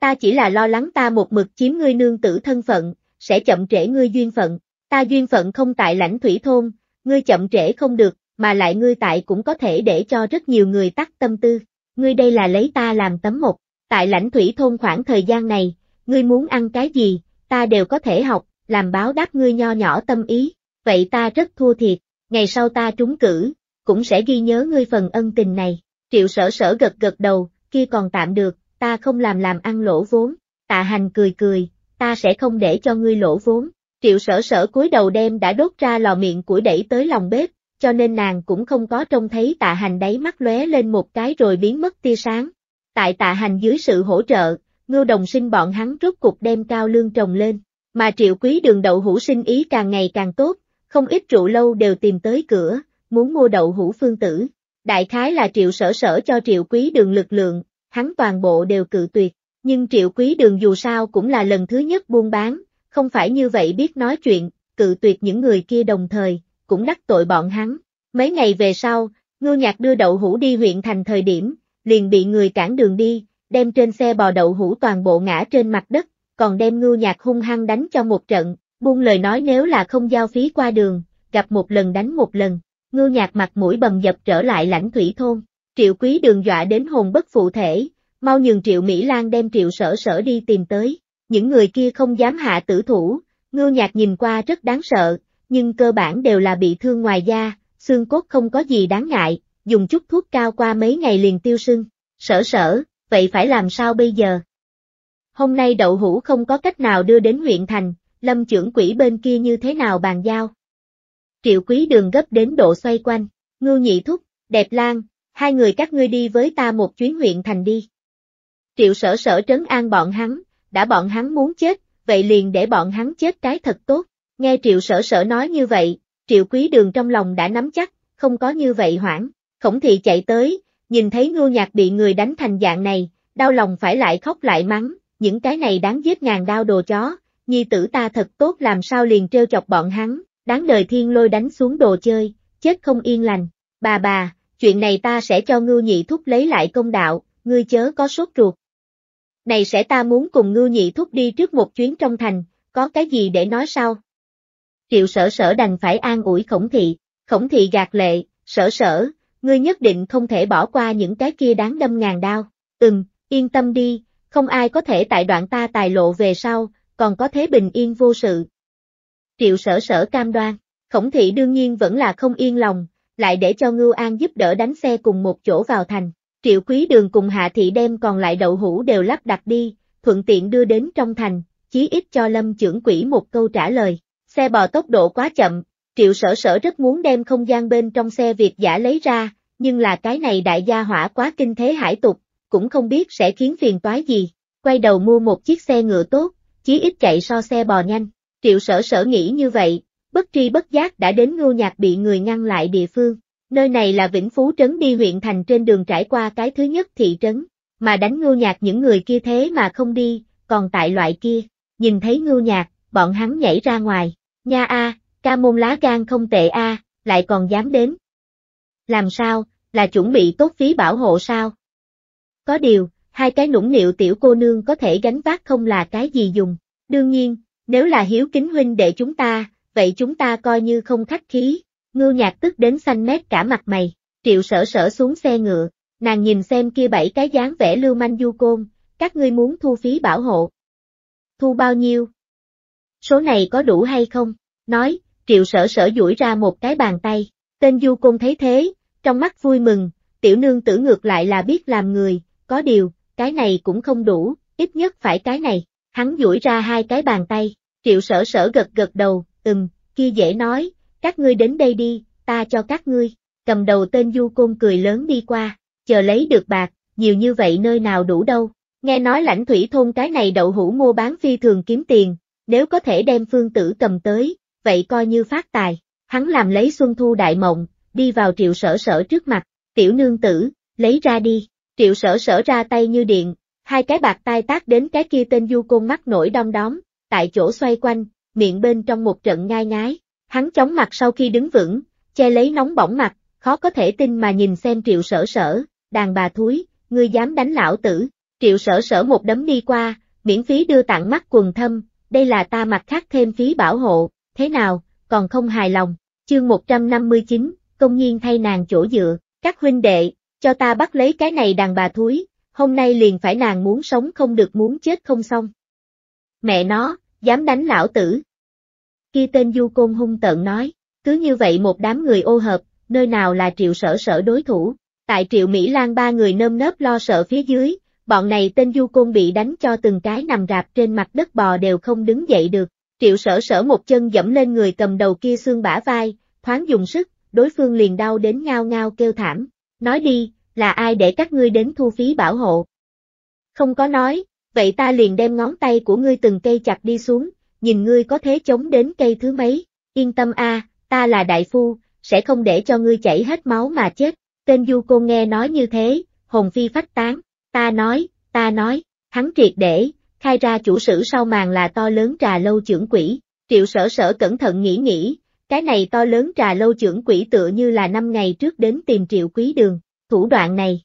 Ta chỉ là lo lắng ta một mực chiếm ngươi nương tử thân phận, sẽ chậm trễ ngươi duyên phận. Ta duyên phận không tại lãnh thủy thôn, ngươi chậm trễ không được, mà lại ngươi tại cũng có thể để cho rất nhiều người tắt tâm tư. Ngươi đây là lấy ta làm tấm mục, tại lãnh thủy thôn khoảng thời gian này, ngươi muốn ăn cái gì, ta đều có thể học, làm báo đáp ngươi nho nhỏ tâm ý, vậy ta rất thua thiệt, ngày sau ta trúng cử, cũng sẽ ghi nhớ ngươi phần ân tình này. Triệu sở sở gật gật đầu, kia còn tạm được, ta không làm làm ăn lỗ vốn, tạ hành cười cười, ta sẽ không để cho ngươi lỗ vốn, Triệu sở sở cúi đầu đem đã đốt ra lò miệng củi đẩy tới lòng bếp, cho nên nàng cũng không có trông thấy tạ hành đáy mắt lóe lên một cái rồi biến mất tia sáng. Tại tạ hành dưới sự hỗ trợ, ngưu đồng sinh bọn hắn rốt cục đem cao lương trồng lên, mà triệu quý đường đậu hũ sinh ý càng ngày càng tốt, không ít rượu lâu đều tìm tới cửa, muốn mua đậu hũ phương tử. Đại khái là triệu sở sở cho triệu quý đường lực lượng, hắn toàn bộ đều cự tuyệt, nhưng triệu quý đường dù sao cũng là lần thứ nhất buôn bán, không phải như vậy biết nói chuyện, cự tuyệt những người kia đồng thời, cũng đắc tội bọn hắn. Mấy ngày về sau, Ngưu Nhạc đưa đậu hũ đi huyện thành thời điểm, liền bị người cản đường đi, đem trên xe bò đậu hũ toàn bộ ngã trên mặt đất, còn đem Ngưu Nhạc hung hăng đánh cho một trận, buông lời nói nếu là không giao phí qua đường, gặp một lần đánh một lần. Ngưu Nhạc mặt mũi bầm dập trở lại lãnh thủy thôn, Triệu Quý đường dọa đến hồn bất phụ thể, mau nhường Triệu Mỹ Lan đem Triệu Sở Sở đi tìm tới những người kia không dám hạ tử thủ, ngưu nhạc nhìn qua rất đáng sợ, nhưng cơ bản đều là bị thương ngoài da, xương cốt không có gì đáng ngại, dùng chút thuốc cao qua mấy ngày liền tiêu sưng, sở sở, vậy phải làm sao bây giờ? Hôm nay đậu hũ không có cách nào đưa đến huyện thành, lâm trưởng quỹ bên kia như thế nào bàn giao? Triệu quý đường gấp đến độ xoay quanh, ngưu nhị thúc, đẹp lan, hai người các ngươi đi với ta một chuyến huyện thành đi. Triệu sở sở trấn an bọn hắn, đã bọn hắn muốn chết, vậy liền để bọn hắn chết cái thật tốt. Nghe Triệu Sở Sở nói như vậy, Triệu Quý Đường trong lòng đã nắm chắc, không có như vậy hoảng. Khổng thị chạy tới, nhìn thấy ngô nhạc bị người đánh thành dạng này, đau lòng phải lại khóc lại mắng, những cái này đáng giết ngàn đau đồ chó, nhi tử ta thật tốt làm sao liền trêu chọc bọn hắn, đáng đời thiên lôi đánh xuống đồ chơi, chết không yên lành. Bà bà, chuyện này ta sẽ cho ngưu nhị thúc lấy lại công đạo, ngươi chớ có sốt ruột. Này sẽ ta muốn cùng ngư nhị thúc đi trước một chuyến trong thành, có cái gì để nói sao? Triệu sở sở đành phải an ủi khổng thị, khổng thị gạt lệ, sở sở, ngươi nhất định không thể bỏ qua những cái kia đáng đâm ngàn đao. Ừm, yên tâm đi, không ai có thể tại đoạn ta tài lộ về sau, còn có thế bình yên vô sự. Triệu sở sở cam đoan, khổng thị đương nhiên vẫn là không yên lòng, lại để cho Ngưu An giúp đỡ đánh xe cùng một chỗ vào thành. Triệu Quý Đường cùng Hạ Thị đem còn lại đậu hũ đều lắp đặt đi, thuận tiện đưa đến trong thành, chí ít cho Lâm trưởng quỹ một câu trả lời. Xe bò tốc độ quá chậm, Triệu Sở Sở rất muốn đem không gian bên trong xe Việt giả lấy ra, nhưng là cái này đại gia hỏa quá kinh thế hải tục, cũng không biết sẽ khiến phiền toái gì. Quay đầu mua một chiếc xe ngựa tốt, chí ít chạy so xe bò nhanh. Triệu Sở Sở nghĩ như vậy, bất tri bất giác đã đến ngưu nhạc bị người ngăn lại địa phương. Nơi này là Vĩnh Phú Trấn đi huyện thành trên đường trải qua cái thứ nhất thị trấn, mà đánh ngưu nhạc những người kia thế mà không đi, còn tại loại kia, nhìn thấy ngưu nhạc, bọn hắn nhảy ra ngoài, nha a, ca môn lá gan không tệ a, lại còn dám đến. Làm sao, là chuẩn bị tốt phí bảo hộ sao? Có điều, hai cái nũng nịu tiểu cô nương có thể gánh vác không là cái gì dùng, đương nhiên, nếu là hiếu kính huynh để chúng ta, vậy chúng ta coi như không khách khí, Ngưu nhạc tức đến xanh mét cả mặt mày, triệu sở sở xuống xe ngựa, nàng nhìn xem kia bảy cái dáng vẽ lưu manh du côn, các ngươi muốn thu phí bảo hộ. Thu bao nhiêu? Số này có đủ hay không? Nói, triệu sở sở duỗi ra một cái bàn tay, tên du côn thấy thế, trong mắt vui mừng, tiểu nương tử ngược lại là biết làm người, có điều, cái này cũng không đủ, ít nhất phải cái này, hắn duỗi ra hai cái bàn tay, triệu sở sở gật gật đầu, ừm, kia dễ nói, các ngươi đến đây đi, ta cho các ngươi, cầm đầu tên du côn cười lớn đi qua, chờ lấy được bạc, nhiều như vậy nơi nào đủ đâu, nghe nói lãnh thủy thôn cái này đậu hũ mua bán phi thường kiếm tiền, nếu có thể đem phương tử cầm tới, vậy coi như phát tài, hắn làm lấy xuân thu đại mộng, đi vào triệu sở sở trước mặt, tiểu nương tử, lấy ra đi, triệu sở sở ra tay như điện, hai cái bạc tai tác đến cái kia tên du côn mắt nổi đom đóm, tại chỗ xoay quanh, miệng bên trong một trận ngai ngái, Hắn chóng mặt sau khi đứng vững, che lấy nóng bỏng mặt, khó có thể tin mà nhìn xem triệu sở sở, đàn bà thúi, ngươi dám đánh lão tử, triệu sở sở một đấm đi qua, miễn phí đưa tặng mắt quần thâm, đây là ta mặt khác thêm phí bảo hộ, thế nào, còn không hài lòng, chương 159, công nhiên thay nàng chỗ dựa, các huynh đệ, cho ta bắt lấy cái này đàn bà thúi, hôm nay liền phải nàng muốn sống không được muốn chết không xong. Mẹ nó, dám đánh lão tử, Kia tên Du Côn hung tợn nói, cứ như vậy một đám người ô hợp, nơi nào là triệu sở sở đối thủ. Tại triệu Mỹ Lan ba người nơm nớp lo sợ phía dưới, bọn này tên Du Côn bị đánh cho từng cái nằm rạp trên mặt đất bò đều không đứng dậy được. Triệu sở sở một chân dẫm lên người cầm đầu kia xương bả vai, thoáng dùng sức, đối phương liền đau đến ngao ngao kêu thảm. Nói đi, là ai để các ngươi đến thu phí bảo hộ? Không có nói, vậy ta liền đem ngón tay của ngươi từng cây chặt đi xuống, nhìn ngươi có thế chống đến cây thứ mấy, yên tâm a, ta là đại phu, sẽ không để cho ngươi chảy hết máu mà chết. Tên du cô nghe nói như thế, hồn phi phách tán, ta nói, ta nói, hắn triệt để, khai ra chủ sử sau màn là to lớn trà lâu trưởng quỷ, triệu sở sở cẩn thận nghĩ nghĩ, cái này to lớn trà lâu trưởng quỷ tựa như là năm ngày trước đến tìm triệu quý đường, thủ đoạn này.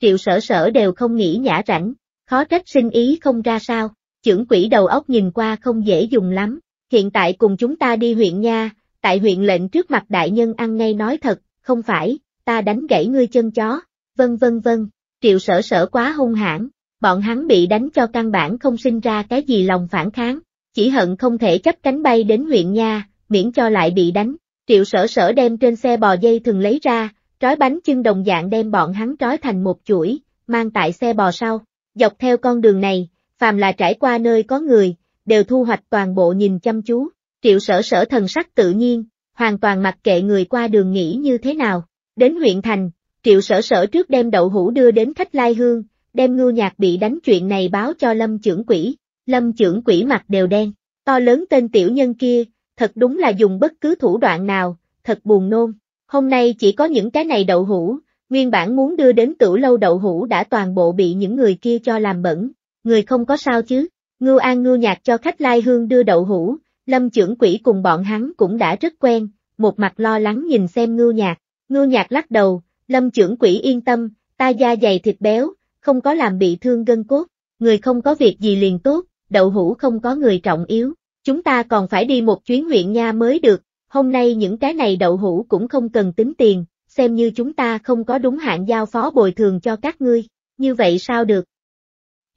Triệu sở sở đều không nghĩ nhã rảnh, khó trách sinh ý không ra sao, Chưởng quỷ đầu óc nhìn qua không dễ dùng lắm, hiện tại cùng chúng ta đi huyện nha, tại huyện lệnh trước mặt đại nhân ăn ngay nói thật, không phải, ta đánh gãy ngươi chân chó, vân vân vân, triệu sở sở quá hung hãn, bọn hắn bị đánh cho căn bản không sinh ra cái gì lòng phản kháng, chỉ hận không thể chấp cánh bay đến huyện nha, miễn cho lại bị đánh, triệu sở sở đem trên xe bò dây thường lấy ra, trói bánh chân đồng dạng đem bọn hắn trói thành một chuỗi, mang tại xe bò sau, dọc theo con đường này, phàm là trải qua nơi có người, đều thu hoạch toàn bộ nhìn chăm chú, triệu sở sở thần sắc tự nhiên, hoàn toàn mặc kệ người qua đường nghĩ như thế nào. Đến huyện thành, triệu sở sở trước đem đậu hũ đưa đến khách lai hương, đem ngưu nhạc bị đánh chuyện này báo cho lâm trưởng quỷ, lâm trưởng quỷ mặt đều đen, to lớn tên tiểu nhân kia, thật đúng là dùng bất cứ thủ đoạn nào, thật buồn nôn, hôm nay chỉ có những cái này đậu hũ, nguyên bản muốn đưa đến tử lâu đậu hũ đã toàn bộ bị những người kia cho làm bẩn, người không có sao chứ, ngưu an ngưu nhạc cho khách lai hương đưa đậu hũ, lâm trưởng quỷ cùng bọn hắn cũng đã rất quen, một mặt lo lắng nhìn xem ngưu nhạc, ngưu nhạc lắc đầu, lâm trưởng quỷ yên tâm, ta da dày thịt béo, không có làm bị thương gân cốt, người không có việc gì liền tốt, đậu hũ không có người trọng yếu, chúng ta còn phải đi một chuyến huyện nha mới được, hôm nay những cái này đậu hũ cũng không cần tính tiền, xem như chúng ta không có đúng hạn giao phó bồi thường cho các ngươi, như vậy sao được,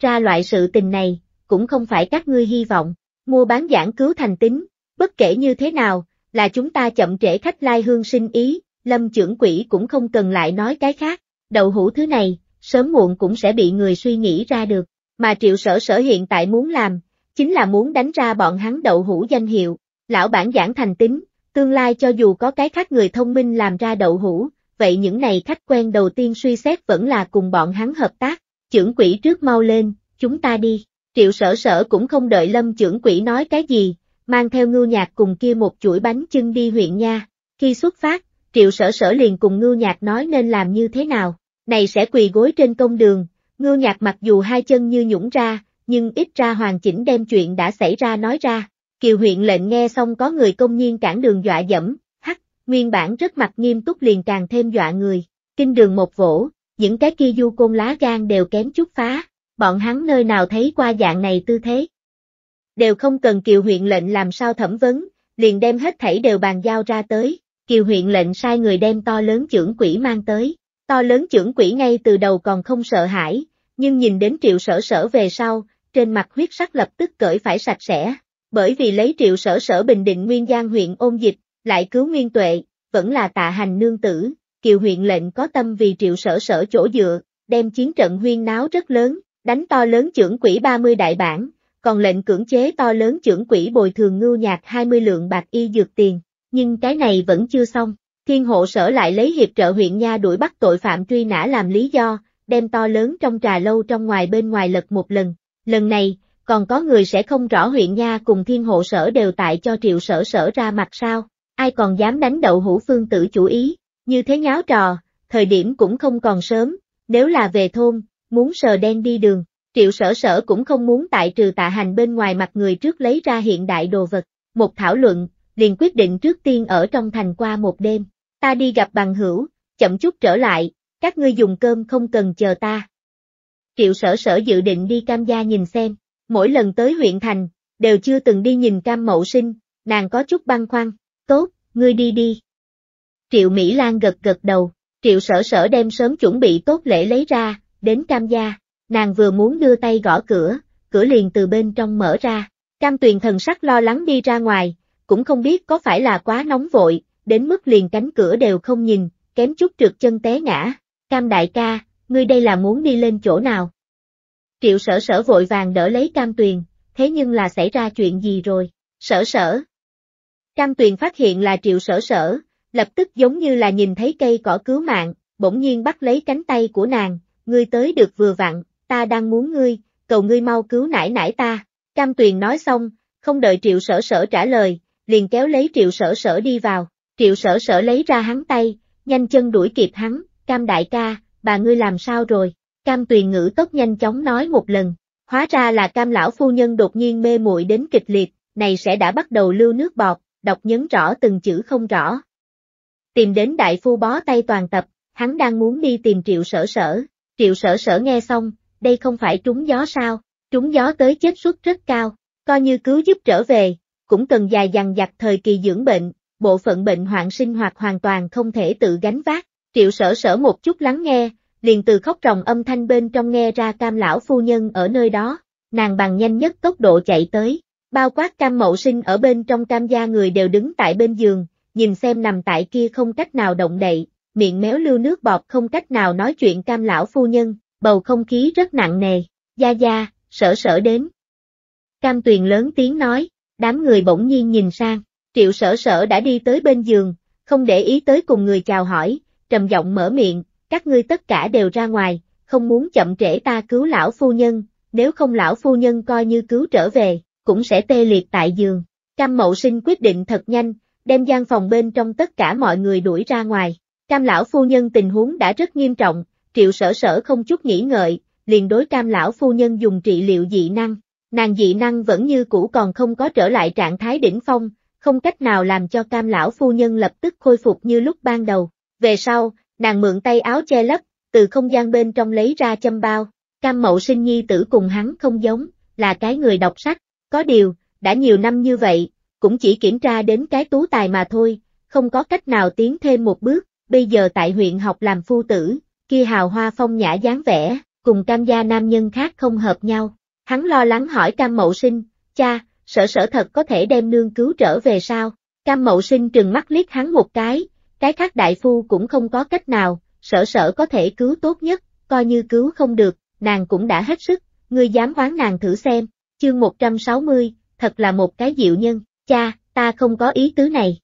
ra loại sự tình này, cũng không phải các ngươi hy vọng, mua bán giảng cứu thành tính, bất kể như thế nào, là chúng ta chậm trễ khách lai hương sinh ý, lâm trưởng quỹ cũng không cần lại nói cái khác, đậu hũ thứ này, sớm muộn cũng sẽ bị người suy nghĩ ra được, mà triệu sở sở hiện tại muốn làm, chính là muốn đánh ra bọn hắn đậu hũ danh hiệu, lão bản giảng thành tính, tương lai cho dù có cái khác người thông minh làm ra đậu hũ, vậy những này khách quen đầu tiên suy xét vẫn là cùng bọn hắn hợp tác, Chưởng quỹ trước mau lên, chúng ta đi. Triệu sở sở cũng không đợi lâm trưởng quỹ nói cái gì, mang theo ngưu nhạc cùng kia một chuỗi bánh chưng đi huyện nha. Khi xuất phát, triệu sở sở liền cùng ngưu nhạc nói nên làm như thế nào. Này sẽ quỳ gối trên công đường, ngưu nhạc mặc dù hai chân như nhũng ra, nhưng ít ra hoàn chỉnh đem chuyện đã xảy ra nói ra. Kiều huyện lệnh nghe xong có người công nhiên cản đường dọa dẫm, hắc, nguyên bản rất mặt nghiêm túc liền càng thêm dọa người. Kinh đường một vỗ, những cái kia du côn lá gan đều kém chút phá, bọn hắn nơi nào thấy qua dạng này tư thế. Đều không cần kiều huyện lệnh làm sao thẩm vấn, liền đem hết thảy đều bàn giao ra tới, kiều huyện lệnh sai người đem to lớn trưởng quỷ mang tới, to lớn trưởng quỷ ngay từ đầu còn không sợ hãi, nhưng nhìn đến triệu sở sở về sau, trên mặt huyết sắc lập tức cởi phải sạch sẽ, bởi vì lấy triệu sở sở bình định nguyên giang huyện ôn dịch, lại cứu nguyên tuệ, vẫn là tạ hành nương tử, Kiều huyện lệnh có tâm vì triệu sở sở chỗ dựa, đem chiến trận huyên náo rất lớn, đánh to lớn trưởng quỹ 30 đại bản, còn lệnh cưỡng chế to lớn trưởng quỹ bồi thường ngưu nhạc 20 lượng bạc y dược tiền. Nhưng cái này vẫn chưa xong, thiên hộ sở lại lấy hiệp trợ huyện nha đuổi bắt tội phạm truy nã làm lý do, đem to lớn trong trà lâu trong ngoài bên ngoài lật một lần. Lần này, còn có người sẽ không rõ huyện nha cùng thiên hộ sở đều tại cho triệu sở sở ra mặt sao, ai còn dám đánh đậu hữu phương tử chủ ý. Như thế nháo trò, thời điểm cũng không còn sớm, nếu là về thôn, muốn sờ đen đi đường, triệu sở sở cũng không muốn tại trừ tạ hành bên ngoài mặt người trước lấy ra hiện đại đồ vật. Một thảo luận, liền quyết định trước tiên ở trong thành qua một đêm, ta đi gặp bằng hữu, chậm chút trở lại, các ngươi dùng cơm không cần chờ ta. Triệu sở sở dự định đi cam gia nhìn xem, mỗi lần tới huyện thành, đều chưa từng đi nhìn cam mậu sinh, nàng có chút băn khoăn, tốt, ngươi đi đi, Triệu Mỹ Lan gật gật đầu, Triệu Sở Sở đem sớm chuẩn bị tốt lễ lấy ra, đến Cam Gia, nàng vừa muốn đưa tay gõ cửa, cửa liền từ bên trong mở ra, Cam Tuyền thần sắc lo lắng đi ra ngoài, cũng không biết có phải là quá nóng vội, đến mức liền cánh cửa đều không nhìn, kém chút trượt chân té ngã, Cam Đại ca, ngươi đây là muốn đi lên chỗ nào? Triệu Sở Sở vội vàng đỡ lấy Cam Tuyền, thế nhưng là xảy ra chuyện gì rồi, Sở Sở? Cam Tuyền phát hiện là Triệu Sở Sở, lập tức giống như là nhìn thấy cây cỏ cứu mạng, bỗng nhiên bắt lấy cánh tay của nàng, ngươi tới được vừa vặn, ta đang muốn ngươi, cầu ngươi mau cứu nải nải ta. Cam Tuyền nói xong, không đợi Triệu Sở Sở trả lời, liền kéo lấy Triệu Sở Sở đi vào, Triệu Sở Sở lấy ra hắn tay, nhanh chân đuổi kịp hắn, Cam Đại ca, bà ngươi làm sao rồi? Cam Tuyền ngữ tốc nhanh chóng nói một lần, hóa ra là Cam lão phu nhân đột nhiên mê muội đến kịch liệt, này sẽ đã bắt đầu lưu nước bọt, đọc nhấn rõ từng chữ không rõ, tìm đến đại phu bó tay toàn tập, hắn đang muốn đi tìm triệu sở sở, triệu sở sở nghe xong, đây không phải trúng gió sao, trúng gió tới chết suất rất cao, coi như cứu giúp trở về, cũng cần dài dằn dặt thời kỳ dưỡng bệnh, bộ phận bệnh hoạn sinh hoạt hoàn toàn không thể tự gánh vác, triệu sở sở một chút lắng nghe, liền từ khóc ròng âm thanh bên trong nghe ra cam lão phu nhân ở nơi đó, nàng bằng nhanh nhất tốc độ chạy tới, bao quát cam mậu sinh ở bên trong cam gia người đều đứng tại bên giường, nhìn xem nằm tại kia không cách nào động đậy, miệng méo lưu nước bọt không cách nào nói chuyện cam lão phu nhân, bầu không khí rất nặng nề, gia gia, sở sở đến. Cam tuyền lớn tiếng nói, đám người bỗng nhiên nhìn sang, triệu sở sở đã đi tới bên giường, không để ý tới cùng người chào hỏi, trầm giọng mở miệng, các ngươi tất cả đều ra ngoài, không muốn chậm trễ ta cứu lão phu nhân, nếu không lão phu nhân coi như cứu trở về, cũng sẽ tê liệt tại giường. Cam mậu sinh quyết định thật nhanh, đem gian phòng bên trong tất cả mọi người đuổi ra ngoài. Cam lão phu nhân tình huống đã rất nghiêm trọng, triệu sở sở không chút nghĩ ngợi, liền đối cam lão phu nhân dùng trị liệu dị năng. Nàng dị năng vẫn như cũ còn không có trở lại trạng thái đỉnh phong, không cách nào làm cho cam lão phu nhân lập tức khôi phục như lúc ban đầu. Về sau, nàng mượn tay áo che lấp, từ không gian bên trong lấy ra châm bao, cam mậu sinh nhi tử cùng hắn không giống, là cái người đọc sách, có điều, đã nhiều năm như vậy, cũng chỉ kiểm tra đến cái tú tài mà thôi, không có cách nào tiến thêm một bước, bây giờ tại huyện học làm phu tử, kia hào hoa phong nhã dáng vẻ, cùng cam gia nam nhân khác không hợp nhau. Hắn lo lắng hỏi cam mậu sinh, cha, sở sở thật có thể đem nương cứu trở về sao? Cam mậu sinh trừng mắt liếc hắn một cái, cái khác đại phu cũng không có cách nào, sở sở có thể cứu tốt nhất, coi như cứu không được, nàng cũng đã hết sức, ngươi dám hoán nàng thử xem, chương 160, thật là một cái diệu nhân. Cha, ta không có ý tứ này.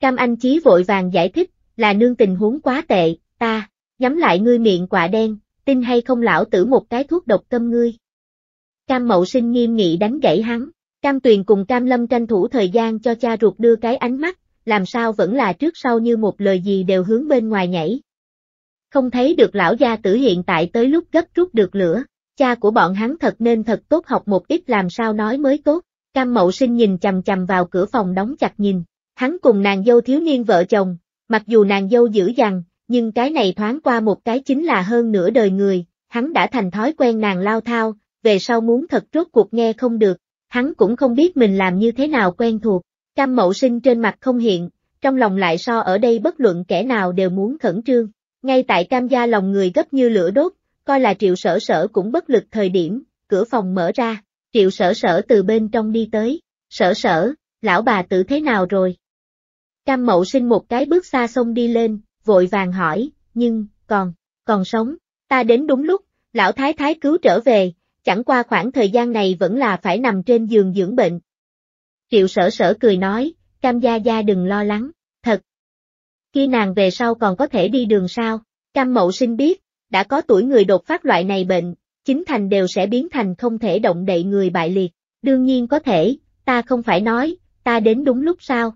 Cam Anh Chí vội vàng giải thích, là nương tình huống quá tệ, ta, nhắm lại ngươi miệng quả đen, tin hay không lão tử một cái thuốc độc tâm ngươi. Cam Mậu Sinh nghiêm nghị đánh gãy hắn, Cam Tuyền cùng Cam Lâm tranh thủ thời gian cho cha ruột đưa cái ánh mắt, làm sao vẫn là trước sau như một lời gì đều hướng bên ngoài nhảy. Không thấy được lão gia tử hiện tại tới lúc gấp rút được lửa, cha của bọn hắn thật nên thật tốt học một ít làm sao nói mới tốt. Cam Mậu Sinh nhìn chằm chằm vào cửa phòng đóng chặt nhìn, hắn cùng nàng dâu thiếu niên vợ chồng, mặc dù nàng dâu dữ dằn, nhưng cái này thoáng qua một cái chính là hơn nửa đời người, hắn đã thành thói quen nàng lao thao, về sau muốn thật rốt cuộc nghe không được, hắn cũng không biết mình làm như thế nào quen thuộc, cam mậu sinh trên mặt không hiện, trong lòng lại so ở đây bất luận kẻ nào đều muốn khẩn trương, ngay tại cam gia lòng người gấp như lửa đốt, coi là triệu sở sở cũng bất lực thời điểm, cửa phòng mở ra, Triệu sở sở từ bên trong đi tới, sở sở, lão bà tự thế nào rồi? Cam mậu sinh một cái bước xa sông đi lên, vội vàng hỏi, nhưng, còn, còn sống, ta đến đúng lúc, lão thái thái cứu trở về, chẳng qua khoảng thời gian này vẫn là phải nằm trên giường dưỡng bệnh. Triệu sở sở cười nói, cam gia gia đừng lo lắng, thật. Khi nàng về sau còn có thể đi đường sao, cam mậu sinh biết, đã có tuổi người đột phát loại này bệnh, chính thành đều sẽ biến thành không thể động đậy người bại liệt. Đương nhiên có thể, ta không phải nói, ta đến đúng lúc sao.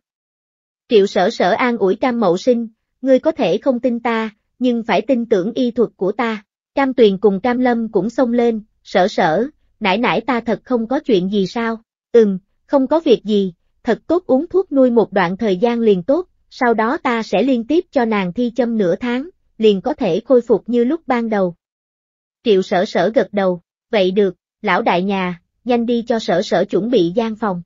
Triệu sở sở an ủi cam mậu sinh, ngươi có thể không tin ta, nhưng phải tin tưởng y thuật của ta. Cam tuyền cùng cam lâm cũng xông lên, sở sở, nãy nãy ta thật không có chuyện gì sao, ừm, không có việc gì, thật tốt uống thuốc nuôi một đoạn thời gian liền tốt, sau đó ta sẽ liên tiếp cho nàng thi châm nửa tháng, liền có thể khôi phục như lúc ban đầu. Triệu sở sở gật đầu, vậy được, lão đại nhà, nhanh đi cho sở sở chuẩn bị gian phòng.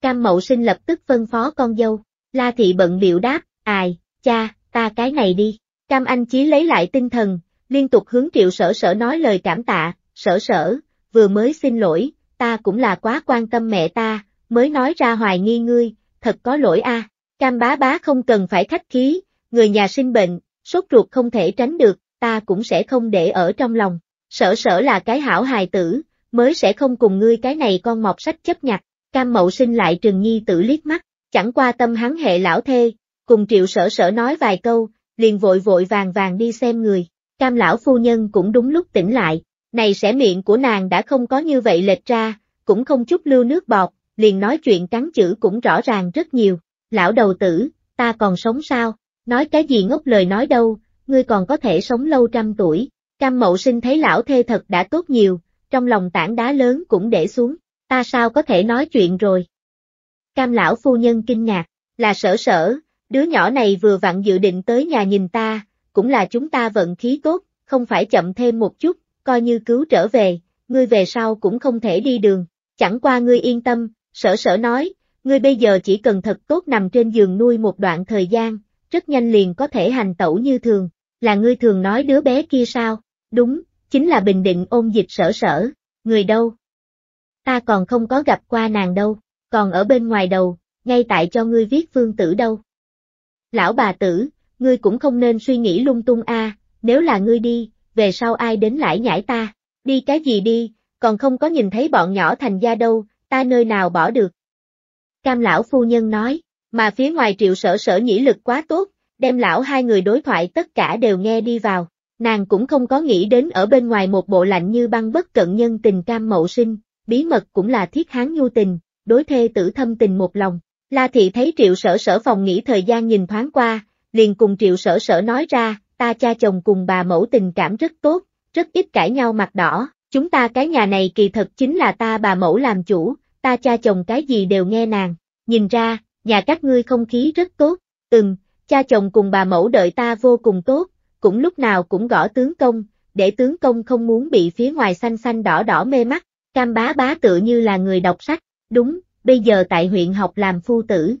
Cam mậu sinh lập tức phân phó con dâu, la thị bận biểu đáp, ai, cha, ta cái này đi. Cam anh chí lấy lại tinh thần, liên tục hướng triệu sở sở nói lời cảm tạ, sở sở, vừa mới xin lỗi, ta cũng là quá quan tâm mẹ ta, mới nói ra hoài nghi ngươi, thật có lỗi a. Cam bá bá không cần phải khách khí, người nhà sinh bệnh, sốt ruột không thể tránh được, ta cũng sẽ không để ở trong lòng, sở sở là cái hảo hài tử, mới sẽ không cùng ngươi cái này con mọc sách chấp nhặt, cam mậu sinh lại trừng nhi tử liếc mắt, chẳng qua tâm hắn hệ lão thê, cùng triệu sở sở nói vài câu, liền vội vội vàng vàng đi xem người, cam lão phu nhân cũng đúng lúc tỉnh lại, này sẽ miệng của nàng đã không có như vậy lệch ra, cũng không chút lưu nước bọt, liền nói chuyện cắn chữ cũng rõ ràng rất nhiều, lão đầu tử, ta còn sống sao, nói cái gì ngốc lời nói đâu, ngươi còn có thể sống lâu trăm tuổi. Cam mậu sinh thấy lão thê thật đã tốt nhiều, trong lòng tảng đá lớn cũng để xuống, ta sao có thể nói chuyện rồi. Cam lão phu nhân kinh ngạc, là sở sở, đứa nhỏ này vừa vặn dự định tới nhà nhìn ta, cũng là chúng ta vận khí tốt, không phải chậm thêm một chút, coi như cứu trở về, ngươi về sau cũng không thể đi đường, chẳng qua ngươi yên tâm, sở sở nói, ngươi bây giờ chỉ cần thật tốt nằm trên giường nuôi một đoạn thời gian, rất nhanh liền có thể hành tẩu như thường, là ngươi thường nói đứa bé kia sao? Đúng, chính là Bình Định ôn dịch sở sở, người đâu? Ta còn không có gặp qua nàng đâu, còn ở bên ngoài đầu, ngay tại cho ngươi viết phương tử đâu. Lão bà tử, ngươi cũng không nên suy nghĩ lung tung a, à, nếu là ngươi đi, về sau ai đến lại nhảy ta, đi cái gì đi, còn không có nhìn thấy bọn nhỏ thành gia đâu, ta nơi nào bỏ được. Cam lão phu nhân nói, mà phía ngoài triệu sở sở nhĩ lực quá tốt, đem lão hai người đối thoại tất cả đều nghe đi vào. Nàng cũng không có nghĩ đến ở bên ngoài một bộ lạnh như băng bất cận nhân tình cam mậu sinh, bí mật cũng là thiết hán nhu tình, đối thê tử thâm tình một lòng. La thị thấy triệu sở sở phòng nghỉ thời gian nhìn thoáng qua, liền cùng triệu sở sở nói ra, ta cha chồng cùng bà mẫu tình cảm rất tốt, rất ít cãi nhau mặt đỏ, chúng ta cái nhà này kỳ thật chính là ta bà mẫu làm chủ, ta cha chồng cái gì đều nghe nàng, nhìn ra, nhà các ngươi không khí rất tốt, từng Cha chồng cùng bà mẫu đợi ta vô cùng tốt, cũng lúc nào cũng gõ tướng công, để tướng công không muốn bị phía ngoài xanh xanh đỏ đỏ mê mắt, cam bá bá tự như là người đọc sách, đúng, bây giờ tại huyện học làm phu tử.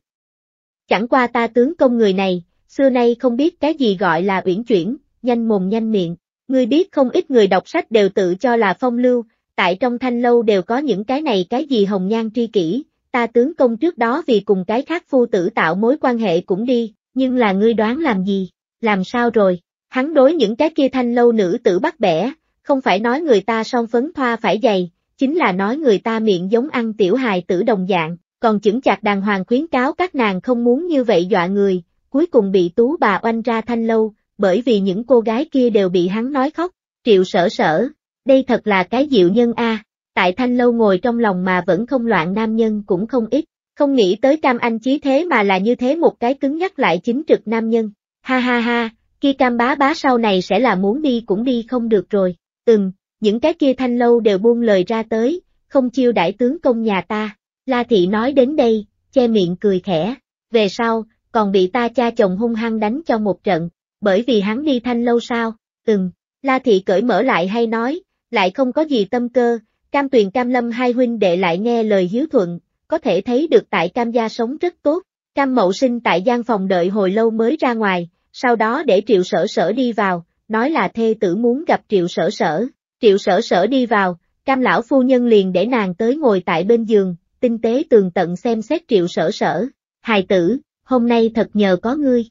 Chẳng qua ta tướng công người này, xưa nay không biết cái gì gọi là uyển chuyển, nhanh mồm nhanh miệng, ngươi biết không ít người đọc sách đều tự cho là phong lưu, tại trong thanh lâu đều có những cái này cái gì hồng nhan tri kỷ, ta tướng công trước đó vì cùng cái khác phu tử tạo mối quan hệ cũng đi, nhưng là ngươi đoán làm gì, làm sao rồi, hắn đối những cái kia thanh lâu nữ tử bắt bẻ, không phải nói người ta son phấn thoa phải dày, chính là nói người ta miệng giống ăn tiểu hài tử đồng dạng, còn chững chạc đàng hoàng khuyến cáo các nàng không muốn như vậy dọa người, cuối cùng bị tú bà oanh ra thanh lâu, bởi vì những cô gái kia đều bị hắn nói khóc, triệu sở sở, đây thật là cái diệu nhân a tại thanh lâu ngồi trong lòng mà vẫn không loạn nam nhân cũng không ít, không nghĩ tới Cam Anh chí thế mà là như thế một cái cứng nhắc lại chính trực nam nhân. Ha ha ha, kia Cam bá bá sau này sẽ là muốn đi cũng đi không được rồi. Ừm, những cái kia thanh lâu đều buông lời ra tới, không chiêu đại tướng công nhà ta. La thị nói đến đây, che miệng cười khẽ. Về sau, còn bị ta cha chồng hung hăng đánh cho một trận, bởi vì hắn đi thanh lâu sao? Ừm, La thị cởi mở lại hay nói, lại không có gì tâm cơ, Cam Tuyền Cam Lâm hai huynh đệ lại nghe lời hiếu thuận, có thể thấy được tại Cam Gia sống rất tốt. Cam Mậu Sinh tại gian phòng đợi hồi lâu mới ra ngoài, sau đó để Triệu Sở Sở đi vào, nói là thê tử muốn gặp Triệu Sở Sở. Triệu Sở Sở đi vào, Cam Lão Phu Nhân liền để nàng tới ngồi tại bên giường, tinh tế tường tận xem xét Triệu Sở Sở. Hài tử, hôm nay thật nhờ có ngươi.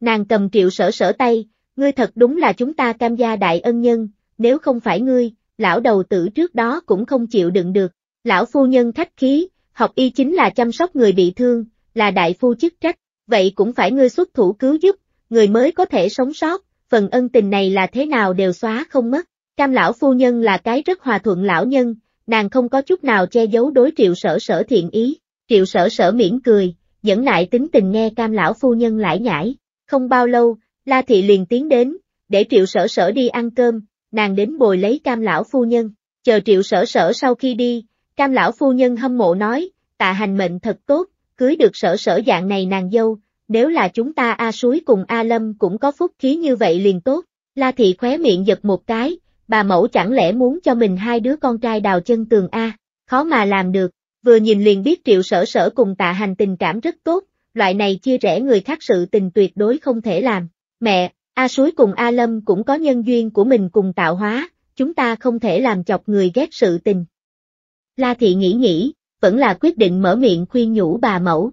Nàng cầm Triệu Sở Sở tay, ngươi thật đúng là chúng ta Cam Gia đại ân nhân, nếu không phải ngươi, lão đầu tử trước đó cũng không chịu đựng được. Lão Phu Nhân khách khí, học y chính là chăm sóc người bị thương, là đại phu chức trách, vậy cũng phải ngươi xuất thủ cứu giúp, người mới có thể sống sót, phần ân tình này là thế nào đều xóa không mất. Cam lão phu nhân là cái rất hòa thuận lão nhân, nàng không có chút nào che giấu đối triệu sở sở thiện ý, triệu sở sở miễn cười, dẫn lại tính tình nghe cam lão phu nhân lải nhải, không bao lâu, La Thị liền tiến đến, để triệu sở sở đi ăn cơm, nàng đến bồi lấy cam lão phu nhân, chờ triệu sở sở sau khi đi, Cam lão phu nhân hâm mộ nói, tạ hành mệnh thật tốt, cưới được sở sở dạng này nàng dâu, nếu là chúng ta A Suối cùng A Lâm cũng có phúc khí như vậy liền tốt. La thị khóe miệng giật một cái, bà mẫu chẳng lẽ muốn cho mình hai đứa con trai đào chân tường A, khó mà làm được, vừa nhìn liền biết triệu sở sở cùng tạ hành tình cảm rất tốt, loại này chia rẽ người khác sự tình tuyệt đối không thể làm. Mẹ, A Suối cùng A Lâm cũng có nhân duyên của mình cùng tạo hóa, chúng ta không thể làm chọc người ghét sự tình. La Thị nghĩ nghĩ, vẫn là quyết định mở miệng khuyên nhủ bà mẫu,